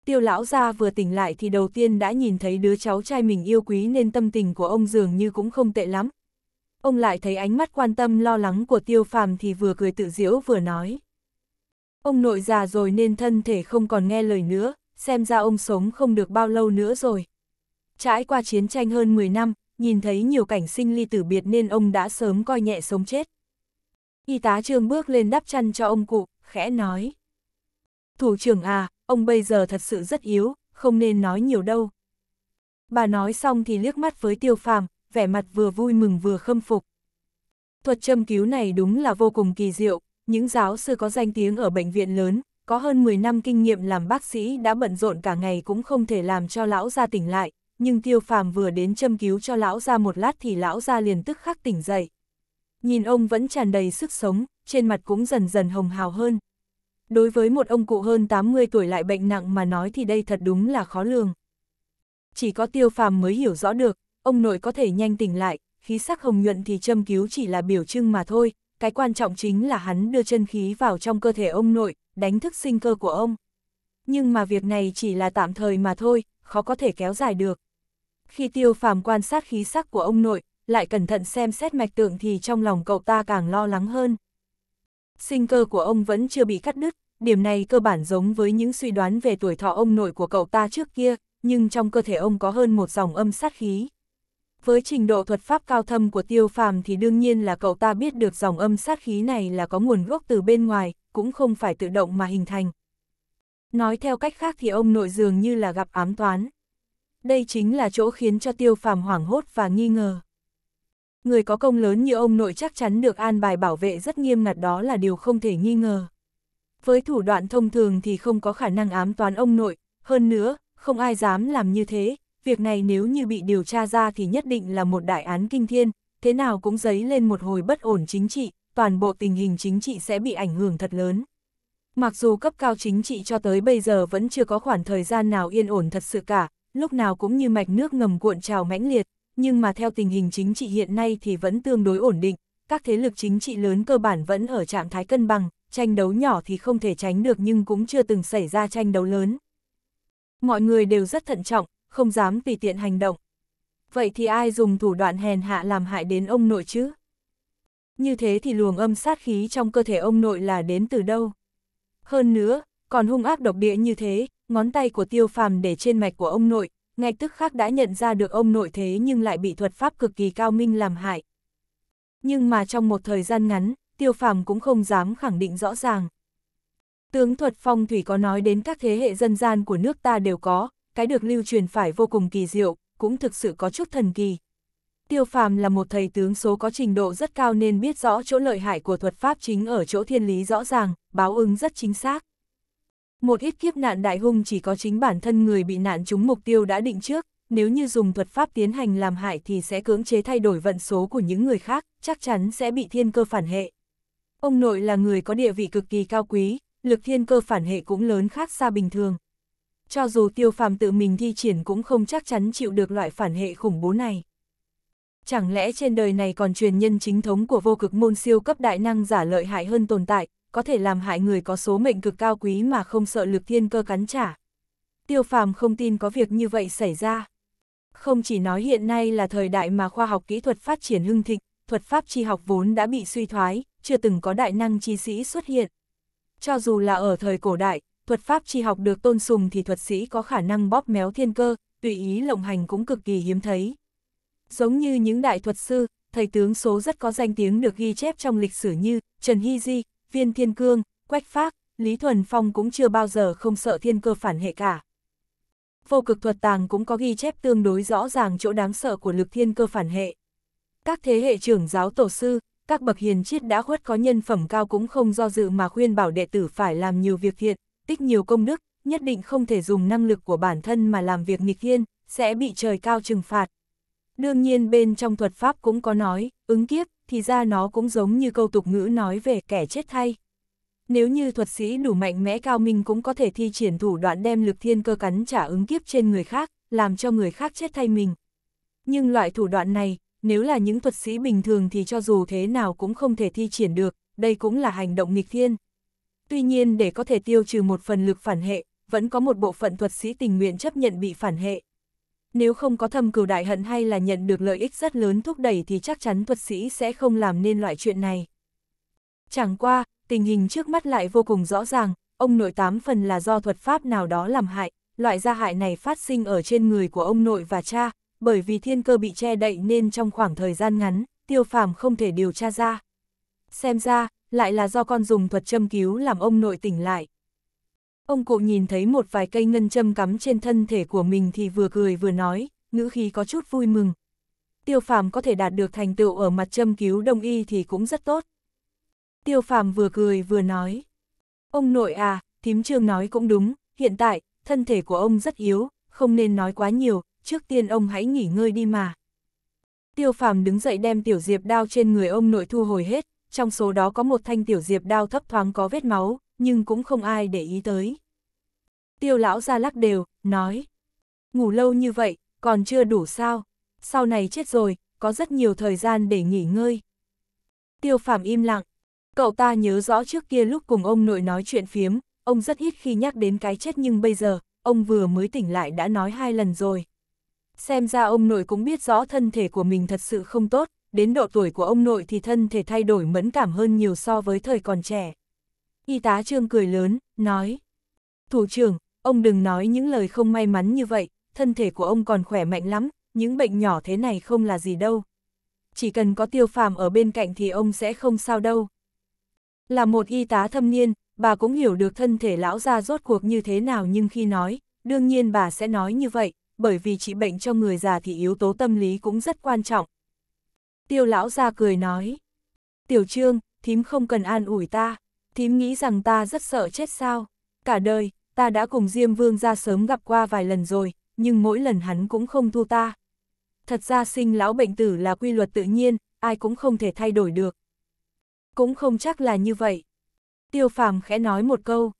Tiêu lão gia vừa tỉnh lại thì đầu tiên đã nhìn thấy đứa cháu trai mình yêu quý nên tâm tình của ông dường như cũng không tệ lắm. Ông lại thấy ánh mắt quan tâm lo lắng của tiêu phàm thì vừa cười tự diễu vừa nói. Ông nội già rồi nên thân thể không còn nghe lời nữa, xem ra ông sống không được bao lâu nữa rồi trải qua chiến tranh hơn 10 năm, nhìn thấy nhiều cảnh sinh ly tử biệt nên ông đã sớm coi nhẹ sống chết. Y tá trương bước lên đắp chăn cho ông cụ, khẽ nói. Thủ trưởng à, ông bây giờ thật sự rất yếu, không nên nói nhiều đâu. Bà nói xong thì liếc mắt với tiêu phàm, vẻ mặt vừa vui mừng vừa khâm phục. Thuật châm cứu này đúng là vô cùng kỳ diệu, những giáo sư có danh tiếng ở bệnh viện lớn, có hơn 10 năm kinh nghiệm làm bác sĩ đã bận rộn cả ngày cũng không thể làm cho lão gia tỉnh lại, nhưng tiêu phàm vừa đến châm cứu cho lão ra một lát thì lão ra liền tức khắc tỉnh dậy. Nhìn ông vẫn tràn đầy sức sống, trên mặt cũng dần dần hồng hào hơn. Đối với một ông cụ hơn 80 tuổi lại bệnh nặng mà nói thì đây thật đúng là khó lường. Chỉ có tiêu phàm mới hiểu rõ được, ông nội có thể nhanh tỉnh lại, khí sắc hồng nhuận thì châm cứu chỉ là biểu trưng mà thôi, cái quan trọng chính là hắn đưa chân khí vào trong cơ thể ông nội, đánh thức sinh cơ của ông. Nhưng mà việc này chỉ là tạm thời mà thôi, khó có thể kéo dài được khi tiêu phàm quan sát khí sắc của ông nội, lại cẩn thận xem xét mạch tượng thì trong lòng cậu ta càng lo lắng hơn. Sinh cơ của ông vẫn chưa bị cắt đứt, điểm này cơ bản giống với những suy đoán về tuổi thọ ông nội của cậu ta trước kia, nhưng trong cơ thể ông có hơn một dòng âm sát khí. Với trình độ thuật pháp cao thâm của tiêu phàm thì đương nhiên là cậu ta biết được dòng âm sát khí này là có nguồn gốc từ bên ngoài, cũng không phải tự động mà hình thành. Nói theo cách khác thì ông nội dường như là gặp ám toán đây chính là chỗ khiến cho tiêu phàm hoảng hốt và nghi ngờ. Người có công lớn như ông nội chắc chắn được an bài bảo vệ rất nghiêm ngặt đó là điều không thể nghi ngờ. Với thủ đoạn thông thường thì không có khả năng ám toán ông nội, hơn nữa, không ai dám làm như thế, việc này nếu như bị điều tra ra thì nhất định là một đại án kinh thiên, thế nào cũng dấy lên một hồi bất ổn chính trị, toàn bộ tình hình chính trị sẽ bị ảnh hưởng thật lớn. Mặc dù cấp cao chính trị cho tới bây giờ vẫn chưa có khoảng thời gian nào yên ổn thật sự cả, lúc nào cũng như mạch nước ngầm cuộn trào mãnh liệt, nhưng mà theo tình hình chính trị hiện nay thì vẫn tương đối ổn định, các thế lực chính trị lớn cơ bản vẫn ở trạng thái cân bằng, tranh đấu nhỏ thì không thể tránh được nhưng cũng chưa từng xảy ra tranh đấu lớn. Mọi người đều rất thận trọng, không dám tùy tiện hành động. Vậy thì ai dùng thủ đoạn hèn hạ làm hại đến ông nội chứ? Như thế thì luồng âm sát khí trong cơ thể ông nội là đến từ đâu? Hơn nữa, còn hung ác độc địa như thế, ngón tay của tiêu phàm để trên mạch của ông nội, ngay tức khác đã nhận ra được ông nội thế nhưng lại bị thuật pháp cực kỳ cao minh làm hại. Nhưng mà trong một thời gian ngắn, tiêu phàm cũng không dám khẳng định rõ ràng. Tướng thuật phong thủy có nói đến các thế hệ dân gian của nước ta đều có, cái được lưu truyền phải vô cùng kỳ diệu, cũng thực sự có chút thần kỳ. Tiêu phàm là một thầy tướng số có trình độ rất cao nên biết rõ chỗ lợi hại của thuật pháp chính ở chỗ thiên lý rõ ràng, báo ứng rất chính xác. Một ít kiếp nạn đại hung chỉ có chính bản thân người bị nạn chúng mục tiêu đã định trước, nếu như dùng thuật pháp tiến hành làm hại thì sẽ cưỡng chế thay đổi vận số của những người khác, chắc chắn sẽ bị thiên cơ phản hệ. Ông nội là người có địa vị cực kỳ cao quý, lực thiên cơ phản hệ cũng lớn khác xa bình thường. Cho dù tiêu phàm tự mình thi triển cũng không chắc chắn chịu được loại phản hệ khủng bố này. Chẳng lẽ trên đời này còn truyền nhân chính thống của vô cực môn siêu cấp đại năng giả lợi hại hơn tồn tại, có thể làm hại người có số mệnh cực cao quý mà không sợ lực thiên cơ cắn trả. Tiêu phàm không tin có việc như vậy xảy ra. Không chỉ nói hiện nay là thời đại mà khoa học kỹ thuật phát triển hưng thịnh, thuật pháp tri học vốn đã bị suy thoái, chưa từng có đại năng chi sĩ xuất hiện. Cho dù là ở thời cổ đại, thuật pháp tri học được tôn sùng thì thuật sĩ có khả năng bóp méo thiên cơ, tùy ý lộng hành cũng cực kỳ hiếm thấy. Giống như những đại thuật sư, thầy tướng số rất có danh tiếng được ghi chép trong lịch sử như Trần Hy Di, Viên Thiên Cương, Quách Phác, Lý Thuần Phong cũng chưa bao giờ không sợ thiên cơ phản hệ cả. Vô cực thuật tàng cũng có ghi chép tương đối rõ ràng chỗ đáng sợ của lực thiên cơ phản hệ. Các thế hệ trưởng giáo tổ sư, các bậc hiền triết đã khuất có nhân phẩm cao cũng không do dự mà khuyên bảo đệ tử phải làm nhiều việc thiện, tích nhiều công đức, nhất định không thể dùng năng lực của bản thân mà làm việc nghịch thiên, sẽ bị trời cao trừng phạt. Đương nhiên bên trong thuật pháp cũng có nói, ứng kiếp, thì ra nó cũng giống như câu tục ngữ nói về kẻ chết thay. Nếu như thuật sĩ đủ mạnh mẽ cao minh cũng có thể thi triển thủ đoạn đem lực thiên cơ cắn trả ứng kiếp trên người khác, làm cho người khác chết thay mình. Nhưng loại thủ đoạn này, nếu là những thuật sĩ bình thường thì cho dù thế nào cũng không thể thi triển được, đây cũng là hành động nghịch thiên. Tuy nhiên để có thể tiêu trừ một phần lực phản hệ, vẫn có một bộ phận thuật sĩ tình nguyện chấp nhận bị phản hệ nếu không có thâm cừu đại hận hay là nhận được lợi ích rất lớn thúc đẩy thì chắc chắn thuật sĩ sẽ không làm nên loại chuyện này. Chẳng qua, tình hình trước mắt lại vô cùng rõ ràng, ông nội tám phần là do thuật pháp nào đó làm hại, loại gia hại này phát sinh ở trên người của ông nội và cha, bởi vì thiên cơ bị che đậy nên trong khoảng thời gian ngắn, tiêu phàm không thể điều tra ra. Xem ra, lại là do con dùng thuật châm cứu làm ông nội tỉnh lại, Ông cụ nhìn thấy một vài cây ngân châm cắm trên thân thể của mình thì vừa cười vừa nói, ngữ khí có chút vui mừng. Tiêu phàm có thể đạt được thành tựu ở mặt châm cứu đông y thì cũng rất tốt. Tiêu phàm vừa cười vừa nói. Ông nội à, thím trương nói cũng đúng, hiện tại, thân thể của ông rất yếu, không nên nói quá nhiều, trước tiên ông hãy nghỉ ngơi đi mà. Tiêu phàm đứng dậy đem tiểu diệp đao trên người ông nội thu hồi hết, trong số đó có một thanh tiểu diệp đao thấp thoáng có vết máu, nhưng cũng không ai để ý tới. Tiêu lão ra lắc đều, nói, ngủ lâu như vậy, còn chưa đủ sao, sau này chết rồi, có rất nhiều thời gian để nghỉ ngơi. Tiêu Phạm im lặng, cậu ta nhớ rõ trước kia lúc cùng ông nội nói chuyện phiếm, ông rất ít khi nhắc đến cái chết nhưng bây giờ, ông vừa mới tỉnh lại đã nói hai lần rồi. Xem ra ông nội cũng biết rõ thân thể của mình thật sự không tốt, đến độ tuổi của ông nội thì thân thể thay đổi mẫn cảm hơn nhiều so với thời còn trẻ. Y tá trương cười lớn, nói. Thủ trưởng, ông đừng nói những lời không may mắn như vậy, thân thể của ông còn khỏe mạnh lắm, những bệnh nhỏ thế này không là gì đâu. Chỉ cần có tiêu phàm ở bên cạnh thì ông sẽ không sao đâu. Là một y tá thâm niên, bà cũng hiểu được thân thể lão ra rốt cuộc như thế nào nhưng khi nói, đương nhiên bà sẽ nói như vậy, bởi vì trị bệnh cho người già thì yếu tố tâm lý cũng rất quan trọng. Tiêu lão ra cười nói, tiểu trương, thím không cần an ủi ta, thím nghĩ rằng ta rất sợ chết sao. Cả đời, ta đã cùng Diêm Vương ra sớm gặp qua vài lần rồi, nhưng mỗi lần hắn cũng không thu ta. Thật ra sinh lão bệnh tử là quy luật tự nhiên, ai cũng không thể thay đổi được. Cũng không chắc là như vậy. Tiêu phàm khẽ nói một câu.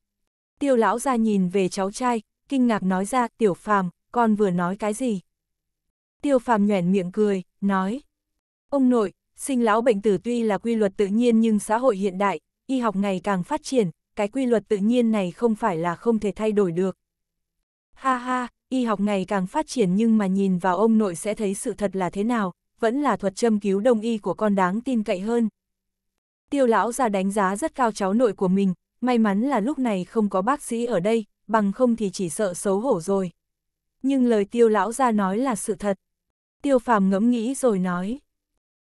Tiêu lão ra nhìn về cháu trai, kinh ngạc nói ra, tiểu phàm, con vừa nói cái gì? Tiêu phàm nhoẻn miệng cười, nói. Ông nội, sinh lão bệnh tử tuy là quy luật tự nhiên nhưng xã hội hiện đại, y học ngày càng phát triển, cái quy luật tự nhiên này không phải là không thể thay đổi được. Ha ha, y học ngày càng phát triển nhưng mà nhìn vào ông nội sẽ thấy sự thật là thế nào, vẫn là thuật châm cứu đông y của con đáng tin cậy hơn. Tiêu lão ra đánh giá rất cao cháu nội của mình, may mắn là lúc này không có bác sĩ ở đây, bằng không thì chỉ sợ xấu hổ rồi. Nhưng lời tiêu lão ra nói là sự thật. Tiêu phàm ngẫm nghĩ rồi nói.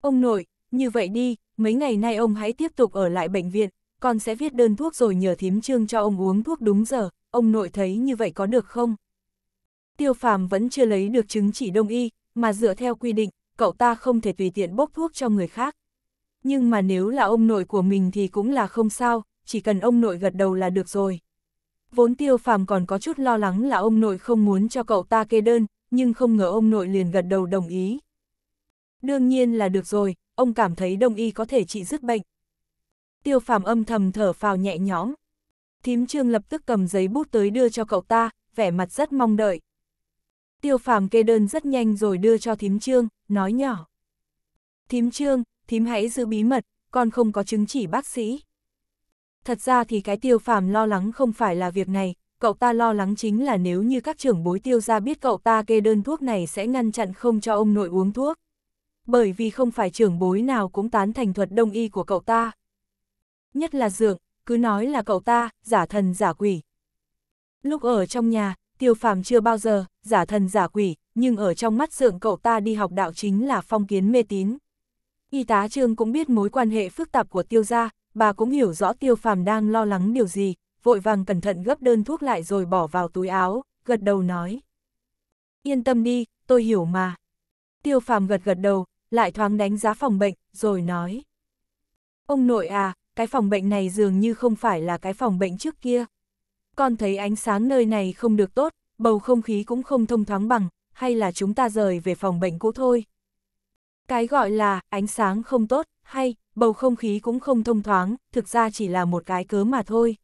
Ông nội, như vậy đi, mấy ngày nay ông hãy tiếp tục ở lại bệnh viện, con sẽ viết đơn thuốc rồi nhờ thím trương cho ông uống thuốc đúng giờ, ông nội thấy như vậy có được không? Tiêu phàm vẫn chưa lấy được chứng chỉ đông y, mà dựa theo quy định, cậu ta không thể tùy tiện bốc thuốc cho người khác. Nhưng mà nếu là ông nội của mình thì cũng là không sao, chỉ cần ông nội gật đầu là được rồi. Vốn tiêu phàm còn có chút lo lắng là ông nội không muốn cho cậu ta kê đơn, nhưng không ngờ ông nội liền gật đầu đồng ý. Đương nhiên là được rồi, ông cảm thấy đông y có thể trị dứt bệnh. Tiêu phàm âm thầm thở phào nhẹ nhõm. Thím trương lập tức cầm giấy bút tới đưa cho cậu ta, vẻ mặt rất mong đợi. Tiêu phàm kê đơn rất nhanh rồi đưa cho thím trương, nói nhỏ. Thím trương, thím hãy giữ bí mật, con không có chứng chỉ bác sĩ. Thật ra thì cái tiêu phàm lo lắng không phải là việc này, cậu ta lo lắng chính là nếu như các trưởng bối tiêu ra biết cậu ta kê đơn thuốc này sẽ ngăn chặn không cho ông nội uống thuốc bởi vì không phải trưởng bối nào cũng tán thành thuật đông y của cậu ta. Nhất là dượng, cứ nói là cậu ta, giả thần giả quỷ. Lúc ở trong nhà, tiêu phàm chưa bao giờ, giả thần giả quỷ, nhưng ở trong mắt dượng cậu ta đi học đạo chính là phong kiến mê tín. Y tá trương cũng biết mối quan hệ phức tạp của tiêu gia, bà cũng hiểu rõ tiêu phàm đang lo lắng điều gì, vội vàng cẩn thận gấp đơn thuốc lại rồi bỏ vào túi áo, gật đầu nói. Yên tâm đi, tôi hiểu mà. Tiêu phàm gật gật đầu, lại thoáng đánh giá phòng bệnh, rồi nói. Ông nội à, cái phòng bệnh này dường như không phải là cái phòng bệnh trước kia. Con thấy ánh sáng nơi này không được tốt, bầu không khí cũng không thông thoáng bằng, hay là chúng ta rời về phòng bệnh cũ thôi. Cái gọi là ánh sáng không tốt, hay bầu không khí cũng không thông thoáng, thực ra chỉ là một cái cớ mà thôi.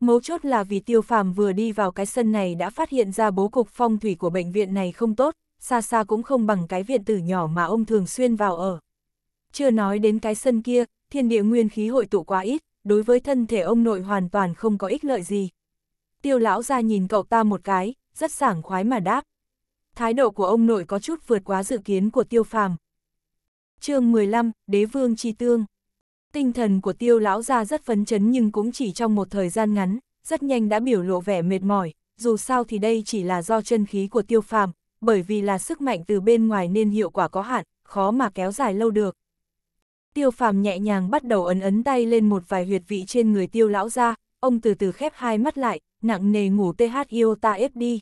Mấu chốt là vì tiêu phàm vừa đi vào cái sân này đã phát hiện ra bố cục phong thủy của bệnh viện này không tốt, xa xa cũng không bằng cái viện tử nhỏ mà ông thường xuyên vào ở. Chưa nói đến cái sân kia, thiên địa nguyên khí hội tụ quá ít, đối với thân thể ông nội hoàn toàn không có ích lợi gì. Tiêu lão ra nhìn cậu ta một cái, rất sảng khoái mà đáp. Thái độ của ông nội có chút vượt quá dự kiến của tiêu phàm. chương 15, Đế vương chi tương. Tinh thần của tiêu lão ra rất phấn chấn nhưng cũng chỉ trong một thời gian ngắn, rất nhanh đã biểu lộ vẻ mệt mỏi, dù sao thì đây chỉ là do chân khí của tiêu phàm, bởi vì là sức mạnh từ bên ngoài nên hiệu quả có hạn, khó mà kéo dài lâu được. Tiêu phàm nhẹ nhàng bắt đầu ấn ấn tay lên một vài huyệt vị trên người tiêu lão ra, ông từ từ khép hai mắt lại, nặng nề ngủ THIO ta ép đi.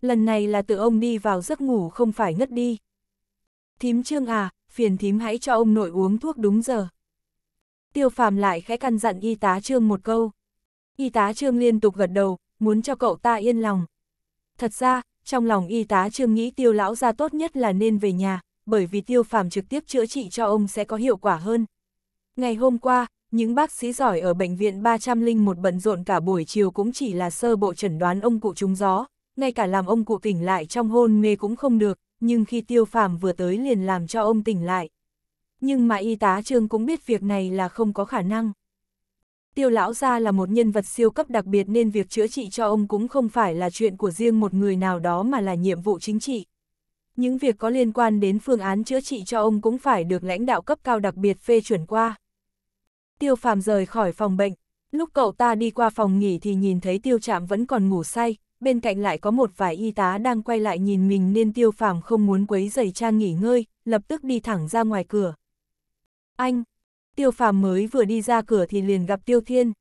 Lần này là tự ông đi vào giấc ngủ không phải ngất đi. Thím trương à, phiền thím hãy cho ông nội uống thuốc đúng giờ. Tiêu phàm lại khẽ căn dặn y tá trương một câu. Y tá trương liên tục gật đầu, muốn cho cậu ta yên lòng. Thật ra, trong lòng y tá trương nghĩ tiêu lão ra tốt nhất là nên về nhà, bởi vì tiêu phàm trực tiếp chữa trị cho ông sẽ có hiệu quả hơn. Ngày hôm qua, những bác sĩ giỏi ở bệnh viện 301 bận rộn cả buổi chiều cũng chỉ là sơ bộ chẩn đoán ông cụ trúng gió, ngay cả làm ông cụ tỉnh lại trong hôn mê cũng không được, nhưng khi tiêu phàm vừa tới liền làm cho ông tỉnh lại. Nhưng mà y tá trương cũng biết việc này là không có khả năng tiêu lão gia là một nhân vật siêu cấp đặc biệt nên việc chữa trị cho ông cũng không phải là chuyện của riêng một người nào đó mà là nhiệm vụ chính trị. Những việc có liên quan đến phương án chữa trị cho ông cũng phải được lãnh đạo cấp cao đặc biệt phê chuẩn qua. Tiêu phàm rời khỏi phòng bệnh, lúc cậu ta đi qua phòng nghỉ thì nhìn thấy tiêu trạm vẫn còn ngủ say, bên cạnh lại có một vài y tá đang quay lại nhìn mình nên tiêu phàm không muốn quấy giày trang nghỉ ngơi, lập tức đi thẳng ra ngoài cửa. Anh, tiêu phàm mới vừa đi ra cửa thì liền gặp tiêu thiên.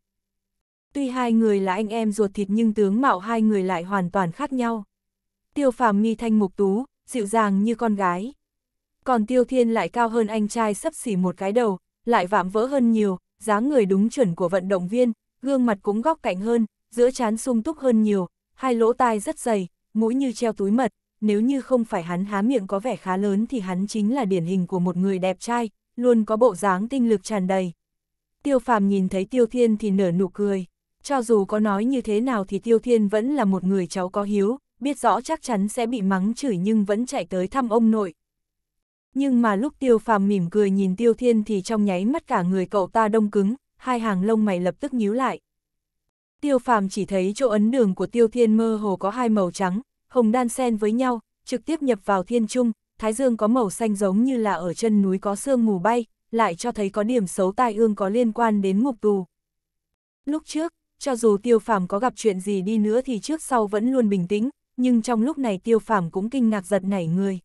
Tuy hai người là anh em ruột thịt nhưng tướng mạo hai người lại hoàn toàn khác nhau. Tiêu phàm mi thanh mục tú, dịu dàng như con gái. Còn tiêu thiên lại cao hơn anh trai sấp xỉ một cái đầu, lại vạm vỡ hơn nhiều, dáng người đúng chuẩn của vận động viên, gương mặt cũng góc cạnh hơn, giữa trán sung túc hơn nhiều, hai lỗ tai rất dày, mũi như treo túi mật, nếu như không phải hắn há miệng có vẻ khá lớn thì hắn chính là điển hình của một người đẹp trai, luôn có bộ dáng tinh lực tràn đầy. Tiêu phàm nhìn thấy Tiêu Thiên thì nở nụ cười, cho dù có nói như thế nào thì Tiêu Thiên vẫn là một người cháu có hiếu, biết rõ chắc chắn sẽ bị mắng chửi nhưng vẫn chạy tới thăm ông nội. Nhưng mà lúc Tiêu phàm mỉm cười nhìn Tiêu Thiên thì trong nháy mắt cả người cậu ta đông cứng, hai hàng lông mày lập tức nhíu lại. Tiêu phàm chỉ thấy chỗ ấn đường của Tiêu Thiên mơ hồ có hai màu trắng, hồng đan xen với nhau, trực tiếp nhập vào thiên trung, Thái Dương có màu xanh giống như là ở chân núi có sương mù bay, lại cho thấy có điểm xấu tai ương có liên quan đến ngục tù. Lúc trước, cho dù tiêu phàm có gặp chuyện gì đi nữa thì trước sau vẫn luôn bình tĩnh, nhưng trong lúc này tiêu phàm cũng kinh ngạc giật nảy người.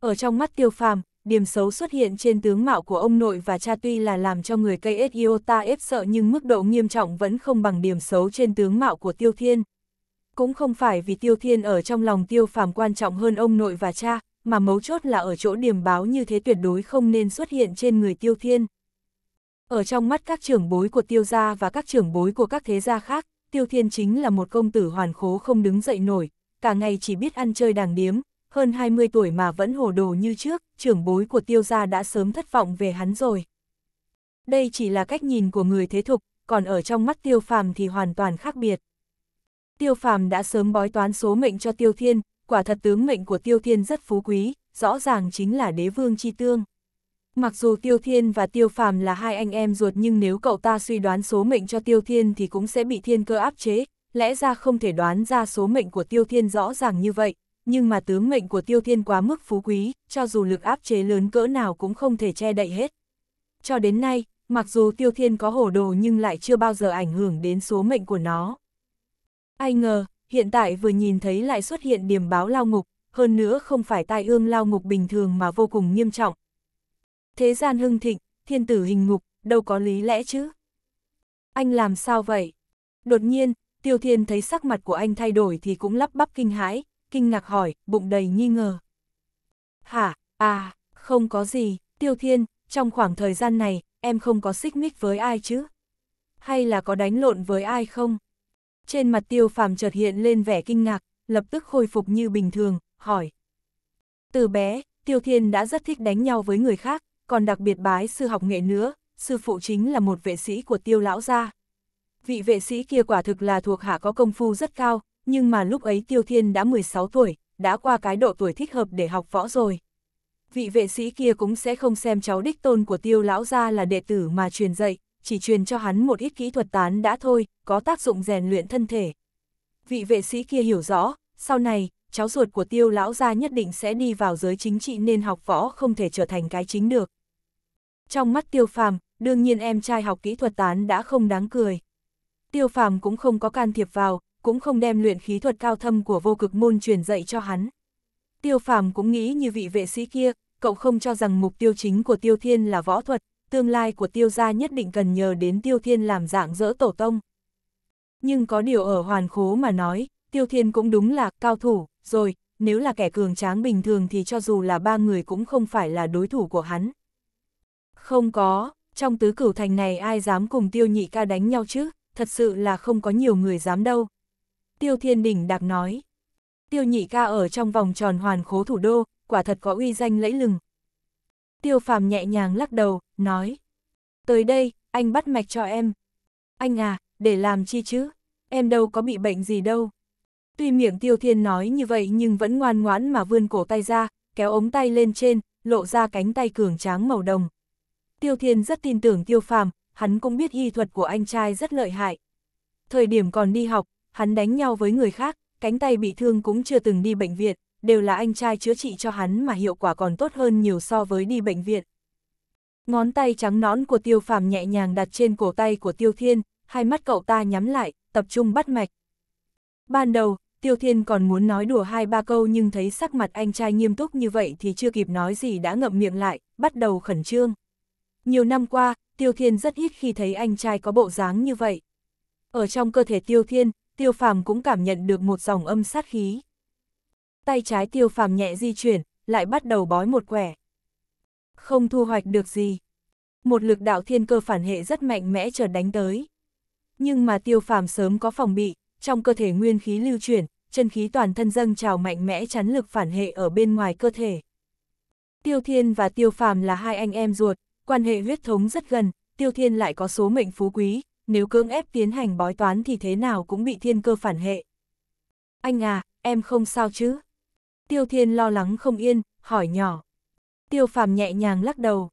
Ở trong mắt tiêu phàm, điểm xấu xuất hiện trên tướng mạo của ông nội và cha tuy là làm cho người cây Iota ép sợ nhưng mức độ nghiêm trọng vẫn không bằng điểm xấu trên tướng mạo của tiêu thiên. Cũng không phải vì tiêu thiên ở trong lòng tiêu phàm quan trọng hơn ông nội và cha, mà mấu chốt là ở chỗ điểm báo như thế tuyệt đối không nên xuất hiện trên người tiêu thiên. Ở trong mắt các trưởng bối của tiêu gia và các trưởng bối của các thế gia khác, tiêu thiên chính là một công tử hoàn khố không đứng dậy nổi, cả ngày chỉ biết ăn chơi đàng điếm, hơn 20 tuổi mà vẫn hồ đồ như trước, trưởng bối của tiêu gia đã sớm thất vọng về hắn rồi. Đây chỉ là cách nhìn của người thế thục, còn ở trong mắt tiêu phàm thì hoàn toàn khác biệt. Tiêu phàm đã sớm bói toán số mệnh cho tiêu thiên, quả thật tướng mệnh của Tiêu Thiên rất phú quý, rõ ràng chính là đế vương chi tương. Mặc dù Tiêu Thiên và Tiêu Phàm là hai anh em ruột nhưng nếu cậu ta suy đoán số mệnh cho Tiêu Thiên thì cũng sẽ bị thiên cơ áp chế, lẽ ra không thể đoán ra số mệnh của Tiêu Thiên rõ ràng như vậy, nhưng mà tướng mệnh của Tiêu Thiên quá mức phú quý, cho dù lực áp chế lớn cỡ nào cũng không thể che đậy hết. Cho đến nay, mặc dù Tiêu Thiên có hồ đồ nhưng lại chưa bao giờ ảnh hưởng đến số mệnh của nó. Ai ngờ, hiện tại vừa nhìn thấy lại xuất hiện điểm báo lao ngục, hơn nữa không phải tai ương lao ngục bình thường mà vô cùng nghiêm trọng. Thế gian hưng thịnh, thiên tử hình ngục, đâu có lý lẽ chứ? Anh làm sao vậy? Đột nhiên, Tiêu Thiên thấy sắc mặt của anh thay đổi thì cũng lắp bắp kinh hãi, kinh ngạc hỏi, bụng đầy nghi ngờ. Hả, à, không có gì, Tiêu Thiên, trong khoảng thời gian này, em không có xích mích với ai chứ? Hay là có đánh lộn với ai không? Trên mặt tiêu phàm chợt hiện lên vẻ kinh ngạc, lập tức khôi phục như bình thường, hỏi. Từ bé, tiêu thiên đã rất thích đánh nhau với người khác, còn đặc biệt bái sư học nghệ nữa, sư phụ chính là một vệ sĩ của tiêu lão gia. Vị vệ sĩ kia quả thực là thuộc hạ có công phu rất cao, nhưng mà lúc ấy tiêu thiên đã 16 tuổi, đã qua cái độ tuổi thích hợp để học võ rồi. Vị vệ sĩ kia cũng sẽ không xem cháu đích tôn của tiêu lão gia là đệ tử mà truyền dạy, chỉ truyền cho hắn một ít kỹ thuật tán đã thôi, có tác dụng rèn luyện thân thể. Vị vệ sĩ kia hiểu rõ, sau này, cháu ruột của tiêu lão gia nhất định sẽ đi vào giới chính trị nên học võ không thể trở thành cái chính được. Trong mắt tiêu phàm, đương nhiên em trai học kỹ thuật tán đã không đáng cười. Tiêu phàm cũng không có can thiệp vào, cũng không đem luyện khí thuật cao thâm của vô cực môn truyền dạy cho hắn. Tiêu phàm cũng nghĩ như vị vệ sĩ kia, cậu không cho rằng mục tiêu chính của tiêu thiên là võ thuật, tương lai của tiêu gia nhất định cần nhờ đến tiêu thiên làm dạng dỡ tổ tông. Nhưng có điều ở hoàn khố mà nói, tiêu thiên cũng đúng là cao thủ, rồi, nếu là kẻ cường tráng bình thường thì cho dù là ba người cũng không phải là đối thủ của hắn. Không có, trong tứ cửu thành này ai dám cùng tiêu nhị ca đánh nhau chứ, thật sự là không có nhiều người dám đâu. Tiêu thiên đỉnh đặc nói, tiêu nhị ca ở trong vòng tròn hoàn khố thủ đô, quả thật có uy danh lẫy lừng, tiêu phàm nhẹ nhàng lắc đầu, nói. Tới đây, anh bắt mạch cho em. Anh à, để làm chi chứ? Em đâu có bị bệnh gì đâu. Tuy miệng tiêu thiên nói như vậy nhưng vẫn ngoan ngoãn mà vươn cổ tay ra, kéo ống tay lên trên, lộ ra cánh tay cường tráng màu đồng. Tiêu thiên rất tin tưởng tiêu phàm, hắn cũng biết y thuật của anh trai rất lợi hại. Thời điểm còn đi học, hắn đánh nhau với người khác, cánh tay bị thương cũng chưa từng đi bệnh viện, đều là anh trai chữa trị cho hắn mà hiệu quả còn tốt hơn nhiều so với đi bệnh viện. Ngón tay trắng nõn của tiêu phàm nhẹ nhàng đặt trên cổ tay của tiêu thiên, hai mắt cậu ta nhắm lại, tập trung bắt mạch. Ban đầu, tiêu thiên còn muốn nói đùa hai ba câu nhưng thấy sắc mặt anh trai nghiêm túc như vậy thì chưa kịp nói gì đã ngậm miệng lại, bắt đầu khẩn trương. Nhiều năm qua, tiêu thiên rất ít khi thấy anh trai có bộ dáng như vậy. Ở trong cơ thể tiêu thiên, tiêu phàm cũng cảm nhận được một dòng âm sát khí tay trái tiêu phàm nhẹ di chuyển, lại bắt đầu bói một quẻ. Không thu hoạch được gì. Một lực đạo thiên cơ phản hệ rất mạnh mẽ chợt đánh tới. Nhưng mà tiêu phàm sớm có phòng bị, trong cơ thể nguyên khí lưu chuyển, chân khí toàn thân dâng trào mạnh mẽ chắn lực phản hệ ở bên ngoài cơ thể. Tiêu Thiên và Tiêu Phàm là hai anh em ruột, quan hệ huyết thống rất gần, Tiêu Thiên lại có số mệnh phú quý, nếu cưỡng ép tiến hành bói toán thì thế nào cũng bị thiên cơ phản hệ. Anh à, em không sao chứ? Tiêu Thiên lo lắng không yên, hỏi nhỏ. Tiêu Phàm nhẹ nhàng lắc đầu.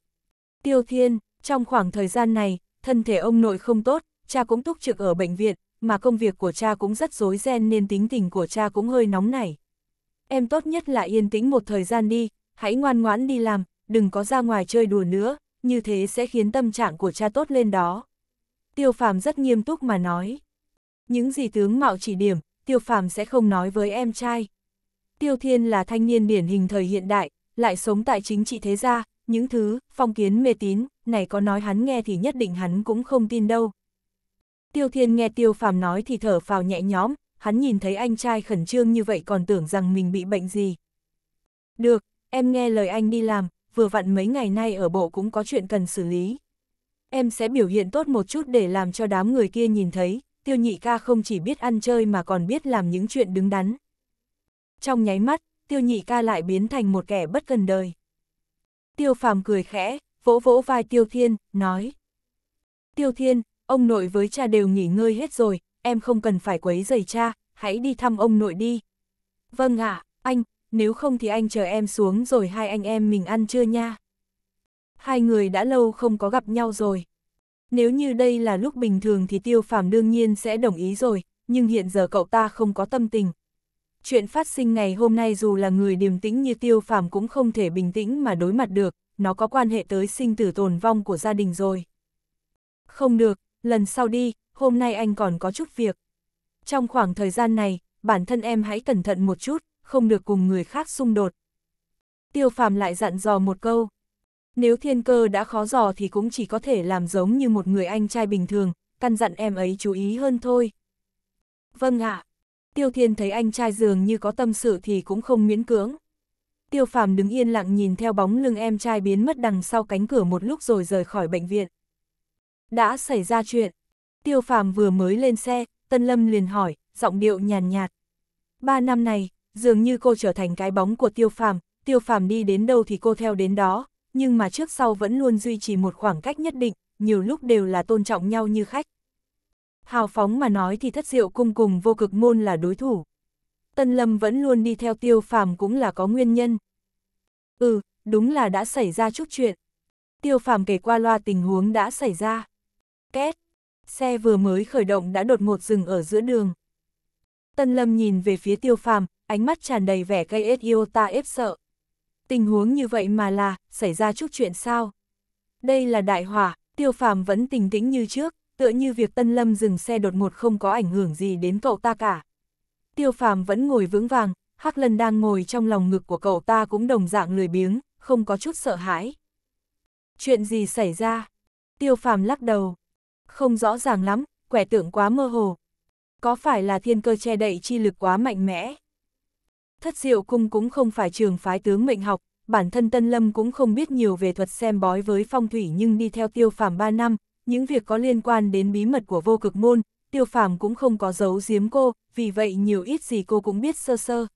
Tiêu Thiên, trong khoảng thời gian này, thân thể ông nội không tốt, cha cũng túc trực ở bệnh viện, mà công việc của cha cũng rất rối ren nên tính tình của cha cũng hơi nóng nảy. Em tốt nhất là yên tĩnh một thời gian đi, hãy ngoan ngoãn đi làm, đừng có ra ngoài chơi đùa nữa, như thế sẽ khiến tâm trạng của cha tốt lên đó. Tiêu Phàm rất nghiêm túc mà nói. Những gì tướng mạo chỉ điểm, Tiêu Phàm sẽ không nói với em trai. Tiêu Thiên là thanh niên điển hình thời hiện đại, lại sống tại chính trị thế gia, những thứ, phong kiến mê tín, này có nói hắn nghe thì nhất định hắn cũng không tin đâu. Tiêu Thiên nghe Tiêu Phàm nói thì thở phào nhẹ nhõm, hắn nhìn thấy anh trai khẩn trương như vậy còn tưởng rằng mình bị bệnh gì. Được, em nghe lời anh đi làm, vừa vặn mấy ngày nay ở bộ cũng có chuyện cần xử lý. Em sẽ biểu hiện tốt một chút để làm cho đám người kia nhìn thấy, tiêu nhị ca không chỉ biết ăn chơi mà còn biết làm những chuyện đứng đắn trong nháy mắt, tiêu nhị ca lại biến thành một kẻ bất cần đời. Tiêu phàm cười khẽ, vỗ vỗ vai tiêu thiên, nói. Tiêu thiên, ông nội với cha đều nghỉ ngơi hết rồi, em không cần phải quấy giày cha, hãy đi thăm ông nội đi. Vâng ạ, anh, nếu không thì anh chờ em xuống rồi hai anh em mình ăn trưa nha. Hai người đã lâu không có gặp nhau rồi. Nếu như đây là lúc bình thường thì tiêu phàm đương nhiên sẽ đồng ý rồi, nhưng hiện giờ cậu ta không có tâm tình, chuyện phát sinh ngày hôm nay dù là người điềm tĩnh như tiêu phàm cũng không thể bình tĩnh mà đối mặt được, nó có quan hệ tới sinh tử tồn vong của gia đình rồi. Không được, lần sau đi, hôm nay anh còn có chút việc. Trong khoảng thời gian này, bản thân em hãy cẩn thận một chút, không được cùng người khác xung đột. Tiêu phàm lại dặn dò một câu. Nếu thiên cơ đã khó dò thì cũng chỉ có thể làm giống như một người anh trai bình thường, căn dặn em ấy chú ý hơn thôi. Vâng ạ. À. Tiêu Thiên thấy anh trai dường như có tâm sự thì cũng không miễn cưỡng. Tiêu Phàm đứng yên lặng nhìn theo bóng lưng em trai biến mất đằng sau cánh cửa một lúc rồi rời khỏi bệnh viện. Đã xảy ra chuyện. Tiêu Phàm vừa mới lên xe, Tân Lâm liền hỏi, giọng điệu nhàn nhạt, Ba năm này, dường như cô trở thành cái bóng của Tiêu Phàm, Tiêu Phàm đi đến đâu thì cô theo đến đó, nhưng mà trước sau vẫn luôn duy trì một khoảng cách nhất định, nhiều lúc đều là tôn trọng nhau như khách. Hào phóng mà nói thì thất diệu cung cùng vô cực môn là đối thủ. Tân Lâm vẫn luôn đi theo tiêu phàm cũng là có nguyên nhân. Ừ, đúng là đã xảy ra chút chuyện. Tiêu phàm kể qua loa tình huống đã xảy ra. Két, xe vừa mới khởi động đã đột ngột dừng ở giữa đường. Tân Lâm nhìn về phía tiêu phàm, ánh mắt tràn đầy vẻ gây ết yêu ta ép sợ. Tình huống như vậy mà là, xảy ra chút chuyện sao? Đây là đại hỏa, tiêu phàm vẫn bình tĩnh như trước tựa như việc Tân Lâm dừng xe đột ngột không có ảnh hưởng gì đến cậu ta cả. Tiêu phàm vẫn ngồi vững vàng, Hắc Lân đang ngồi trong lòng ngực của cậu ta cũng đồng dạng lười biếng, không có chút sợ hãi. Chuyện gì xảy ra? Tiêu phàm lắc đầu. Không rõ ràng lắm, quẻ tượng quá mơ hồ. Có phải là thiên cơ che đậy chi lực quá mạnh mẽ? Thất diệu cung cũng không phải trường phái tướng mệnh học, bản thân Tân Lâm cũng không biết nhiều về thuật xem bói với phong thủy nhưng đi theo tiêu phàm 3 năm, những việc có liên quan đến bí mật của vô cực môn, tiêu phàm cũng không có giấu giếm cô, vì vậy nhiều ít gì cô cũng biết sơ sơ.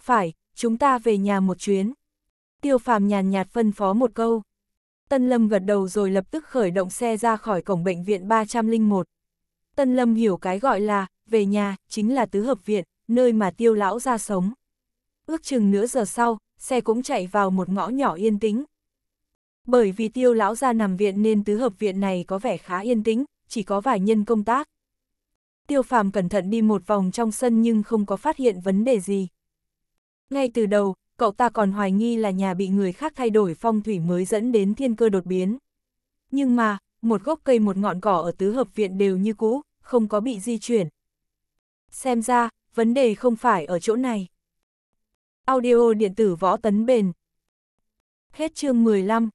Phải, chúng ta về nhà một chuyến. Tiêu phàm nhàn nhạt phân phó một câu. Tân Lâm gật đầu rồi lập tức khởi động xe ra khỏi cổng bệnh viện 301. Tân Lâm hiểu cái gọi là, về nhà, chính là tứ hợp viện, nơi mà tiêu lão ra sống. Ước chừng nửa giờ sau, xe cũng chạy vào một ngõ nhỏ yên tĩnh, bởi vì tiêu lão ra nằm viện nên tứ hợp viện này có vẻ khá yên tĩnh, chỉ có vài nhân công tác. Tiêu phàm cẩn thận đi một vòng trong sân nhưng không có phát hiện vấn đề gì. Ngay từ đầu, cậu ta còn hoài nghi là nhà bị người khác thay đổi phong thủy mới dẫn đến thiên cơ đột biến. Nhưng mà, một gốc cây một ngọn cỏ ở tứ hợp viện đều như cũ, không có bị di chuyển. Xem ra, vấn đề không phải ở chỗ này. Audio điện tử võ tấn bền. Hết chương 15